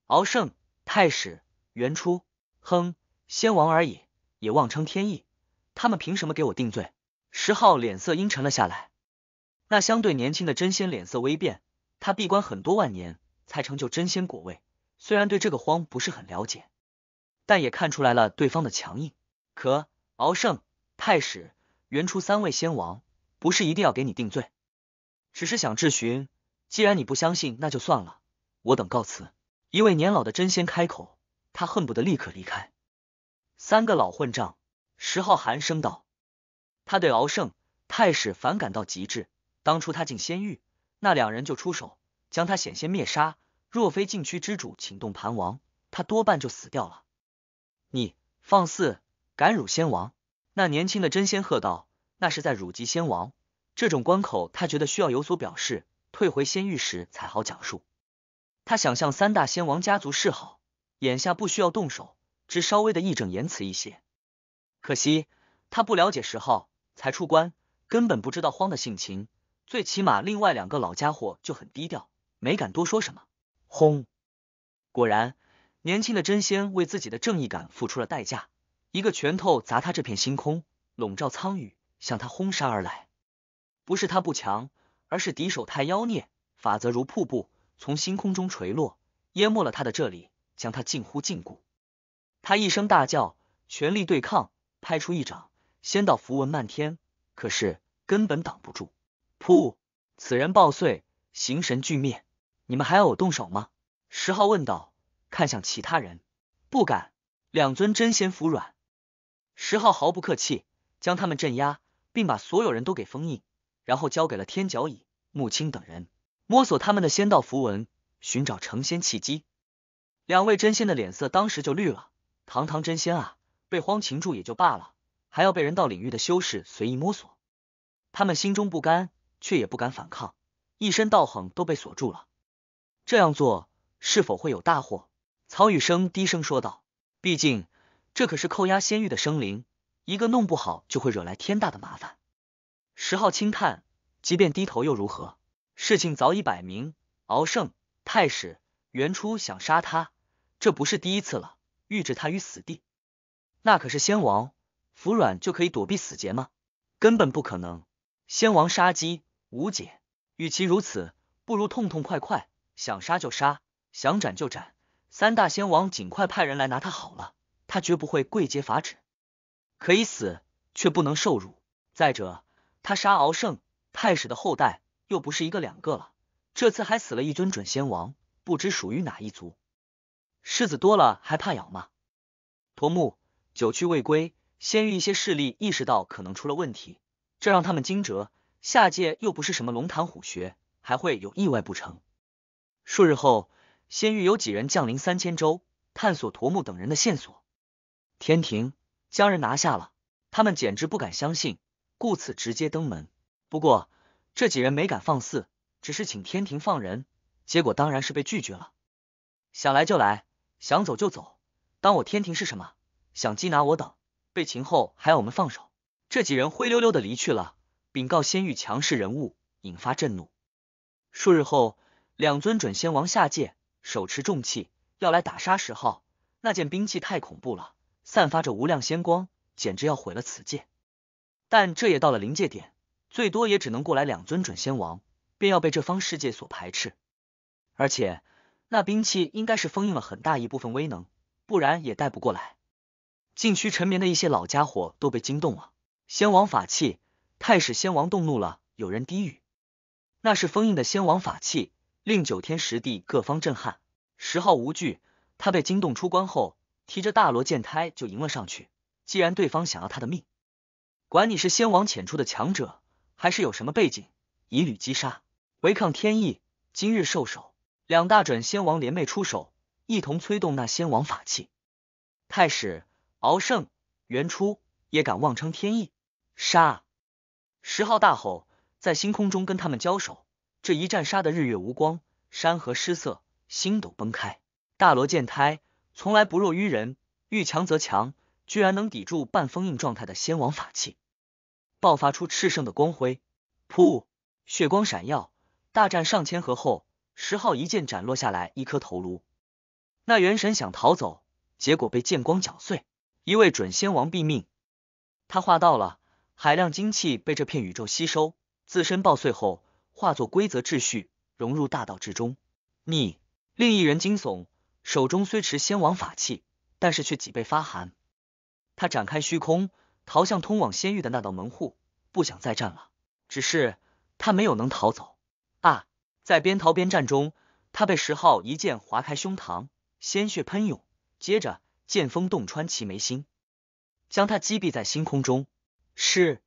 敖圣、太史、元初，哼，仙王而已，也妄称天意，他们凭什么给我定罪？石昊脸色阴沉了下来。那相对年轻的真仙脸色微变，他闭关很多万年才成就真仙果位，虽然对这个荒不是很了解，但也看出来了对方的强硬。可敖胜、太史、原初三位仙王不是一定要给你定罪，只是想质询。既然你不相信，那就算了，我等告辞。一位年老的真仙开口，他恨不得立刻离开。三个老混账！石浩寒声道，他对敖胜、太史反感到极致。当初他进仙域，那两人就出手将他险些灭杀。若非禁区之主请动盘王，他多半就死掉了。你放肆，敢辱仙王！那年轻的真仙喝道：“那是在辱及仙王。这种关口，他觉得需要有所表示，退回仙域时才好讲述。他想向三大仙王家族示好，眼下不需要动手，只稍微的义正言辞一些。可惜他不了解石昊，才出关，根本不知道荒的性情。”最起码，另外两个老家伙就很低调，没敢多说什么。轰！果然，年轻的真仙为自己的正义感付出了代价，一个拳头砸他这片星空，笼罩苍宇，向他轰杀而来。不是他不强，而是敌手太妖孽，法则如瀑布从星空中垂落，淹没了他的这里，将他近乎禁锢。他一声大叫，全力对抗，拍出一掌，仙道符文漫天，可是根本挡不住。噗！此人暴碎，形神俱灭。你们还要我动手吗？石浩问道，看向其他人。不敢。两尊真仙服软。石浩毫不客气将他们镇压，并把所有人都给封印，然后交给了天角乙、穆青等人，摸索他们的仙道符文，寻找成仙契机。两位真仙的脸色当时就绿了。堂堂真仙啊，被荒擒住也就罢了，还要被人道领域的修士随意摸索，他们心中不甘。却也不敢反抗，一身道行都被锁住了。这样做是否会有大祸？曹雨生低声说道：“毕竟这可是扣押仙域的生灵，一个弄不好就会惹来天大的麻烦。”石昊轻叹：“即便低头又如何？事情早已摆明，敖胜、太史、元初想杀他，这不是第一次了，欲置他于死地。那可是仙王，服软就可以躲避死劫吗？根本不可能，仙王杀机。”无解，与其如此，不如痛痛快快，想杀就杀，想斩就斩。三大仙王尽快派人来拿他好了，他绝不会跪接法旨，可以死，却不能受辱。再者，他杀敖胜太史的后代又不是一个两个了，这次还死了一尊准仙王，不知属于哪一族，狮子多了还怕咬吗？驼木久去未归，仙域一些势力意识到可能出了问题，这让他们惊蛰。下界又不是什么龙潭虎穴，还会有意外不成？数日后，仙域有几人降临三千州，探索驼木等人的线索。天庭将人拿下了，他们简直不敢相信，故此直接登门。不过这几人没敢放肆，只是请天庭放人，结果当然是被拒绝了。想来就来，想走就走，当我天庭是什么？想缉拿我等，被擒后还要我们放手？这几人灰溜溜的离去了。禀告仙域强势人物，引发震怒。数日后，两尊准仙王下界，手持重器，要来打杀石昊。那件兵器太恐怖了，散发着无量仙光，简直要毁了此界。但这也到了临界点，最多也只能过来两尊准仙王，便要被这方世界所排斥。而且，那兵器应该是封印了很大一部分威能，不然也带不过来。禁区沉眠的一些老家伙都被惊动了，仙王法器。太史先王动怒了，有人低语：“那是封印的先王法器，令九天十地各方震撼。”十号无惧，他被惊动出关后，提着大罗剑胎就迎了上去。既然对方想要他的命，管你是先王遣出的强者，还是有什么背景，一律击杀，违抗天意，今日受首。两大准先王联袂出手，一同催动那先王法器。太史敖胜、元初也敢妄称天意，杀！十号大吼，在星空中跟他们交手，这一战杀的日月无光，山河失色，星斗崩开。大罗剑胎从来不弱于人，遇强则强，居然能抵住半封印状态的仙王法器，爆发出炽盛的光辉。噗，血光闪耀，大战上千合后，十号一剑斩落下来一颗头颅。那元神想逃走，结果被剑光搅碎，一位准仙王毙命。他画到了。海量精气被这片宇宙吸收，自身爆碎后化作规则秩序，融入大道之中。逆另一人惊悚，手中虽持仙王法器，但是却脊背发寒。他展开虚空，逃向通往仙域的那道门户，不想再战了。只是他没有能逃走啊！在边逃边战中，他被石昊一剑划开胸膛，鲜血喷涌，接着剑锋洞穿其眉心，将他击毙在星空中。是，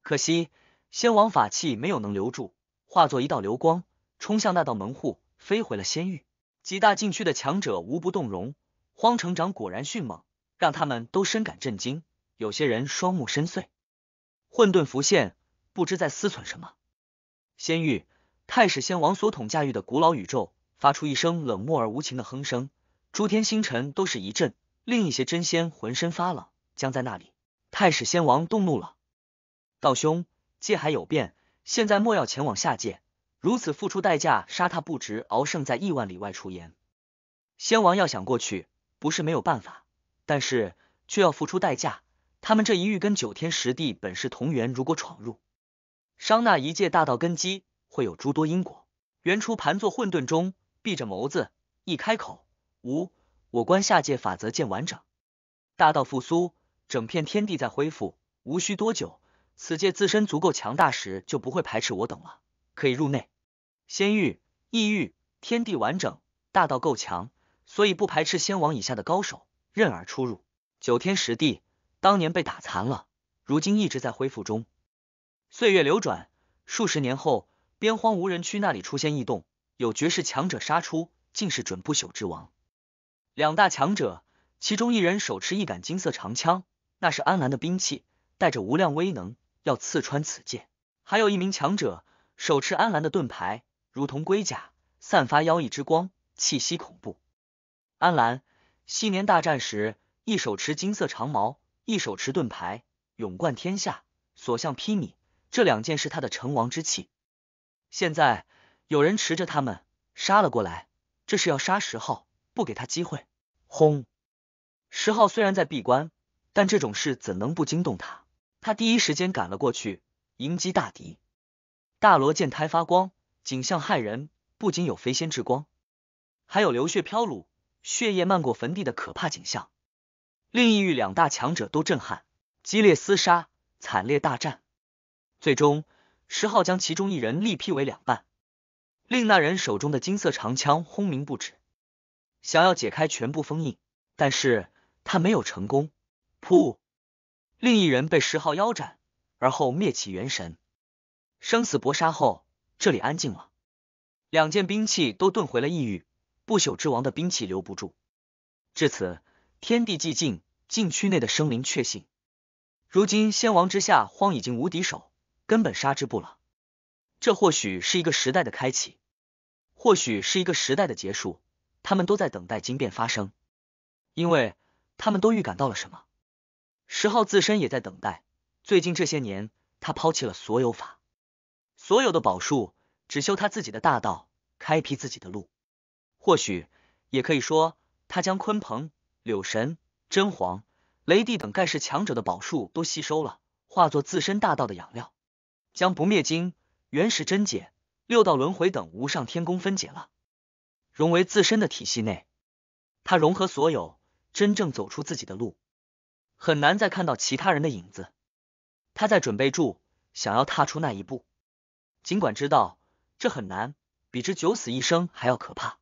可惜仙王法器没有能留住，化作一道流光冲向那道门户，飞回了仙域。几大禁区的强者无不动容，荒城长果然迅猛，让他们都深感震惊。有些人双目深邃，混沌浮现，不知在思忖什么。仙域太史仙王所统驾驭的古老宇宙发出一声冷漠而无情的哼声，诸天星辰都是一震，另一些真仙浑身发冷，僵在那里。太史先王动怒了，道兄界海有变，现在莫要前往下界，如此付出代价杀他不值。敖胜在亿万里外出言，先王要想过去不是没有办法，但是却要付出代价。他们这一域跟九天十地本是同源，如果闯入，伤那一界大道根基，会有诸多因果。原初盘坐混沌中，闭着眸子，一开口，无我观下界法则见完整，大道复苏。整片天地在恢复，无需多久，此界自身足够强大时，就不会排斥我等了，可以入内。仙域、异域，天地完整，大道够强，所以不排斥仙王以下的高手，任尔出入。九天十地，当年被打残了，如今一直在恢复中。岁月流转，数十年后，边荒无人区那里出现异动，有绝世强者杀出，竟是准不朽之王。两大强者，其中一人手持一杆金色长枪。那是安澜的兵器，带着无量威能，要刺穿此剑。还有一名强者手持安澜的盾牌，如同龟甲，散发妖异之光，气息恐怖。安澜，昔年大战时，一手持金色长矛，一手持盾牌，勇冠天下，所向披靡。这两件是他的成王之气。现在有人持着他们杀了过来，这是要杀石昊，不给他机会。轰！石昊虽然在闭关。但这种事怎能不惊动他？他第一时间赶了过去，迎击大敌。大罗见胎发光，景象骇人，不仅有飞仙之光，还有流血飘橹、血液漫过坟地的可怕景象，令异域两大强者都震撼。激烈厮杀，惨烈大战，最终石浩将其中一人力劈为两半，令那人手中的金色长枪轰鸣不止。想要解开全部封印，但是他没有成功。噗！另一人被十号腰斩，而后灭其元神。生死搏杀后，这里安静了。两件兵器都遁回了异域。不朽之王的兵器留不住。至此，天地寂静。禁区内的生灵确信，如今仙王之下荒已经无敌手，根本杀之不了。这或许是一个时代的开启，或许是一个时代的结束。他们都在等待惊变发生，因为他们都预感到了什么。石昊自身也在等待。最近这些年，他抛弃了所有法，所有的宝术，只修他自己的大道，开辟自己的路。或许，也可以说，他将鲲鹏、柳神、真皇、雷帝等盖世强者的宝术都吸收了，化作自身大道的养料，将不灭经、原始真解、六道轮回等无上天功分解了，融为自身的体系内。他融合所有，真正走出自己的路。很难再看到其他人的影子，他在准备住，想要踏出那一步，尽管知道这很难，比之九死一生还要可怕，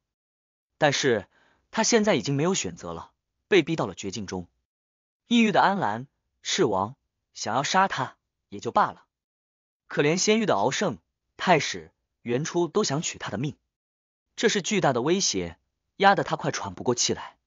但是他现在已经没有选择了，被逼到了绝境中。抑郁的安澜、赤王想要杀他也就罢了，可怜仙域的敖胜、太史、元初都想取他的命，这是巨大的威胁，压得他快喘不过气来。